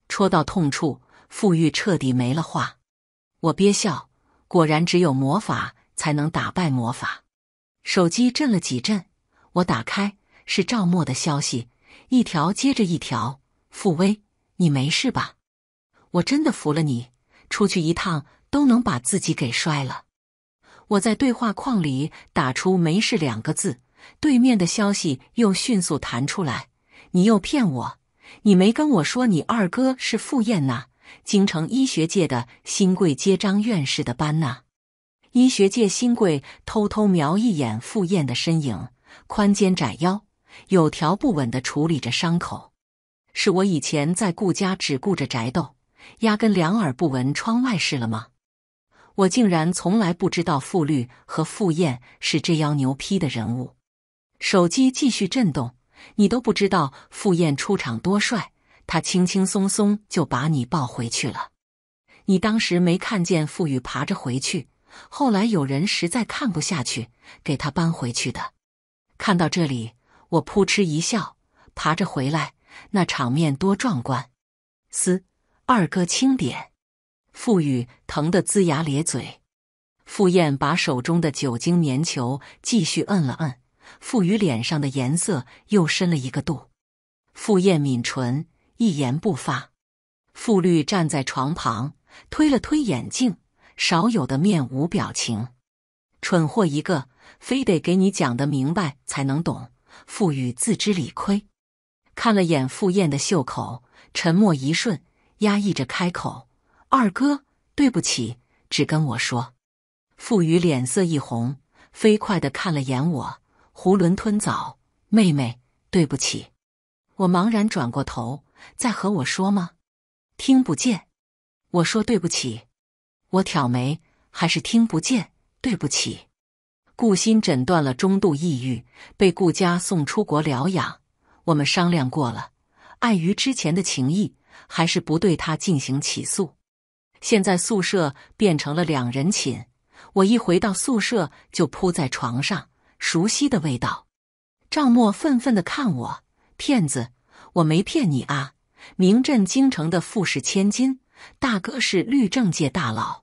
戳到痛处，傅玉彻底没了话。我憋笑，果然只有魔法。”才能打败魔法。手机震了几震，我打开是赵默的消息，一条接着一条。傅威，你没事吧？我真的服了你，出去一趟都能把自己给摔了。我在对话框里打出“没事”两个字，对面的消息又迅速弹出来。你又骗我，你没跟我说你二哥是傅宴呐？京城医学界的新贵接张院士的班呐？医学界新贵偷偷瞄一眼傅宴的身影，宽肩窄腰，有条不紊地处理着伤口。是我以前在顾家只顾着宅斗，压根两耳不闻窗外事了吗？我竟然从来不知道傅律和傅宴是这妖牛批的人物。手机继续震动，你都不知道傅宴出场多帅，他轻轻松松就把你抱回去了。你当时没看见傅宇爬着回去？后来有人实在看不下去，给他搬回去的。看到这里，我扑哧一笑，爬着回来，那场面多壮观！嘶，二哥轻点。傅宇疼得龇牙咧嘴。傅宴把手中的酒精棉球继续摁了摁，傅宇脸上的颜色又深了一个度。傅宴抿唇，一言不发。傅律站在床旁，推了推眼镜。少有的面无表情，蠢货一个，非得给你讲的明白才能懂。傅宇自知理亏，看了眼傅宴的袖口，沉默一瞬，压抑着开口：“二哥，对不起。”只跟我说。傅宇脸色一红，飞快的看了眼我，囫囵吞枣：“妹妹，对不起。”我茫然转过头，在和我说吗？听不见，我说对不起。我挑眉，还是听不见。对不起，顾欣诊断了中度抑郁，被顾家送出国疗养。我们商量过了，碍于之前的情谊，还是不对他进行起诉。现在宿舍变成了两人寝，我一回到宿舍就扑在床上，熟悉的味道。赵默愤愤地看我，骗子！我没骗你啊，名震京城的富氏千金，大哥是律政界大佬。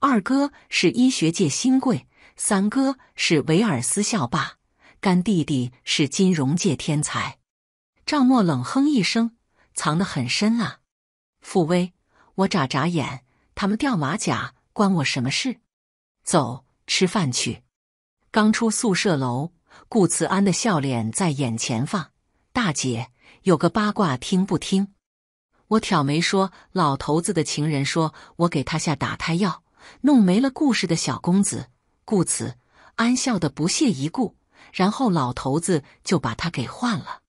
二哥是医学界新贵，三哥是韦尔斯校霸，干弟弟是金融界天才。赵默冷哼一声：“藏得很深啊。”傅威，我眨眨眼：“他们掉马甲关我什么事？”走，吃饭去。刚出宿舍楼，顾慈安的笑脸在眼前放。大姐有个八卦，听不听？我挑眉说：“老头子的情人说我给他下打胎药。”弄没了故事的小公子，顾慈安笑得不屑一顾，然后老头子就把他给换了。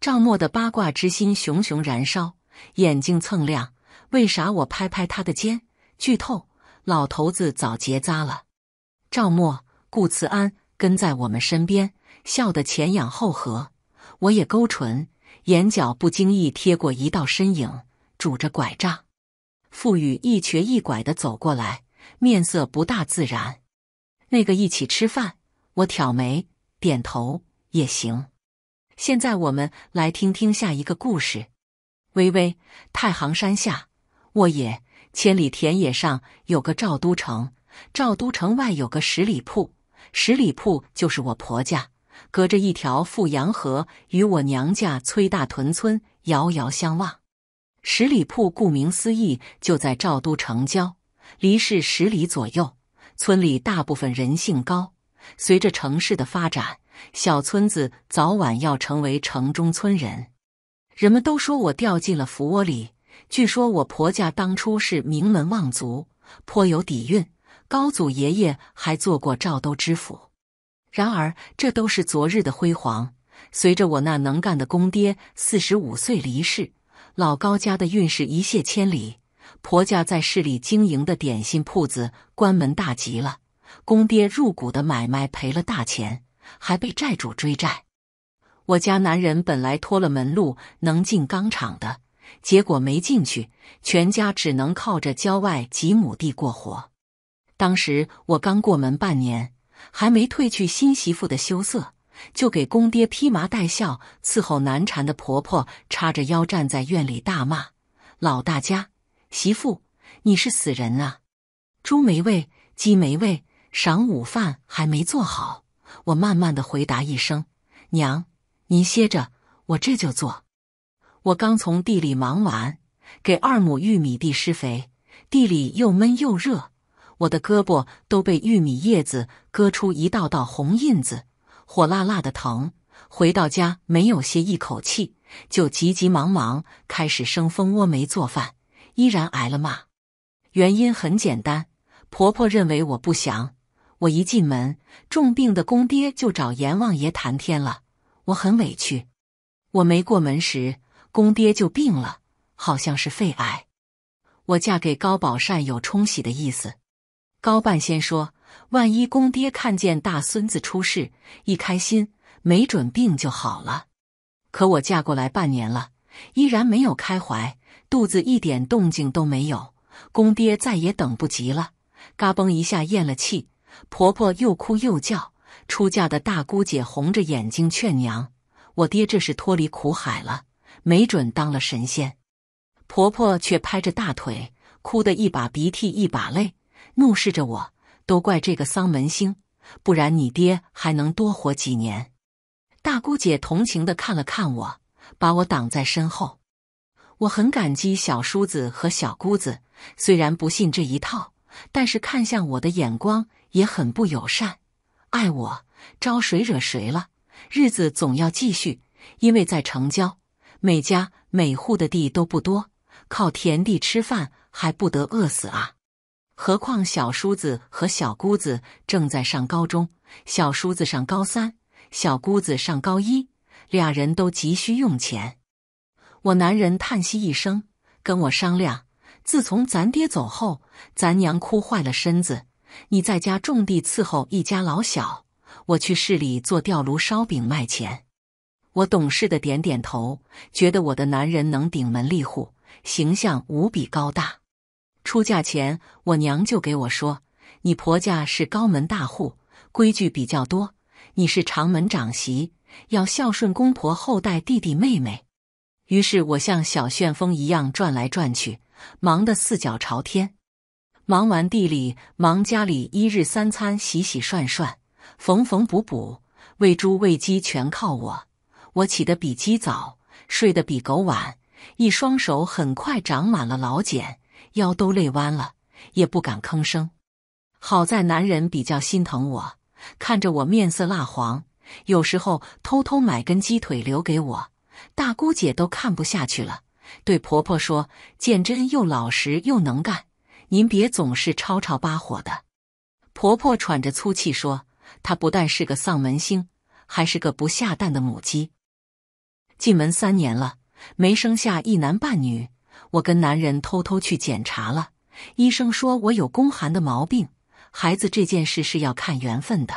赵默的八卦之心熊熊燃烧，眼睛蹭亮。为啥我拍拍他的肩？剧透，老头子早结扎了。赵默、顾慈安跟在我们身边，笑得前仰后合。我也勾唇，眼角不经意贴过一道身影，拄着拐杖，傅宇一瘸一拐的走过来。面色不大自然。那个一起吃饭，我挑眉点头也行。现在我们来听听下一个故事。微微，太行山下沃野，千里田野上有个赵都城，赵都城外有个十里铺，十里铺就是我婆家，隔着一条富阳河，与我娘家崔大屯村遥遥相望。十里铺顾名思义，就在赵都城郊。离市十里左右，村里大部分人姓高。随着城市的发展，小村子早晚要成为城中村人。人们都说我掉进了福窝里。据说我婆家当初是名门望族，颇有底蕴。高祖爷爷还做过赵都知府。然而，这都是昨日的辉煌。随着我那能干的公爹四十五岁离世，老高家的运势一泻千里。婆家在市里经营的点心铺子关门大吉了，公爹入股的买卖赔了大钱，还被债主追债。我家男人本来托了门路能进钢厂的，结果没进去，全家只能靠着郊外几亩地过活。当时我刚过门半年，还没褪去新媳妇的羞涩，就给公爹披麻戴孝，伺候难缠的婆婆，叉着腰站在院里大骂老大家。媳妇，你是死人啊！猪没喂，鸡没喂，晌午饭还没做好。我慢慢的回答一声：“娘，您歇着，我这就做。”我刚从地里忙完，给二亩玉米地施肥，地里又闷又热，我的胳膊都被玉米叶子割出一道道红印子，火辣辣的疼。回到家没有歇一口气，就急急忙忙开始生蜂窝煤做饭。依然挨了骂，原因很简单，婆婆认为我不祥。我一进门，重病的公爹就找阎王爷谈天了，我很委屈。我没过门时，公爹就病了，好像是肺癌。我嫁给高宝善有冲喜的意思。高半仙说，万一公爹看见大孙子出事，一开心，没准病就好了。可我嫁过来半年了，依然没有开怀。肚子一点动静都没有，公爹再也等不及了，嘎嘣一下咽了气。婆婆又哭又叫，出嫁的大姑姐红着眼睛劝娘：“我爹这是脱离苦海了，没准当了神仙。”婆婆却拍着大腿，哭得一把鼻涕一把泪，怒视着我：“都怪这个丧门星，不然你爹还能多活几年。”大姑姐同情地看了看我，把我挡在身后。我很感激小叔子和小姑子，虽然不信这一套，但是看向我的眼光也很不友善。爱我？招谁惹谁了？日子总要继续，因为在城郊，每家每户的地都不多，靠田地吃饭还不得饿死啊？何况小叔子和小姑子正在上高中，小叔子上高三，小姑子上高一，俩人都急需用钱。我男人叹息一声，跟我商量：自从咱爹走后，咱娘哭坏了身子，你在家种地伺候一家老小，我去市里做吊炉烧饼卖钱。我懂事的点点头，觉得我的男人能顶门立户，形象无比高大。出嫁前，我娘就给我说：你婆家是高门大户，规矩比较多，你是长门长媳，要孝顺公婆，厚待弟弟妹妹。于是我像小旋风一样转来转去，忙得四脚朝天。忙完地里，忙家里，一日三餐洗洗涮涮，缝缝补补，喂猪喂鸡全靠我。我起得比鸡早，睡得比狗晚，一双手很快长满了老茧，腰都累弯了，也不敢吭声。好在男人比较心疼我，看着我面色蜡黄，有时候偷偷买根鸡腿留给我。大姑姐都看不下去了，对婆婆说：“建真又老实又能干，您别总是吵吵巴火的。”婆婆喘着粗气说：“她不但是个丧门星，还是个不下蛋的母鸡。进门三年了，没生下一男半女。我跟男人偷偷去检查了，医生说我有宫寒的毛病。孩子这件事是要看缘分的。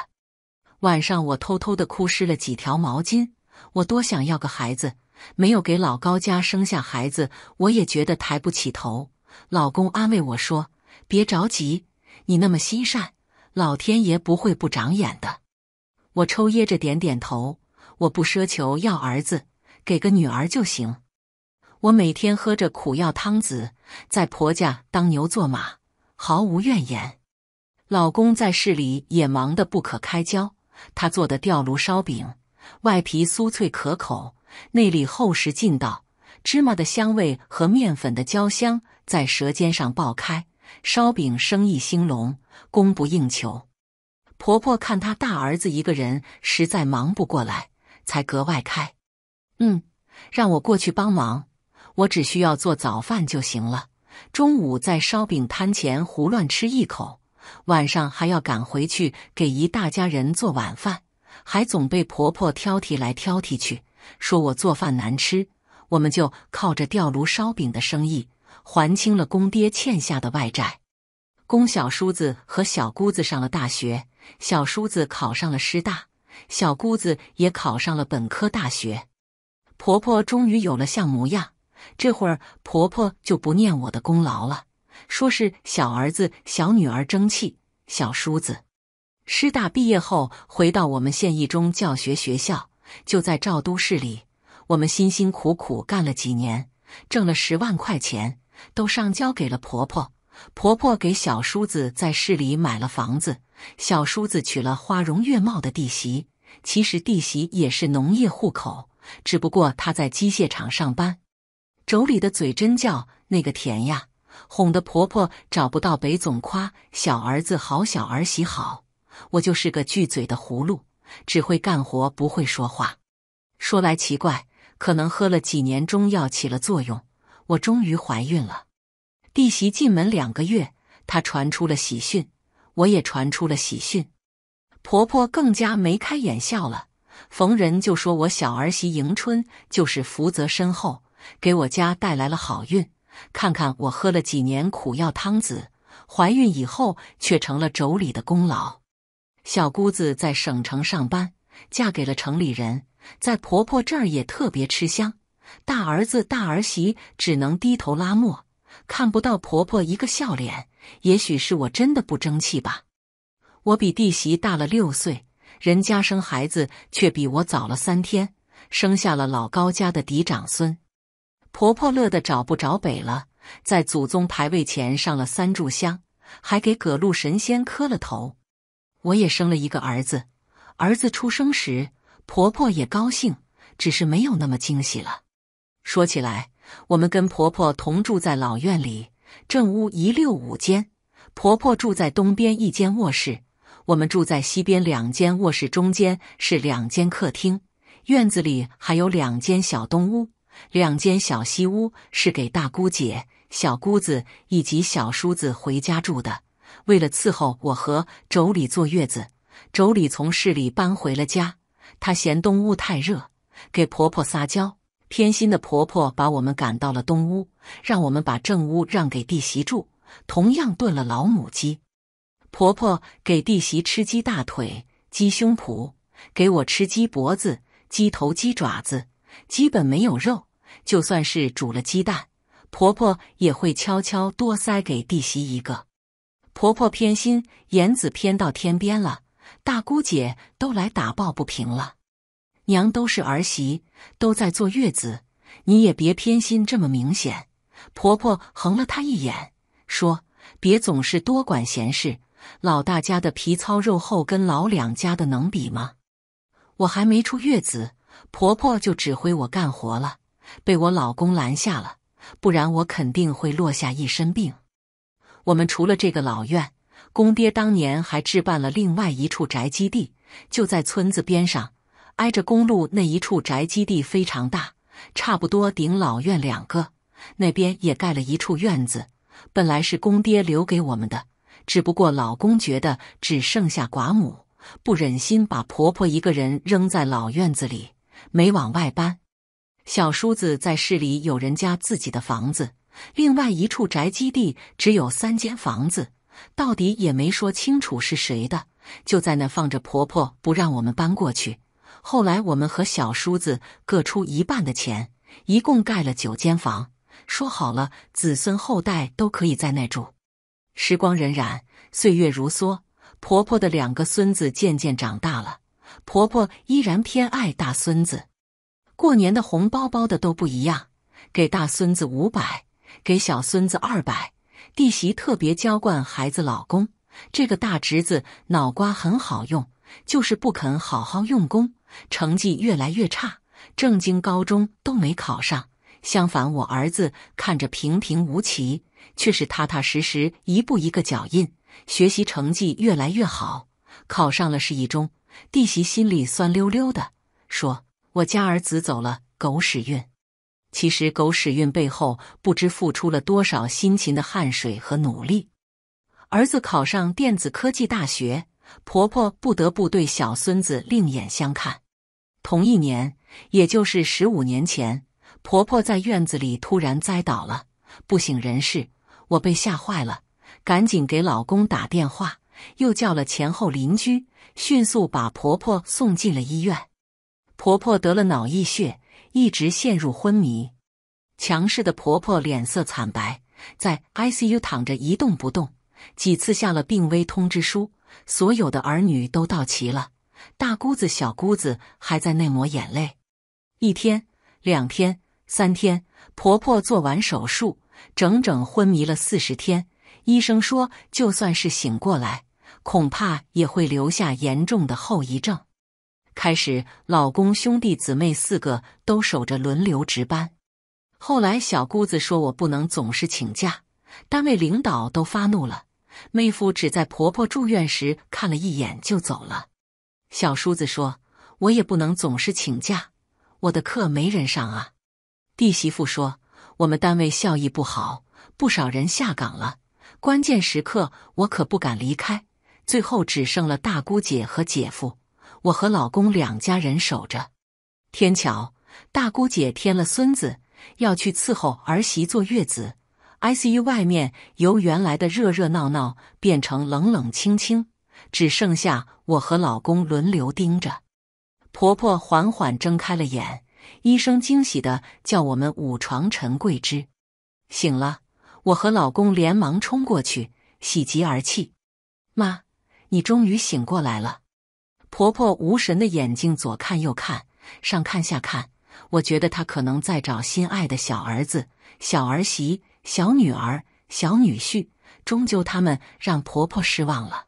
晚上我偷偷的哭湿了几条毛巾，我多想要个孩子。”没有给老高家生下孩子，我也觉得抬不起头。老公安慰我说：“别着急，你那么心善，老天爷不会不长眼的。”我抽噎着点点头。我不奢求要儿子，给个女儿就行。我每天喝着苦药汤子，在婆家当牛做马，毫无怨言。老公在市里也忙得不可开交，他做的吊炉烧饼，外皮酥脆可口。内里厚实劲道，芝麻的香味和面粉的焦香在舌尖上爆开。烧饼生意兴隆，供不应求。婆婆看她大儿子一个人实在忙不过来，才格外开。嗯，让我过去帮忙。我只需要做早饭就行了。中午在烧饼摊前胡乱吃一口，晚上还要赶回去给一大家人做晚饭，还总被婆婆挑剔来挑剔去。说我做饭难吃，我们就靠着吊炉烧饼的生意还清了公爹欠下的外债。公小叔子和小姑子上了大学，小叔子考上了师大，小姑子也考上了本科大学。婆婆终于有了像模样，这会儿婆婆就不念我的功劳了，说是小儿子、小女儿争气。小叔子师大毕业后回到我们县一中教学学校。就在赵都市里，我们辛辛苦苦干了几年，挣了十万块钱，都上交给了婆婆。婆婆给小叔子在市里买了房子，小叔子娶了花容月貌的弟媳。其实弟媳也是农业户口，只不过她在机械厂上班。妯娌的嘴真叫那个甜呀，哄得婆婆找不到北，总夸小儿子好，小儿媳好。我就是个巨嘴的葫芦。只会干活，不会说话。说来奇怪，可能喝了几年中药起了作用，我终于怀孕了。弟媳进门两个月，她传出了喜讯，我也传出了喜讯，婆婆更加眉开眼笑了，逢人就说我小儿媳迎春就是福泽深厚，给我家带来了好运。看看我喝了几年苦药汤子，怀孕以后却成了妯娌的功劳。小姑子在省城上班，嫁给了城里人，在婆婆这儿也特别吃香。大儿子、大儿媳只能低头拉磨，看不到婆婆一个笑脸。也许是我真的不争气吧。我比弟媳大了六岁，人家生孩子却比我早了三天，生下了老高家的嫡长孙。婆婆乐得找不着北了，在祖宗牌位前上了三炷香，还给各路神仙磕了头。我也生了一个儿子，儿子出生时，婆婆也高兴，只是没有那么惊喜了。说起来，我们跟婆婆同住在老院里，正屋一六五间，婆婆住在东边一间卧室，我们住在西边两间卧室，中间是两间客厅，院子里还有两间小东屋，两间小西屋是给大姑姐、小姑子以及小叔子回家住的。为了伺候我和妯娌坐月子，妯娌从市里搬回了家。她嫌东屋太热，给婆婆撒娇，偏心的婆婆把我们赶到了东屋，让我们把正屋让给弟媳住。同样炖了老母鸡，婆婆给弟媳吃鸡大腿、鸡胸脯，给我吃鸡脖子、鸡头、鸡爪子，基本没有肉。就算是煮了鸡蛋，婆婆也会悄悄多塞给弟媳一个。婆婆偏心，言子偏到天边了，大姑姐都来打抱不平了。娘都是儿媳，都在坐月子，你也别偏心这么明显。婆婆横了她一眼，说：“别总是多管闲事，老大家的皮糙肉厚，跟老两家的能比吗？”我还没出月子，婆婆就指挥我干活了，被我老公拦下了，不然我肯定会落下一身病。我们除了这个老院，公爹当年还置办了另外一处宅基地，就在村子边上，挨着公路那一处宅基地非常大，差不多顶老院两个。那边也盖了一处院子，本来是公爹留给我们的，只不过老公觉得只剩下寡母，不忍心把婆婆一个人扔在老院子里，没往外搬。小叔子在市里有人家自己的房子。另外一处宅基地只有三间房子，到底也没说清楚是谁的，就在那放着。婆婆不让我们搬过去。后来我们和小叔子各出一半的钱，一共盖了九间房，说好了子孙后代都可以在那住。时光荏苒，岁月如梭，婆婆的两个孙子渐渐长大了，婆婆依然偏爱大孙子，过年的红包包的都不一样，给大孙子五百。给小孙子二百，弟媳特别娇惯孩子。老公这个大侄子脑瓜很好用，就是不肯好好用功，成绩越来越差，正经高中都没考上。相反，我儿子看着平平无奇，却是踏踏实实，一步一个脚印，学习成绩越来越好，考上了市一中。弟媳心里酸溜溜的，说：“我家儿子走了狗屎运。”其实，狗屎运背后不知付出了多少辛勤的汗水和努力。儿子考上电子科技大学，婆婆不得不对小孙子另眼相看。同一年，也就是十五年前，婆婆在院子里突然栽倒了，不省人事。我被吓坏了，赶紧给老公打电话，又叫了前后邻居，迅速把婆婆送进了医院。婆婆得了脑溢血。一直陷入昏迷，强势的婆婆脸色惨白，在 ICU 躺着一动不动，几次下了病危通知书。所有的儿女都到齐了，大姑子、小姑子还在那抹眼泪。一天、两天、三天，婆婆做完手术，整整昏迷了四十天。医生说，就算是醒过来，恐怕也会留下严重的后遗症。开始，老公兄弟姊妹四个都守着轮流值班。后来，小姑子说：“我不能总是请假，单位领导都发怒了。”妹夫只在婆婆住院时看了一眼就走了。小叔子说：“我也不能总是请假，我的课没人上啊。”弟媳妇说：“我们单位效益不好，不少人下岗了，关键时刻我可不敢离开。”最后，只剩了大姑姐和姐夫。我和老公两家人守着，天巧大姑姐添了孙子，要去伺候儿媳坐月子。ICU 外面由原来的热热闹闹变成冷冷清清，只剩下我和老公轮流盯着。婆婆缓缓睁开了眼，医生惊喜的叫我们五床陈桂枝醒了。我和老公连忙冲过去，喜极而泣：“妈，你终于醒过来了！”婆婆无神的眼睛左看右看，上看下看，我觉得她可能在找心爱的小儿子、小儿媳、小女儿、小女婿。终究他们让婆婆失望了。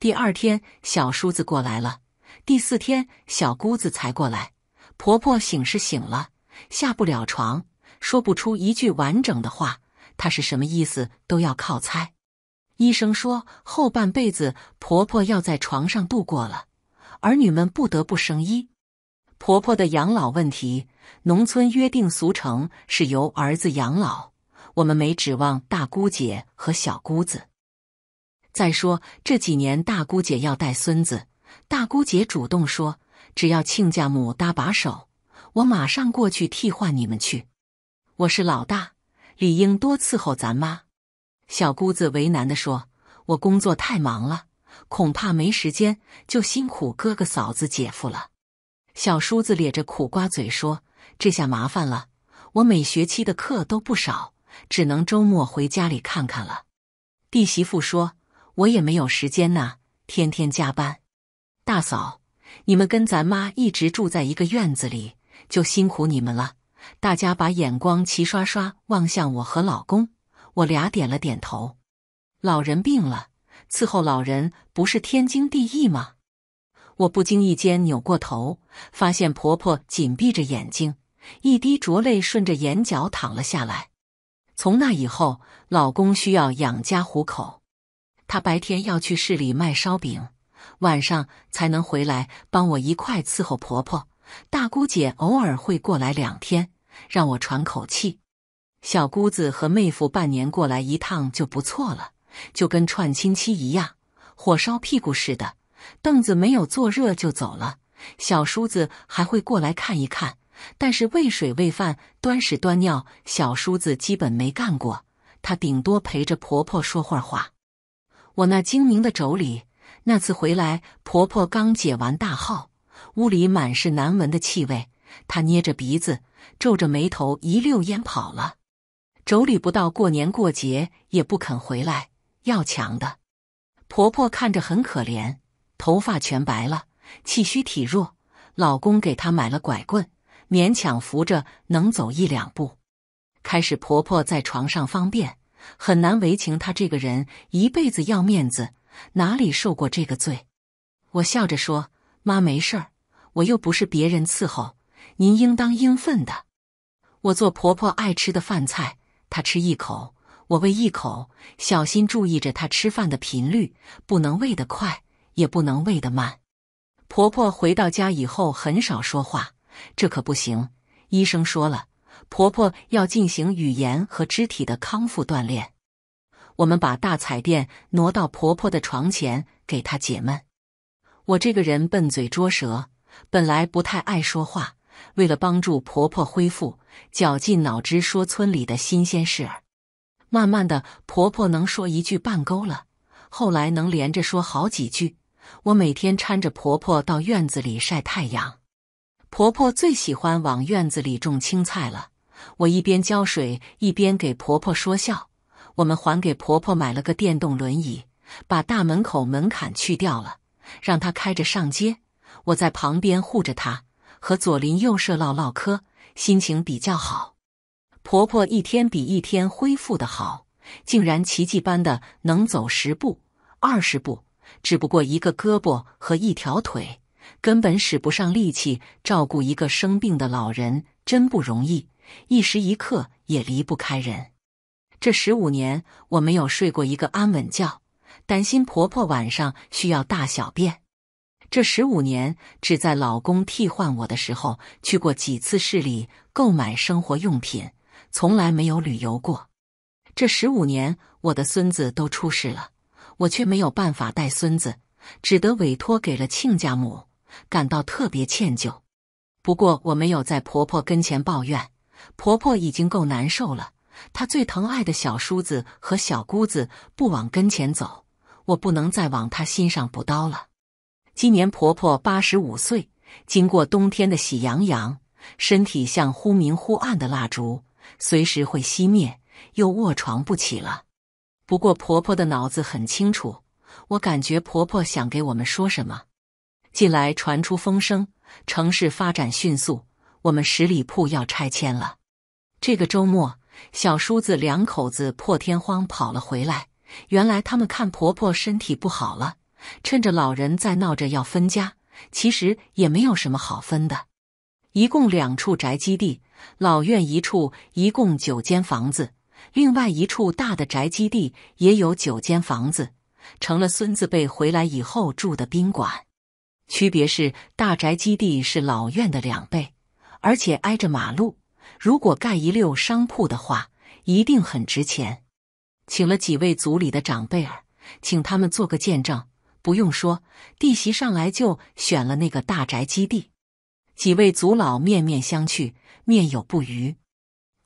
第二天小叔子过来了，第四天小姑子才过来。婆婆醒是醒了，下不了床，说不出一句完整的话，她是什么意思都要靠猜。医生说后半辈子婆婆要在床上度过了。儿女们不得不生医，婆婆的养老问题，农村约定俗成是由儿子养老。我们没指望大姑姐和小姑子。再说这几年大姑姐要带孙子，大姑姐主动说，只要亲家母搭把手，我马上过去替换你们去。我是老大，理应多伺候咱妈。小姑子为难的说：“我工作太忙了。”恐怕没时间，就辛苦哥哥、嫂子、姐夫了。小叔子咧着苦瓜嘴说：“这下麻烦了，我每学期的课都不少，只能周末回家里看看了。”弟媳妇说：“我也没有时间呐，天天加班。”大嫂，你们跟咱妈一直住在一个院子里，就辛苦你们了。大家把眼光齐刷刷望向我和老公，我俩点了点头。老人病了。伺候老人不是天经地义吗？我不经意间扭过头，发现婆婆紧闭着眼睛，一滴浊泪顺着眼角淌了下来。从那以后，老公需要养家糊口，他白天要去市里卖烧饼，晚上才能回来帮我一块伺候婆婆。大姑姐偶尔会过来两天，让我喘口气；小姑子和妹夫半年过来一趟就不错了。就跟串亲戚一样，火烧屁股似的，凳子没有坐热就走了。小叔子还会过来看一看，但是喂水、喂饭、端屎、端尿，小叔子基本没干过。他顶多陪着婆婆说会儿话。我那精明的妯娌，那次回来，婆婆刚解完大号，屋里满是难闻的气味，她捏着鼻子，皱着眉头，一溜烟跑了。妯娌不到过年过节也不肯回来。要强的婆婆看着很可怜，头发全白了，气虚体弱。老公给她买了拐棍，勉强扶着能走一两步。开始婆婆在床上方便，很难为情。她这个人一辈子要面子，哪里受过这个罪？我笑着说：“妈没事儿，我又不是别人伺候，您应当应分的。我做婆婆爱吃的饭菜，她吃一口。”我喂一口，小心注意着她吃饭的频率，不能喂得快，也不能喂得慢。婆婆回到家以后很少说话，这可不行。医生说了，婆婆要进行语言和肢体的康复锻炼。我们把大彩电挪到婆婆的床前，给她解闷。我这个人笨嘴拙舌，本来不太爱说话，为了帮助婆婆恢复，绞尽脑汁说村里的新鲜事儿。慢慢的，婆婆能说一句半勾了，后来能连着说好几句。我每天搀着婆婆到院子里晒太阳，婆婆最喜欢往院子里种青菜了。我一边浇水，一边给婆婆说笑。我们还给婆婆买了个电动轮椅，把大门口门槛去掉了，让她开着上街。我在旁边护着她，和左邻右舍唠唠嗑，心情比较好。婆婆一天比一天恢复的好，竟然奇迹般的能走十步、二十步。只不过一个胳膊和一条腿，根本使不上力气。照顾一个生病的老人真不容易，一时一刻也离不开人。这十五年我没有睡过一个安稳觉，担心婆婆晚上需要大小便。这十五年只在老公替换我的时候去过几次市里购买生活用品。从来没有旅游过，这十五年我的孙子都出事了，我却没有办法带孙子，只得委托给了亲家母，感到特别歉疚。不过我没有在婆婆跟前抱怨，婆婆已经够难受了。她最疼爱的小叔子和小姑子不往跟前走，我不能再往她心上补刀了。今年婆婆八十五岁，经过冬天的喜洋洋，身体像忽明忽暗的蜡烛。随时会熄灭，又卧床不起了。不过婆婆的脑子很清楚，我感觉婆婆想给我们说什么。近来传出风声，城市发展迅速，我们十里铺要拆迁了。这个周末，小叔子两口子破天荒跑了回来。原来他们看婆婆身体不好了，趁着老人在，闹着要分家，其实也没有什么好分的，一共两处宅基地。老院一处一共九间房子，另外一处大的宅基地也有九间房子，成了孙子辈回来以后住的宾馆。区别是大宅基地是老院的两倍，而且挨着马路，如果盖一溜商铺的话，一定很值钱。请了几位族里的长辈儿，请他们做个见证。不用说，弟媳上来就选了那个大宅基地。几位族老面面相觑，面有不愉。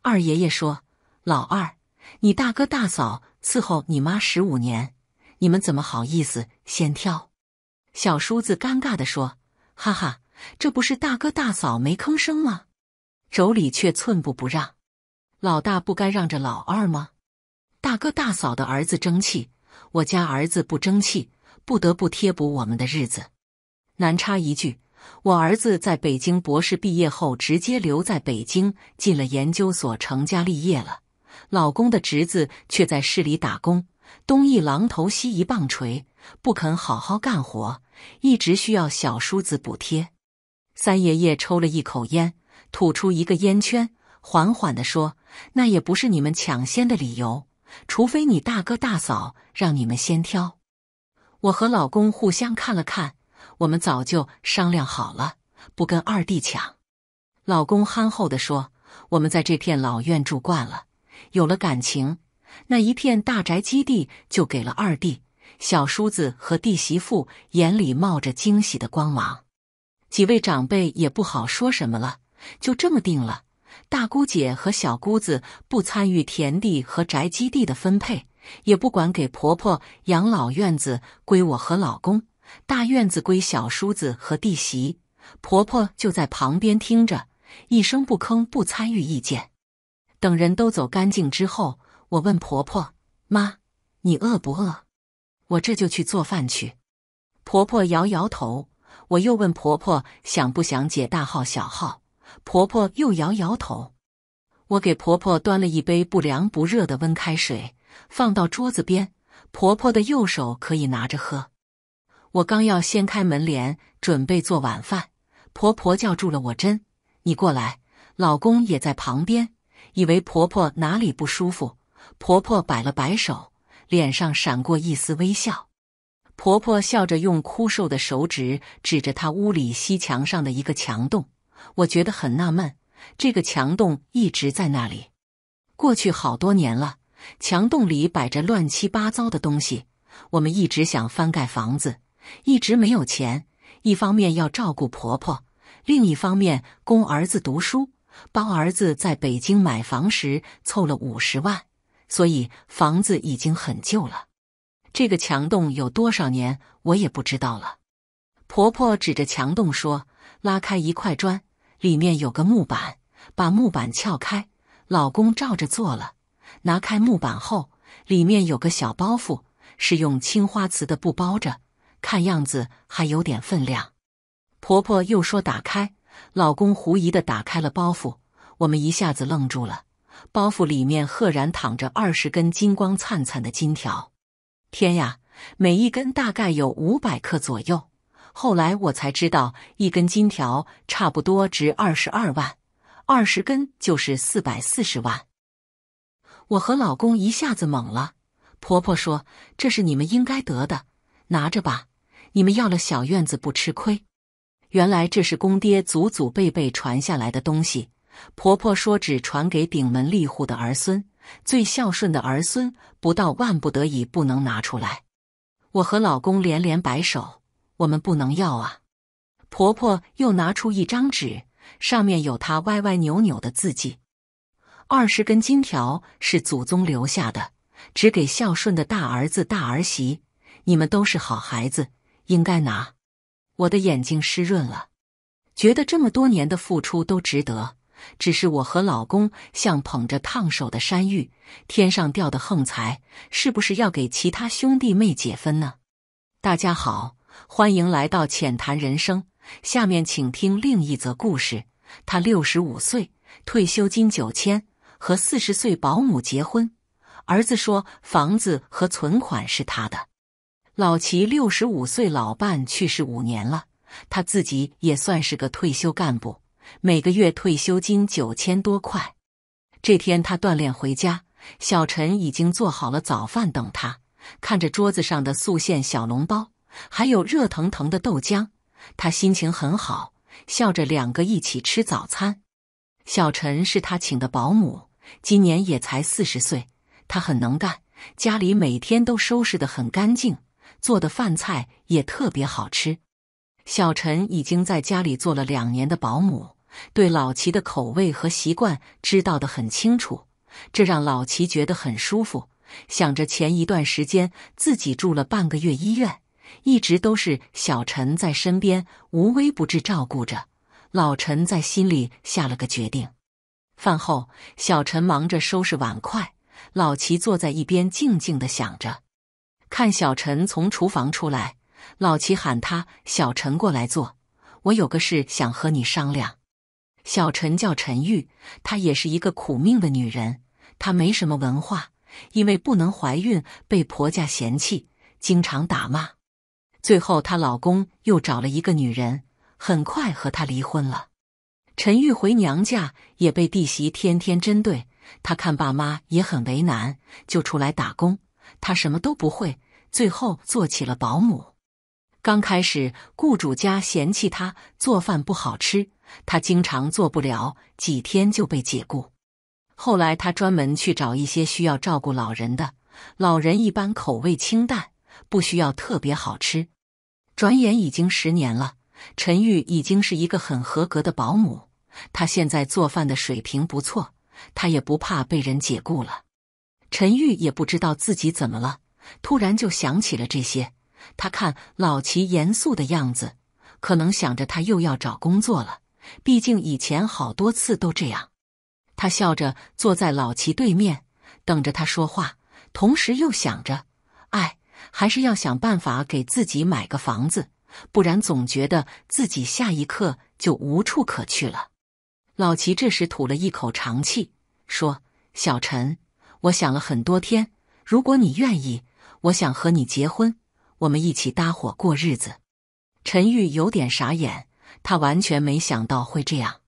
二爷爷说：“老二，你大哥大嫂伺候你妈十五年，你们怎么好意思先挑？”小叔子尴尬的说：“哈哈，这不是大哥大嫂没吭声吗？”妯娌却寸步不让：“老大不该让着老二吗？大哥大嫂的儿子争气，我家儿子不争气，不得不贴补我们的日子。”南插一句。我儿子在北京博士毕业后，直接留在北京，进了研究所，成家立业了。老公的侄子却在市里打工，东一榔头西一棒槌，不肯好好干活，一直需要小叔子补贴。三爷爷抽了一口烟，吐出一个烟圈，缓缓地说：“那也不是你们抢先的理由，除非你大哥大嫂让你们先挑。”我和老公互相看了看。我们早就商量好了，不跟二弟抢。老公憨厚的说：“我们在这片老院住惯了，有了感情，那一片大宅基地就给了二弟。”小叔子和弟媳妇眼里冒着惊喜的光芒。几位长辈也不好说什么了，就这么定了。大姑姐和小姑子不参与田地和宅基地的分配，也不管给婆婆养老院子，归我和老公。大院子归小叔子和弟媳，婆婆就在旁边听着，一声不吭，不参与意见。等人都走干净之后，我问婆婆：“妈，你饿不饿？”我这就去做饭去。婆婆摇摇头。我又问婆婆想不想解大号、小号，婆婆又摇摇头。我给婆婆端了一杯不凉不热的温开水，放到桌子边，婆婆的右手可以拿着喝。我刚要掀开门帘，准备做晚饭，婆婆叫住了我：“真，你过来。”老公也在旁边，以为婆婆哪里不舒服。婆婆摆了摆手，脸上闪过一丝微笑。婆婆笑着用枯瘦的手指指着他屋里西墙上的一个墙洞。我觉得很纳闷，这个墙洞一直在那里，过去好多年了。墙洞里摆着乱七八糟的东西，我们一直想翻盖房子。一直没有钱，一方面要照顾婆婆，另一方面供儿子读书，帮儿子在北京买房时凑了五十万，所以房子已经很旧了。这个墙洞有多少年我也不知道了。婆婆指着墙洞说：“拉开一块砖，里面有个木板，把木板撬开。”老公照着做了，拿开木板后，里面有个小包袱，是用青花瓷的布包着。看样子还有点分量，婆婆又说：“打开。”老公狐疑的打开了包袱，我们一下子愣住了。包袱里面赫然躺着二十根金光灿灿的金条，天呀！每一根大概有五百克左右。后来我才知道，一根金条差不多值二十二万，二十根就是四百四十万。我和老公一下子懵了。婆婆说：“这是你们应该得的，拿着吧。”你们要了小院子不吃亏。原来这是公爹祖祖辈辈传下来的东西。婆婆说，只传给顶门立户的儿孙，最孝顺的儿孙，不到万不得已不能拿出来。我和老公连连摆手，我们不能要啊。婆婆又拿出一张纸，上面有她歪歪扭扭的字迹。二十根金条是祖宗留下的，只给孝顺的大儿子、大儿媳。你们都是好孩子。应该拿，我的眼睛湿润了，觉得这么多年的付出都值得。只是我和老公像捧着烫手的山芋，天上掉的横财是不是要给其他兄弟妹解分呢？大家好，欢迎来到浅谈人生，下面请听另一则故事。他六十五岁，退休金九千，和四十岁保姆结婚，儿子说房子和存款是他的。老齐六十五岁，老伴去世五年了，他自己也算是个退休干部，每个月退休金九千多块。这天他锻炼回家，小陈已经做好了早饭等他。看着桌子上的素馅小笼包，还有热腾腾的豆浆，他心情很好，笑着两个一起吃早餐。小陈是他请的保姆，今年也才四十岁，他很能干，家里每天都收拾得很干净。做的饭菜也特别好吃。小陈已经在家里做了两年的保姆，对老齐的口味和习惯知道的很清楚，这让老齐觉得很舒服。想着前一段时间自己住了半个月医院，一直都是小陈在身边无微不至照顾着。老陈在心里下了个决定。饭后，小陈忙着收拾碗筷，老齐坐在一边静静的想着。看小陈从厨房出来，老齐喊他：“小陈，过来坐，我有个事想和你商量。”小陈叫陈玉，她也是一个苦命的女人。她没什么文化，因为不能怀孕被婆家嫌弃，经常打骂。最后，她老公又找了一个女人，很快和她离婚了。陈玉回娘家也被弟媳天天针对，她看爸妈也很为难，就出来打工。他什么都不会，最后做起了保姆。刚开始，雇主家嫌弃他做饭不好吃，他经常做不了几天就被解雇。后来，他专门去找一些需要照顾老人的老人，一般口味清淡，不需要特别好吃。转眼已经十年了，陈玉已经是一个很合格的保姆。他现在做饭的水平不错，他也不怕被人解雇了。陈玉也不知道自己怎么了，突然就想起了这些。他看老齐严肃的样子，可能想着他又要找工作了。毕竟以前好多次都这样。他笑着坐在老齐对面，等着他说话，同时又想着：哎，还是要想办法给自己买个房子，不然总觉得自己下一刻就无处可去了。老齐这时吐了一口长气，说：“小陈。”我想了很多天，如果你愿意，我想和你结婚，我们一起搭伙过日子。陈玉有点傻眼，他完全没想到会这样。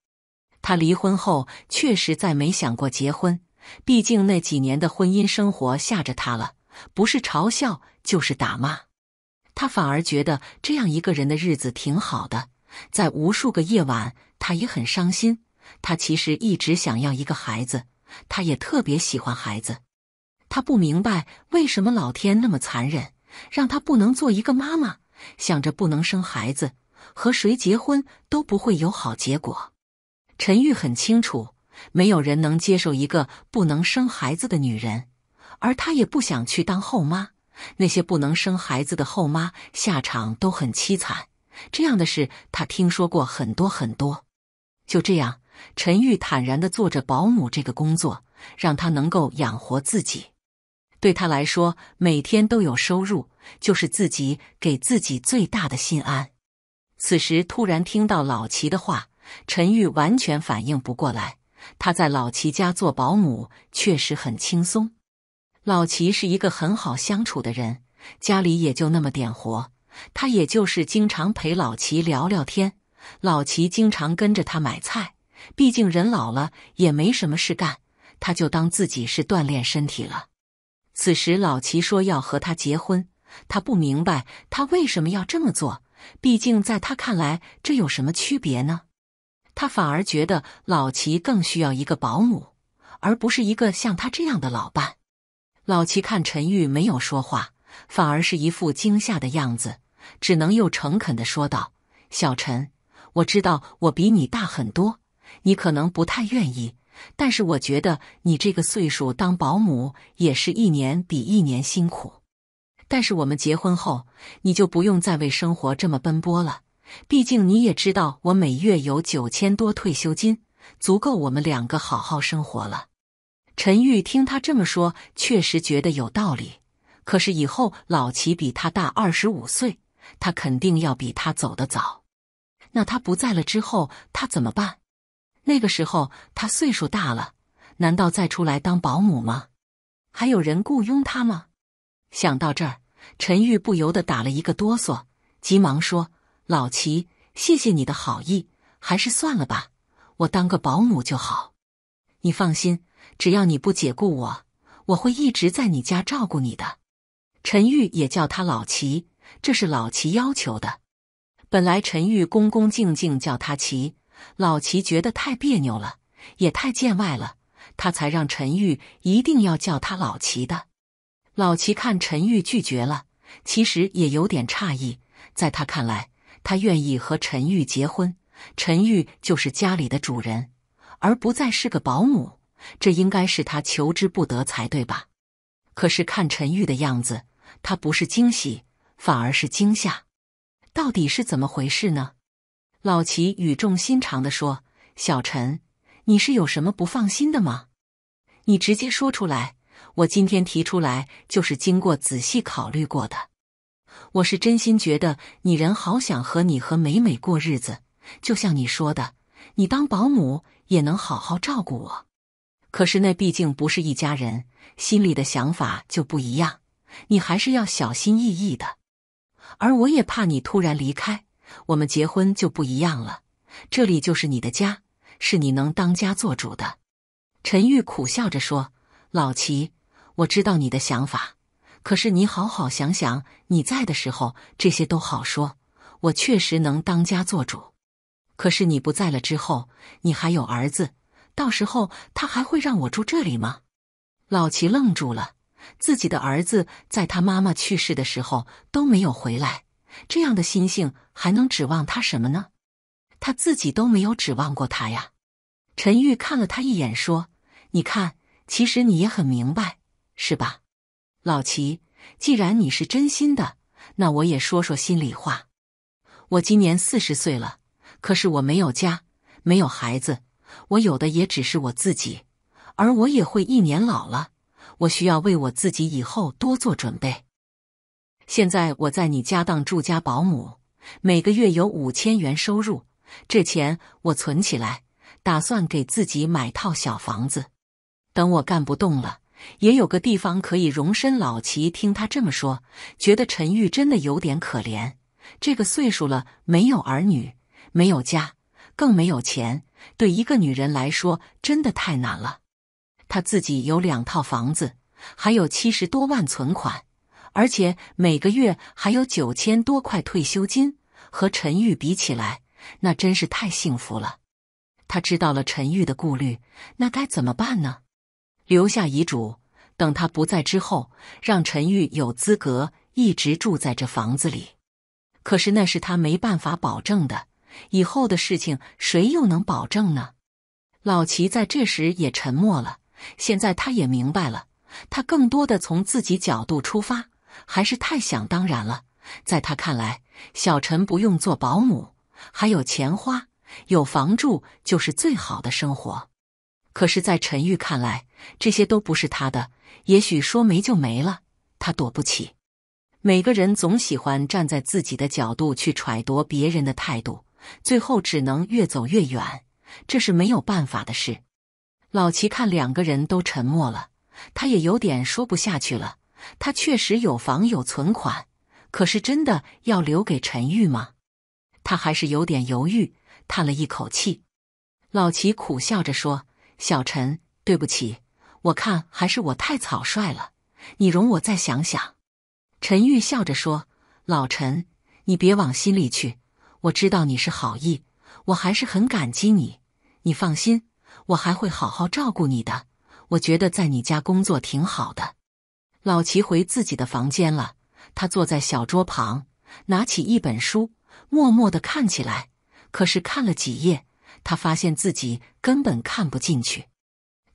他离婚后确实再没想过结婚，毕竟那几年的婚姻生活吓着他了，不是嘲笑就是打骂。他反而觉得这样一个人的日子挺好的。在无数个夜晚，他也很伤心。他其实一直想要一个孩子。他也特别喜欢孩子，他不明白为什么老天那么残忍，让他不能做一个妈妈。想着不能生孩子，和谁结婚都不会有好结果。陈玉很清楚，没有人能接受一个不能生孩子的女人，而她也不想去当后妈。那些不能生孩子的后妈下场都很凄惨，这样的事他听说过很多很多。就这样。陈玉坦然地做着保姆这个工作，让她能够养活自己。对她来说，每天都有收入就是自己给自己最大的心安。此时突然听到老齐的话，陈玉完全反应不过来。她在老齐家做保姆确实很轻松。老齐是一个很好相处的人，家里也就那么点活，她也就是经常陪老齐聊聊天。老齐经常跟着她买菜。毕竟人老了也没什么事干，他就当自己是锻炼身体了。此时老齐说要和他结婚，他不明白他为什么要这么做。毕竟在他看来，这有什么区别呢？他反而觉得老齐更需要一个保姆，而不是一个像他这样的老伴。老齐看陈玉没有说话，反而是一副惊吓的样子，只能又诚恳地说道：“小陈，我知道我比你大很多。”你可能不太愿意，但是我觉得你这个岁数当保姆也是一年比一年辛苦。但是我们结婚后，你就不用再为生活这么奔波了。毕竟你也知道，我每月有九千多退休金，足够我们两个好好生活了。陈玉听他这么说，确实觉得有道理。可是以后老齐比他大二十五岁，他肯定要比他走得早。那他不在了之后，他怎么办？那个时候他岁数大了，难道再出来当保姆吗？还有人雇佣他吗？想到这儿，陈玉不由得打了一个哆嗦，急忙说：“老齐，谢谢你的好意，还是算了吧，我当个保姆就好。你放心，只要你不解雇我，我会一直在你家照顾你的。”陈玉也叫他老齐，这是老齐要求的。本来陈玉恭恭敬敬叫他齐。老齐觉得太别扭了，也太见外了，他才让陈玉一定要叫他老齐的。老齐看陈玉拒绝了，其实也有点诧异。在他看来，他愿意和陈玉结婚，陈玉就是家里的主人，而不再是个保姆，这应该是他求之不得才对吧？可是看陈玉的样子，他不是惊喜，反而是惊吓。到底是怎么回事呢？老齐语重心长地说：“小陈，你是有什么不放心的吗？你直接说出来。我今天提出来就是经过仔细考虑过的。我是真心觉得你人好，想和你和美美过日子。就像你说的，你当保姆也能好好照顾我。可是那毕竟不是一家人，心里的想法就不一样。你还是要小心翼翼的。而我也怕你突然离开。”我们结婚就不一样了，这里就是你的家，是你能当家做主的。陈玉苦笑着说：“老齐，我知道你的想法，可是你好好想想，你在的时候这些都好说，我确实能当家做主。可是你不在了之后，你还有儿子，到时候他还会让我住这里吗？”老齐愣住了，自己的儿子在他妈妈去世的时候都没有回来。这样的心性还能指望他什么呢？他自己都没有指望过他呀。陈玉看了他一眼，说：“你看，其实你也很明白，是吧？老齐，既然你是真心的，那我也说说心里话。我今年四十岁了，可是我没有家，没有孩子，我有的也只是我自己。而我也会一年老了，我需要为我自己以后多做准备。”现在我在你家当住家保姆，每个月有五千元收入，这钱我存起来，打算给自己买套小房子。等我干不动了，也有个地方可以容身。老齐听他这么说，觉得陈玉真的有点可怜。这个岁数了，没有儿女，没有家，更没有钱，对一个女人来说真的太难了。他自己有两套房子，还有七十多万存款。而且每个月还有九千多块退休金，和陈玉比起来，那真是太幸福了。他知道了陈玉的顾虑，那该怎么办呢？留下遗嘱，等他不在之后，让陈玉有资格一直住在这房子里。可是那是他没办法保证的，以后的事情谁又能保证呢？老齐在这时也沉默了。现在他也明白了，他更多的从自己角度出发。还是太想当然了。在他看来，小陈不用做保姆，还有钱花，有房住就是最好的生活。可是，在陈玉看来，这些都不是他的。也许说没就没了，他躲不起。每个人总喜欢站在自己的角度去揣度别人的态度，最后只能越走越远，这是没有办法的事。老齐看两个人都沉默了，他也有点说不下去了。他确实有房有存款，可是真的要留给陈玉吗？他还是有点犹豫，叹了一口气。老齐苦笑着说：“小陈，对不起，我看还是我太草率了，你容我再想想。”陈玉笑着说：“老陈，你别往心里去，我知道你是好意，我还是很感激你。你放心，我还会好好照顾你的。我觉得在你家工作挺好的。”老齐回自己的房间了。他坐在小桌旁，拿起一本书，默默的看起来。可是看了几页，他发现自己根本看不进去。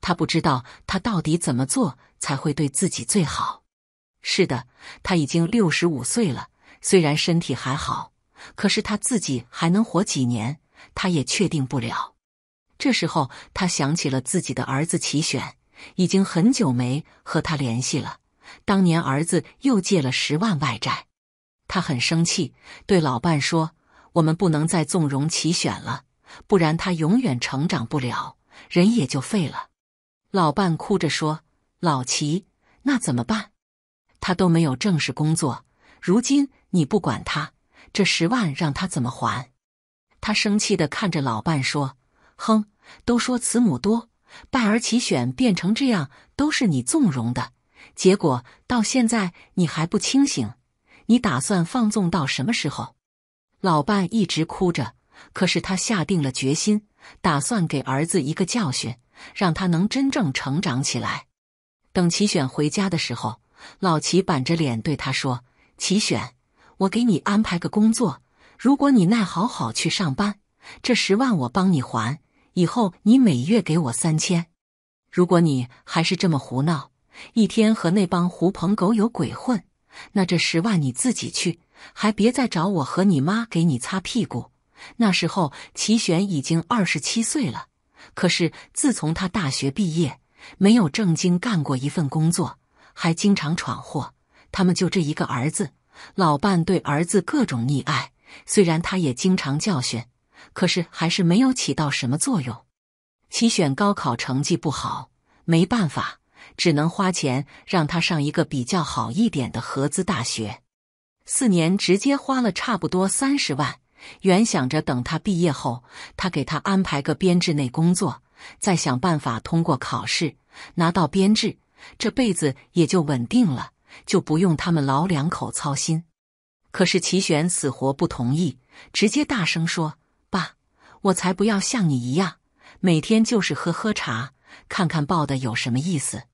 他不知道他到底怎么做才会对自己最好。是的，他已经六十五岁了，虽然身体还好，可是他自己还能活几年，他也确定不了。这时候，他想起了自己的儿子齐选，已经很久没和他联系了。当年儿子又借了十万外债，他很生气，对老伴说：“我们不能再纵容齐选了，不然他永远成长不了，人也就废了。”老伴哭着说：“老齐，那怎么办？他都没有正式工作，如今你不管他，这十万让他怎么还？”他生气的看着老伴说：“哼，都说慈母多败儿，齐选变成这样都是你纵容的。”结果到现在你还不清醒，你打算放纵到什么时候？老伴一直哭着，可是他下定了决心，打算给儿子一个教训，让他能真正成长起来。等齐选回家的时候，老齐板着脸对他说：“齐选，我给你安排个工作，如果你耐好好去上班，这十万我帮你还，以后你每月给我三千。如果你还是这么胡闹。”一天和那帮狐朋狗友鬼混，那这十万你自己去，还别再找我和你妈给你擦屁股。那时候齐玄已经二十七岁了，可是自从他大学毕业，没有正经干过一份工作，还经常闯祸。他们就这一个儿子，老伴对儿子各种溺爱，虽然他也经常教训，可是还是没有起到什么作用。齐选高考成绩不好，没办法。只能花钱让他上一个比较好一点的合资大学，四年直接花了差不多三十万。原想着等他毕业后，他给他安排个编制内工作，再想办法通过考试拿到编制，这辈子也就稳定了，就不用他们老两口操心。可是齐璇死活不同意，直接大声说：“爸，我才不要像你一样，每天就是喝喝茶、看看报的有什么意思。”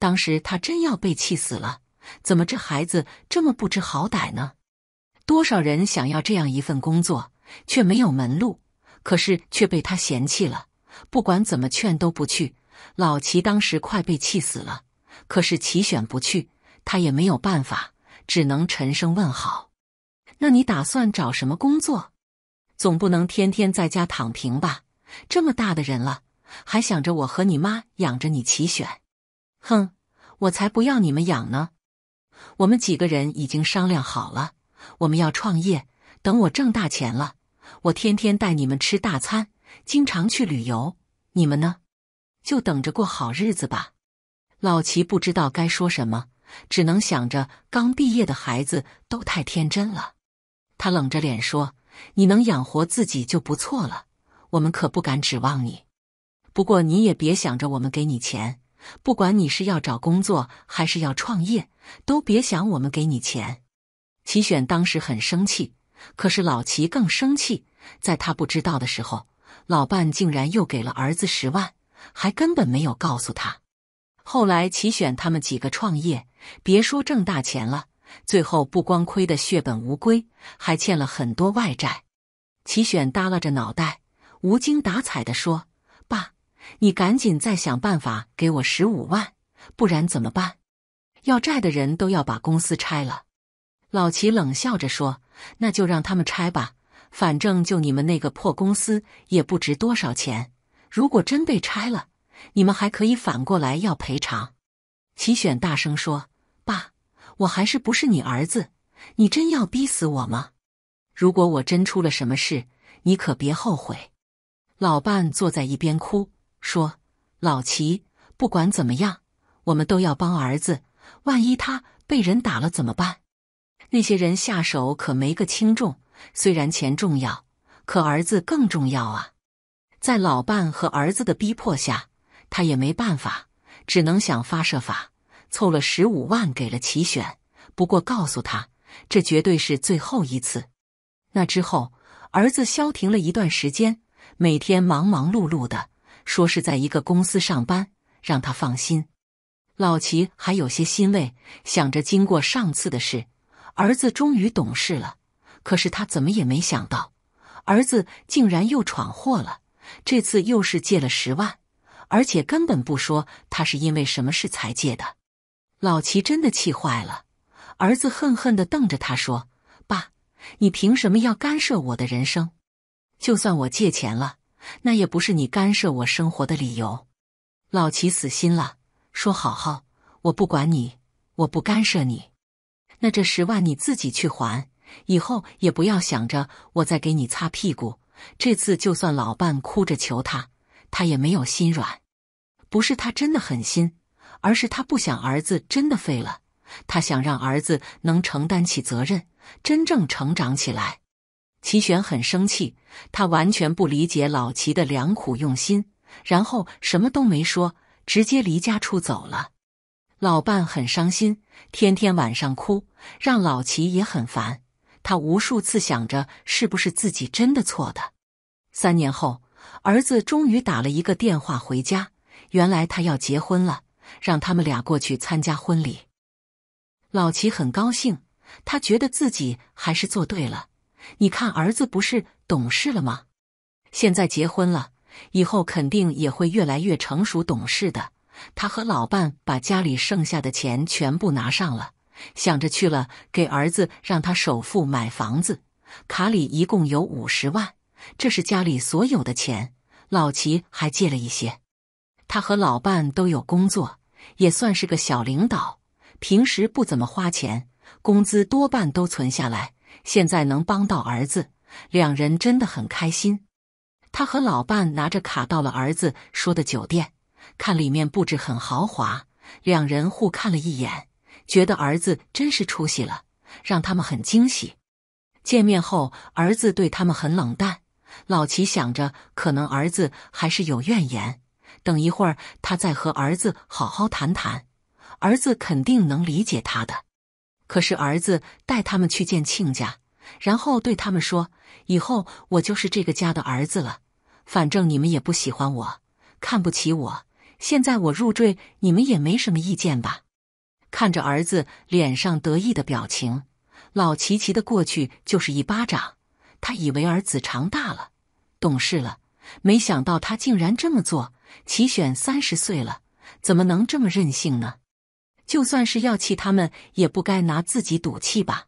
当时他真要被气死了！怎么这孩子这么不知好歹呢？多少人想要这样一份工作，却没有门路，可是却被他嫌弃了。不管怎么劝都不去，老齐当时快被气死了。可是齐选不去，他也没有办法，只能沉声问好：“那你打算找什么工作？总不能天天在家躺平吧？这么大的人了，还想着我和你妈养着你，齐选。”哼，我才不要你们养呢！我们几个人已经商量好了，我们要创业。等我挣大钱了，我天天带你们吃大餐，经常去旅游。你们呢，就等着过好日子吧。老齐不知道该说什么，只能想着刚毕业的孩子都太天真了。他冷着脸说：“你能养活自己就不错了，我们可不敢指望你。不过你也别想着我们给你钱。”不管你是要找工作还是要创业，都别想我们给你钱。齐选当时很生气，可是老齐更生气。在他不知道的时候，老伴竟然又给了儿子十万，还根本没有告诉他。后来齐选他们几个创业，别说挣大钱了，最后不光亏得血本无归，还欠了很多外债。齐选耷拉着脑袋，无精打采地说。你赶紧再想办法给我十五万，不然怎么办？要债的人都要把公司拆了。老齐冷笑着说：“那就让他们拆吧，反正就你们那个破公司也不值多少钱。如果真被拆了，你们还可以反过来要赔偿。”齐选大声说：“爸，我还是不是你儿子？你真要逼死我吗？如果我真出了什么事，你可别后悔。”老伴坐在一边哭。说：“老齐，不管怎么样，我们都要帮儿子。万一他被人打了怎么办？那些人下手可没个轻重。虽然钱重要，可儿子更重要啊！”在老伴和儿子的逼迫下，他也没办法，只能想发射法凑了十五万给了齐选。不过告诉他，这绝对是最后一次。那之后，儿子消停了一段时间，每天忙忙碌碌的。说是在一个公司上班，让他放心。老齐还有些欣慰，想着经过上次的事，儿子终于懂事了。可是他怎么也没想到，儿子竟然又闯祸了。这次又是借了十万，而且根本不说他是因为什么事才借的。老齐真的气坏了，儿子恨恨地瞪着他说：“爸，你凭什么要干涉我的人生？就算我借钱了。”那也不是你干涉我生活的理由。老齐死心了，说：“好好，我不管你，我不干涉你。那这十万你自己去还，以后也不要想着我再给你擦屁股。这次就算老伴哭着求他，他也没有心软。不是他真的狠心，而是他不想儿子真的废了。他想让儿子能承担起责任，真正成长起来。”齐玄很生气，他完全不理解老齐的良苦用心，然后什么都没说，直接离家出走了。老伴很伤心，天天晚上哭，让老齐也很烦。他无数次想着，是不是自己真的错的。三年后，儿子终于打了一个电话回家，原来他要结婚了，让他们俩过去参加婚礼。老齐很高兴，他觉得自己还是做对了。你看，儿子不是懂事了吗？现在结婚了，以后肯定也会越来越成熟懂事的。他和老伴把家里剩下的钱全部拿上了，想着去了给儿子让他首付买房子。卡里一共有五十万，这是家里所有的钱。老齐还借了一些。他和老伴都有工作，也算是个小领导，平时不怎么花钱，工资多半都存下来。现在能帮到儿子，两人真的很开心。他和老伴拿着卡到了儿子说的酒店，看里面布置很豪华，两人互看了一眼，觉得儿子真是出息了，让他们很惊喜。见面后，儿子对他们很冷淡。老齐想着，可能儿子还是有怨言，等一会儿他再和儿子好好谈谈，儿子肯定能理解他的。可是儿子带他们去见亲家，然后对他们说：“以后我就是这个家的儿子了。反正你们也不喜欢我，看不起我。现在我入赘，你们也没什么意见吧？”看着儿子脸上得意的表情，老齐齐的过去就是一巴掌。他以为儿子长大了，懂事了，没想到他竟然这么做。齐选三十岁了，怎么能这么任性呢？就算是要气他们，也不该拿自己赌气吧？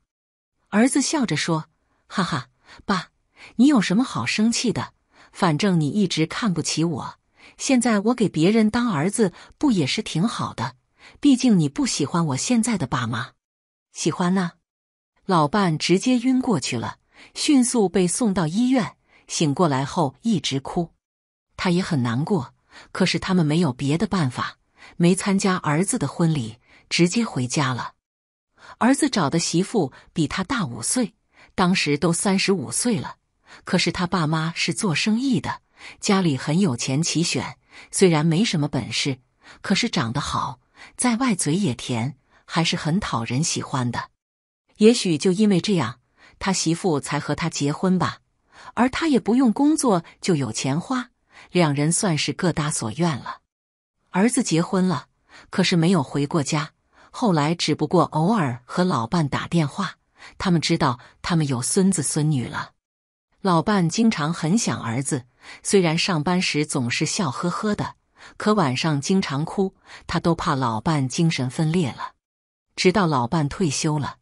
儿子笑着说：“哈哈，爸，你有什么好生气的？反正你一直看不起我，现在我给别人当儿子，不也是挺好的？毕竟你不喜欢我现在的爸妈，喜欢呢？”老伴直接晕过去了，迅速被送到医院。醒过来后一直哭，他也很难过。可是他们没有别的办法，没参加儿子的婚礼。直接回家了。儿子找的媳妇比他大五岁，当时都三十五岁了。可是他爸妈是做生意的，家里很有钱，齐全。虽然没什么本事，可是长得好，在外嘴也甜，还是很讨人喜欢的。也许就因为这样，他媳妇才和他结婚吧。而他也不用工作就有钱花，两人算是各大所愿了。儿子结婚了，可是没有回过家。后来，只不过偶尔和老伴打电话，他们知道他们有孙子孙女了。老伴经常很想儿子，虽然上班时总是笑呵呵的，可晚上经常哭，他都怕老伴精神分裂了。直到老伴退休了，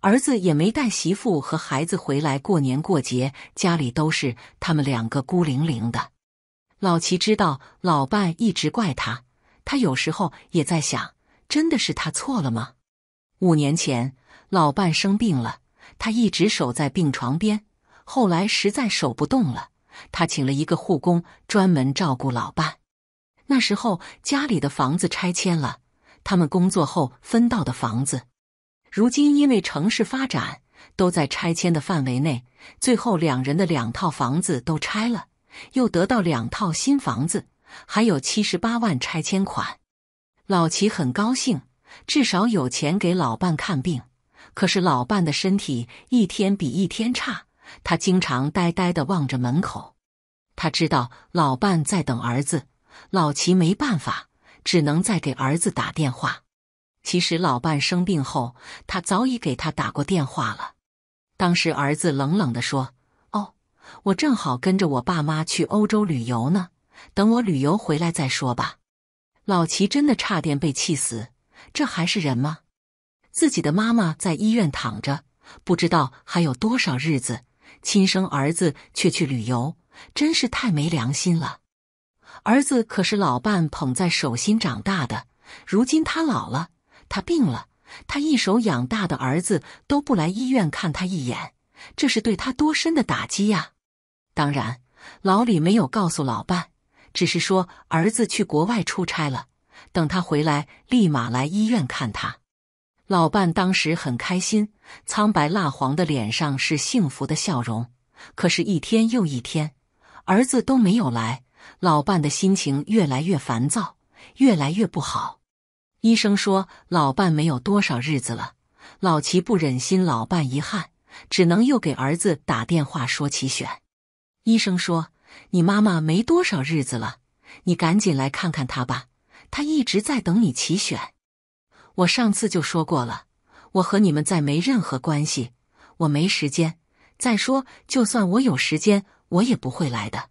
儿子也没带媳妇和孩子回来过年过节，家里都是他们两个孤零零的。老齐知道老伴一直怪他，他有时候也在想。真的是他错了吗？五年前，老伴生病了，他一直守在病床边。后来实在守不动了，他请了一个护工专门照顾老伴。那时候家里的房子拆迁了，他们工作后分到的房子。如今因为城市发展，都在拆迁的范围内，最后两人的两套房子都拆了，又得到两套新房子，还有七十八万拆迁款。老齐很高兴，至少有钱给老伴看病。可是老伴的身体一天比一天差，他经常呆呆地望着门口。他知道老伴在等儿子，老齐没办法，只能再给儿子打电话。其实老伴生病后，他早已给他打过电话了。当时儿子冷冷地说：“哦，我正好跟着我爸妈去欧洲旅游呢，等我旅游回来再说吧。”老齐真的差点被气死，这还是人吗？自己的妈妈在医院躺着，不知道还有多少日子，亲生儿子却去旅游，真是太没良心了。儿子可是老伴捧在手心长大的，如今他老了，他病了，他一手养大的儿子都不来医院看他一眼，这是对他多深的打击呀！当然，老李没有告诉老伴。只是说儿子去国外出差了，等他回来立马来医院看他。老伴当时很开心，苍白蜡黄的脸上是幸福的笑容。可是，一天又一天，儿子都没有来，老伴的心情越来越烦躁，越来越不好。医生说老伴没有多少日子了。老齐不忍心老伴遗憾，只能又给儿子打电话说起选。医生说。你妈妈没多少日子了，你赶紧来看看她吧。她一直在等你起选。我上次就说过了，我和你们再没任何关系。我没时间。再说，就算我有时间，我也不会来的。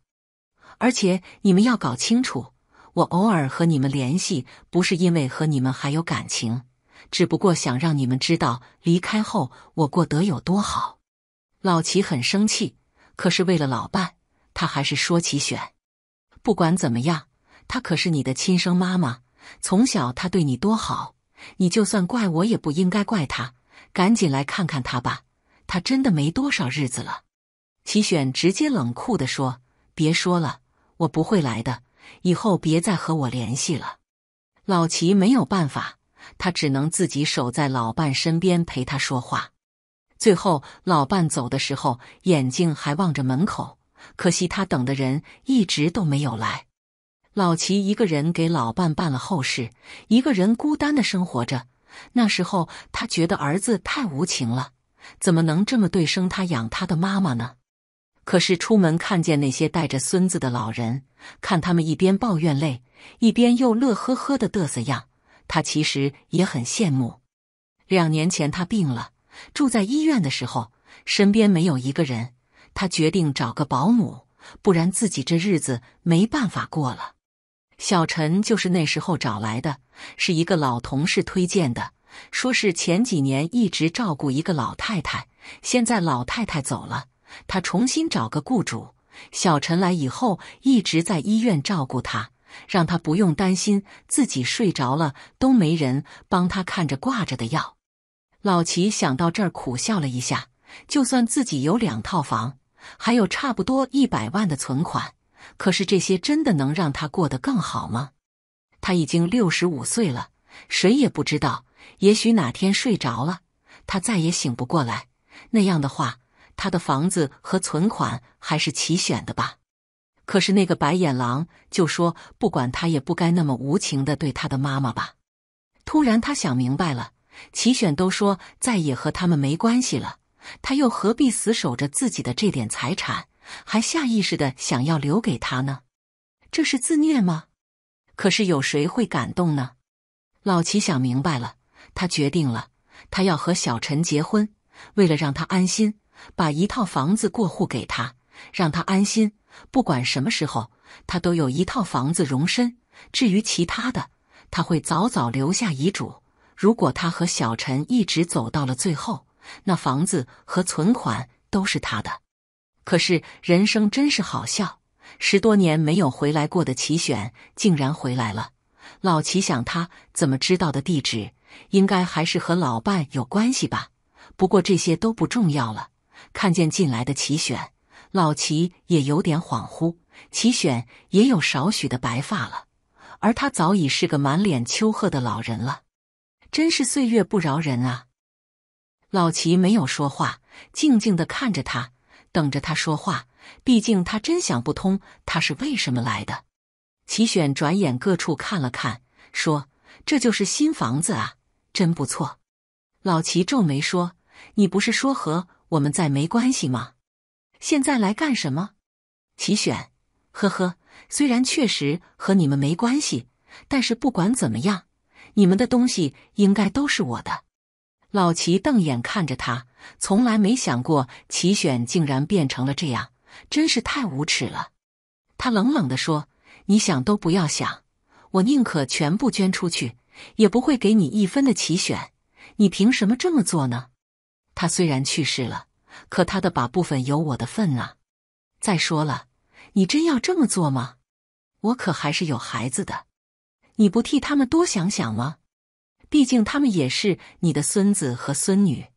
而且你们要搞清楚，我偶尔和你们联系，不是因为和你们还有感情，只不过想让你们知道离开后我过得有多好。老齐很生气，可是为了老伴。他还是说：“齐选，不管怎么样，她可是你的亲生妈妈，从小她对你多好，你就算怪我，也不应该怪她。赶紧来看看她吧，她真的没多少日子了。”齐选直接冷酷地说：“别说了，我不会来的，以后别再和我联系了。”老齐没有办法，他只能自己守在老伴身边陪他说话。最后，老伴走的时候，眼睛还望着门口。可惜他等的人一直都没有来。老齐一个人给老伴办了后事，一个人孤单的生活着。那时候他觉得儿子太无情了，怎么能这么对生他养他的妈妈呢？可是出门看见那些带着孙子的老人，看他们一边抱怨累，一边又乐呵呵的得瑟样，他其实也很羡慕。两年前他病了，住在医院的时候，身边没有一个人。他决定找个保姆，不然自己这日子没办法过了。小陈就是那时候找来的，是一个老同事推荐的，说是前几年一直照顾一个老太太，现在老太太走了，他重新找个雇主。小陈来以后一直在医院照顾他，让他不用担心自己睡着了都没人帮他看着挂着的药。老齐想到这儿苦笑了一下，就算自己有两套房。还有差不多一百万的存款，可是这些真的能让他过得更好吗？他已经六十五岁了，谁也不知道，也许哪天睡着了，他再也醒不过来。那样的话，他的房子和存款还是齐选的吧？可是那个白眼狼就说，不管他也不该那么无情的对他的妈妈吧。突然，他想明白了，齐选都说再也和他们没关系了。他又何必死守着自己的这点财产，还下意识的想要留给他呢？这是自虐吗？可是有谁会感动呢？老齐想明白了，他决定了，他要和小陈结婚。为了让他安心，把一套房子过户给他，让他安心。不管什么时候，他都有一套房子容身。至于其他的，他会早早留下遗嘱。如果他和小陈一直走到了最后。那房子和存款都是他的，可是人生真是好笑，十多年没有回来过的齐选竟然回来了。老齐想，他怎么知道的地址？应该还是和老伴有关系吧。不过这些都不重要了。看见进来的齐选，老齐也有点恍惚。齐选也有少许的白发了，而他早已是个满脸秋壑的老人了。真是岁月不饶人啊。老齐没有说话，静静的看着他，等着他说话。毕竟他真想不通他是为什么来的。齐选转眼各处看了看，说：“这就是新房子啊，真不错。”老齐皱眉说：“你不是说和我们在没关系吗？现在来干什么？”齐选：“呵呵，虽然确实和你们没关系，但是不管怎么样，你们的东西应该都是我的。”老齐瞪眼看着他，从来没想过齐选竟然变成了这样，真是太无耻了。他冷冷地说：“你想都不要想，我宁可全部捐出去，也不会给你一分的齐选。你凭什么这么做呢？他虽然去世了，可他的把部分有我的份啊。再说了，你真要这么做吗？我可还是有孩子的，你不替他们多想想吗？”毕竟他们也是你的孙子和孙女。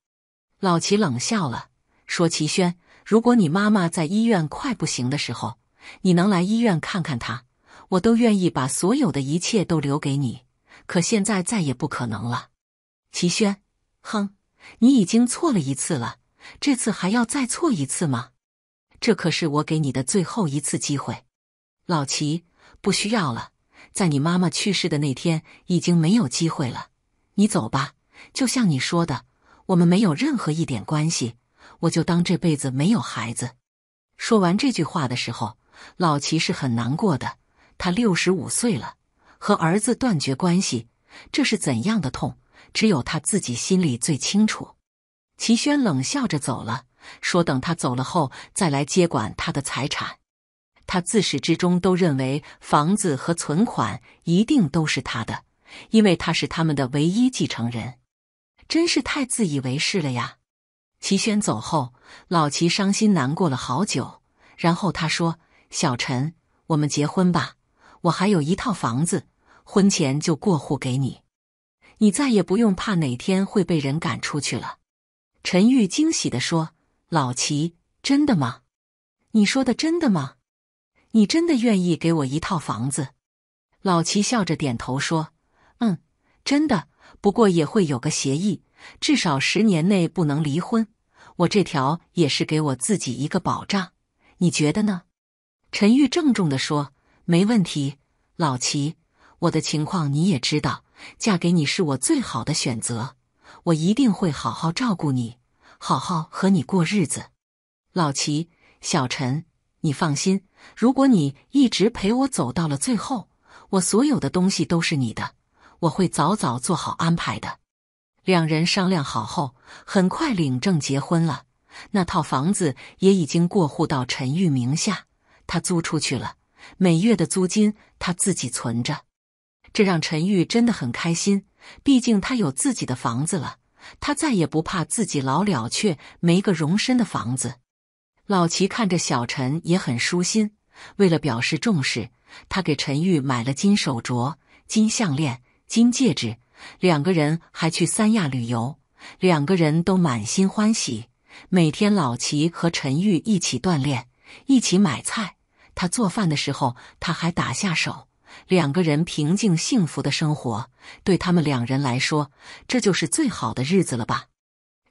老齐冷笑了，说：“齐轩，如果你妈妈在医院快不行的时候，你能来医院看看她，我都愿意把所有的一切都留给你。可现在再也不可能了。”齐轩，哼，你已经错了一次了，这次还要再错一次吗？这可是我给你的最后一次机会。老齐，不需要了，在你妈妈去世的那天，已经没有机会了。你走吧，就像你说的，我们没有任何一点关系。我就当这辈子没有孩子。说完这句话的时候，老齐是很难过的。他六十五岁了，和儿子断绝关系，这是怎样的痛？只有他自己心里最清楚。齐轩冷笑着走了，说：“等他走了后再来接管他的财产。”他自始至终都认为房子和存款一定都是他的。因为他是他们的唯一继承人，真是太自以为是了呀！齐轩走后，老齐伤心难过了好久。然后他说：“小陈，我们结婚吧，我还有一套房子，婚前就过户给你，你再也不用怕哪天会被人赶出去了。”陈玉惊喜的说：“老齐，真的吗？你说的真的吗？你真的愿意给我一套房子？”老齐笑着点头说。嗯，真的。不过也会有个协议，至少十年内不能离婚。我这条也是给我自己一个保障。你觉得呢？陈玉郑重地说：“没问题，老齐，我的情况你也知道，嫁给你是我最好的选择。我一定会好好照顾你，好好和你过日子。老齐，小陈，你放心，如果你一直陪我走到了最后，我所有的东西都是你的。”我会早早做好安排的。两人商量好后，很快领证结婚了。那套房子也已经过户到陈玉名下，他租出去了，每月的租金他自己存着。这让陈玉真的很开心，毕竟他有自己的房子了，他再也不怕自己老了却没个容身的房子。老齐看着小陈也很舒心，为了表示重视，他给陈玉买了金手镯、金项链。金戒指，两个人还去三亚旅游，两个人都满心欢喜。每天老齐和陈玉一起锻炼，一起买菜。他做饭的时候，他还打下手。两个人平静幸福的生活，对他们两人来说，这就是最好的日子了吧？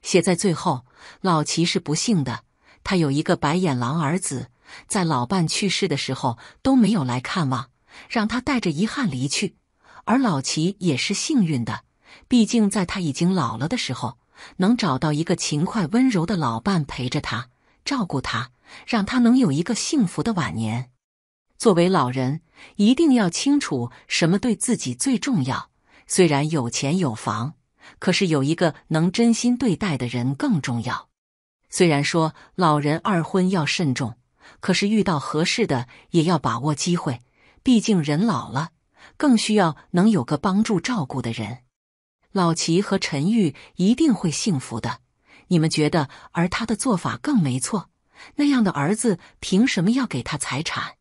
写在最后，老齐是不幸的，他有一个白眼狼儿子，在老伴去世的时候都没有来看望，让他带着遗憾离去。而老齐也是幸运的，毕竟在他已经老了的时候，能找到一个勤快、温柔的老伴陪着他，照顾他，让他能有一个幸福的晚年。作为老人，一定要清楚什么对自己最重要。虽然有钱有房，可是有一个能真心对待的人更重要。虽然说老人二婚要慎重，可是遇到合适的也要把握机会，毕竟人老了。更需要能有个帮助照顾的人，老齐和陈玉一定会幸福的。你们觉得？而他的做法更没错。那样的儿子凭什么要给他财产？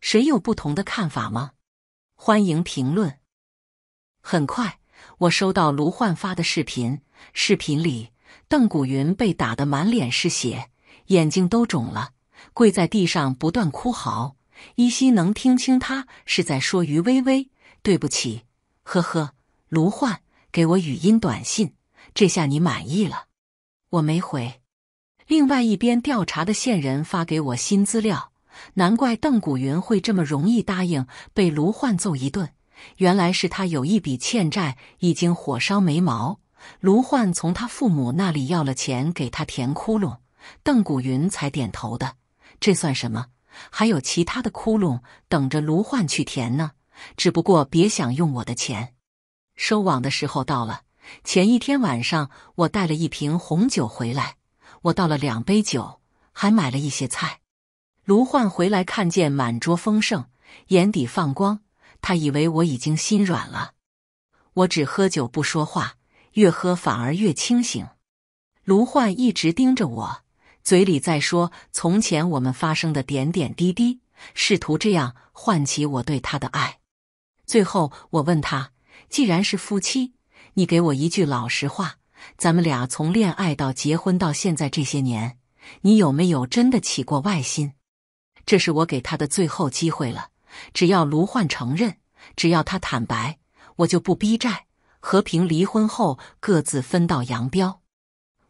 谁有不同的看法吗？欢迎评论。很快，我收到卢焕发的视频，视频里邓古云被打得满脸是血，眼睛都肿了，跪在地上不断哭嚎，依稀能听清他是在说于微微。对不起，呵呵，卢焕，给我语音短信。这下你满意了？我没回。另外一边调查的线人发给我新资料，难怪邓古云会这么容易答应被卢焕揍一顿。原来是他有一笔欠债已经火烧眉毛，卢焕从他父母那里要了钱给他填窟窿，邓古云才点头的。这算什么？还有其他的窟窿等着卢焕去填呢。只不过别想用我的钱。收网的时候到了，前一天晚上我带了一瓶红酒回来，我倒了两杯酒，还买了一些菜。卢焕回来看见满桌丰盛，眼底放光，他以为我已经心软了。我只喝酒不说话，越喝反而越清醒。卢焕一直盯着我，嘴里在说从前我们发生的点点滴滴，试图这样唤起我对他的爱。最后，我问他：“既然是夫妻，你给我一句老实话，咱们俩从恋爱到结婚到现在这些年，你有没有真的起过外心？”这是我给他的最后机会了。只要卢焕承认，只要他坦白，我就不逼债，和平离婚后各自分道扬镳。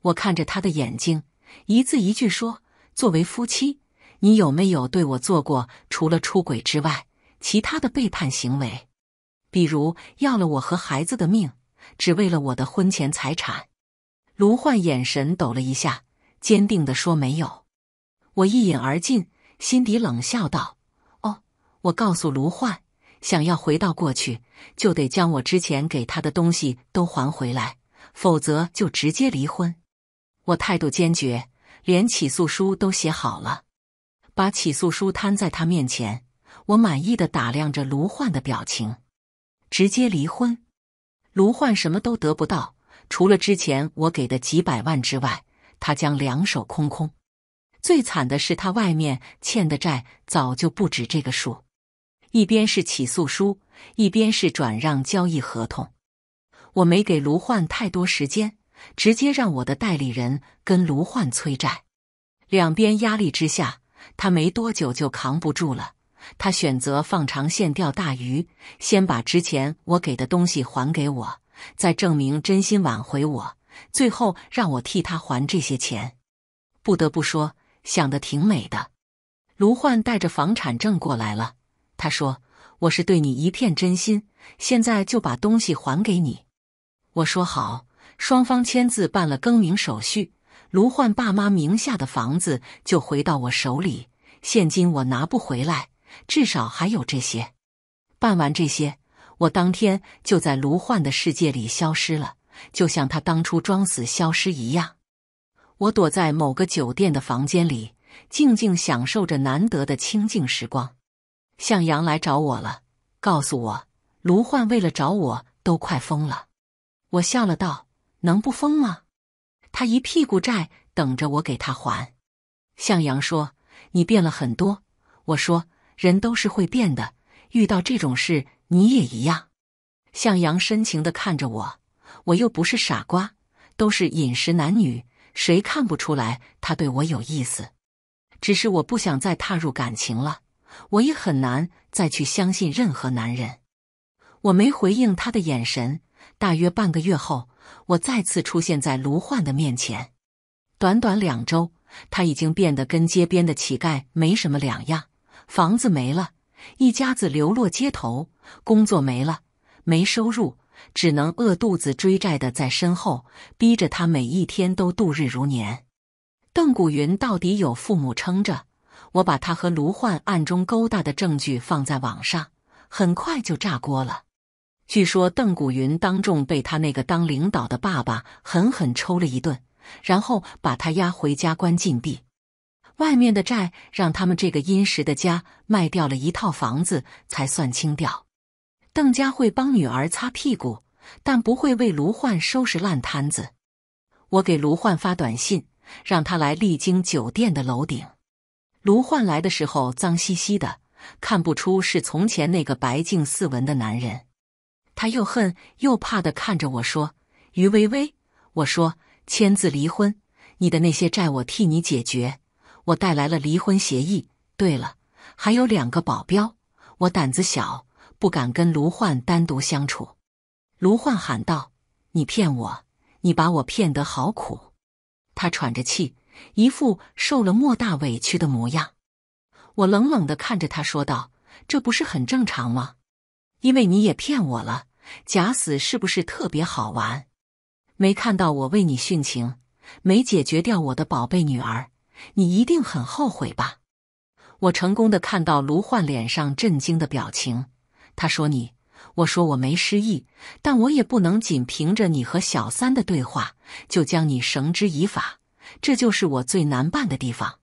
我看着他的眼睛，一字一句说：“作为夫妻，你有没有对我做过除了出轨之外？”其他的背叛行为，比如要了我和孩子的命，只为了我的婚前财产。卢焕眼神抖了一下，坚定地说：“没有。”我一饮而尽，心底冷笑道：“哦，我告诉卢焕，想要回到过去，就得将我之前给他的东西都还回来，否则就直接离婚。”我态度坚决，连起诉书都写好了，把起诉书摊在他面前。我满意的打量着卢焕的表情，直接离婚。卢焕什么都得不到，除了之前我给的几百万之外，他将两手空空。最惨的是，他外面欠的债早就不止这个数。一边是起诉书，一边是转让交易合同。我没给卢焕太多时间，直接让我的代理人跟卢焕催债。两边压力之下，他没多久就扛不住了。他选择放长线钓大鱼，先把之前我给的东西还给我，再证明真心挽回我，最后让我替他还这些钱。不得不说，想得挺美的。卢焕带着房产证过来了，他说：“我是对你一片真心，现在就把东西还给你。”我说：“好。”双方签字办了更名手续，卢焕爸妈名下的房子就回到我手里，现金我拿不回来。至少还有这些，办完这些，我当天就在卢焕的世界里消失了，就像他当初装死消失一样。我躲在某个酒店的房间里，静静享受着难得的清静时光。向阳来找我了，告诉我卢焕为了找我都快疯了。我笑了，道：“能不疯吗？他一屁股债等着我给他还。”向阳说：“你变了很多。”我说。人都是会变的，遇到这种事你也一样。向阳深情的看着我，我又不是傻瓜，都是饮食男女，谁看不出来他对我有意思？只是我不想再踏入感情了，我也很难再去相信任何男人。我没回应他的眼神。大约半个月后，我再次出现在卢焕的面前。短短两周，他已经变得跟街边的乞丐没什么两样。房子没了，一家子流落街头；工作没了，没收入，只能饿肚子追债的在身后逼着他每一天都度日如年。邓古云到底有父母撑着，我把他和卢焕暗中勾搭的证据放在网上，很快就炸锅了。据说邓古云当众被他那个当领导的爸爸狠狠抽了一顿，然后把他押回家关禁闭。外面的债让他们这个殷实的家卖掉了一套房子才算清掉。邓家慧帮女儿擦屁股，但不会为卢焕收拾烂摊子。我给卢焕发短信，让他来丽晶酒店的楼顶。卢焕来的时候脏兮兮的，看不出是从前那个白净斯文的男人。他又恨又怕的看着我说：“于微微。”我说：“签字离婚，你的那些债我替你解决。”我带来了离婚协议。对了，还有两个保镖。我胆子小，不敢跟卢焕单独相处。卢焕喊道：“你骗我！你把我骗得好苦！”他喘着气，一副受了莫大委屈的模样。我冷冷地看着他说道：“这不是很正常吗？因为你也骗我了。假死是不是特别好玩？没看到我为你殉情，没解决掉我的宝贝女儿。”你一定很后悔吧？我成功的看到卢焕脸上震惊的表情。他说：“你，我说我没失忆，但我也不能仅凭着你和小三的对话就将你绳之以法，这就是我最难办的地方。”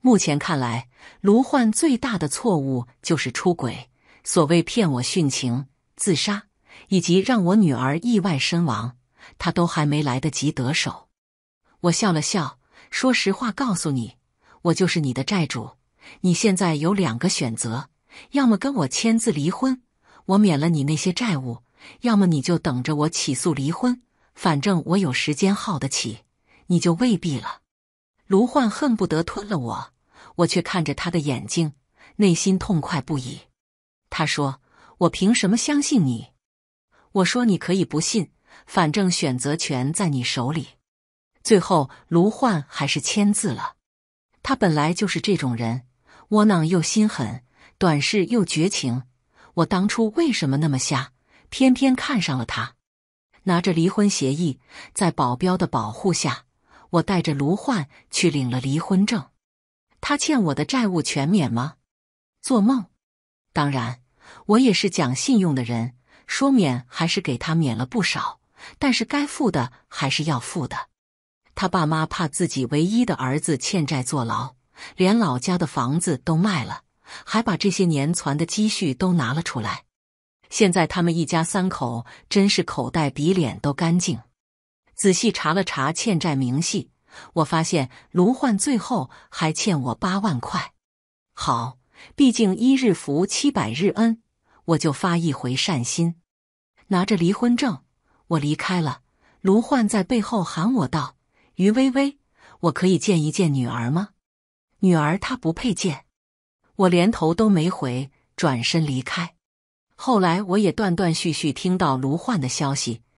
目前看来，卢焕最大的错误就是出轨。所谓骗我殉情、自杀，以及让我女儿意外身亡，他都还没来得及得手。我笑了笑。说实话，告诉你，我就是你的债主。你现在有两个选择：要么跟我签字离婚，我免了你那些债务；要么你就等着我起诉离婚。反正我有时间耗得起，你就未必了。卢焕恨不得吞了我，我却看着他的眼睛，内心痛快不已。他说：“我凭什么相信你？”我说：“你可以不信，反正选择权在你手里。”最后，卢焕还是签字了。他本来就是这种人，窝囊又心狠，短视又绝情。我当初为什么那么瞎，偏偏看上了他？拿着离婚协议，在保镖的保护下，我带着卢焕去领了离婚证。他欠我的债务全免吗？做梦！当然，我也是讲信用的人，说免还是给他免了不少，但是该付的还是要付的。他爸妈怕自己唯一的儿子欠债坐牢，连老家的房子都卖了，还把这些年攒的积蓄都拿了出来。现在他们一家三口真是口袋比脸都干净。仔细查了查欠债明细，我发现卢焕最后还欠我八万块。好，毕竟一日福七百日恩，我就发一回善心。拿着离婚证，我离开了。卢焕在背后喊我道。于微微，我可以见一见女儿吗？女儿她不配见，我连头都没回，转身离开。后来我也断断续续听到卢焕的消息。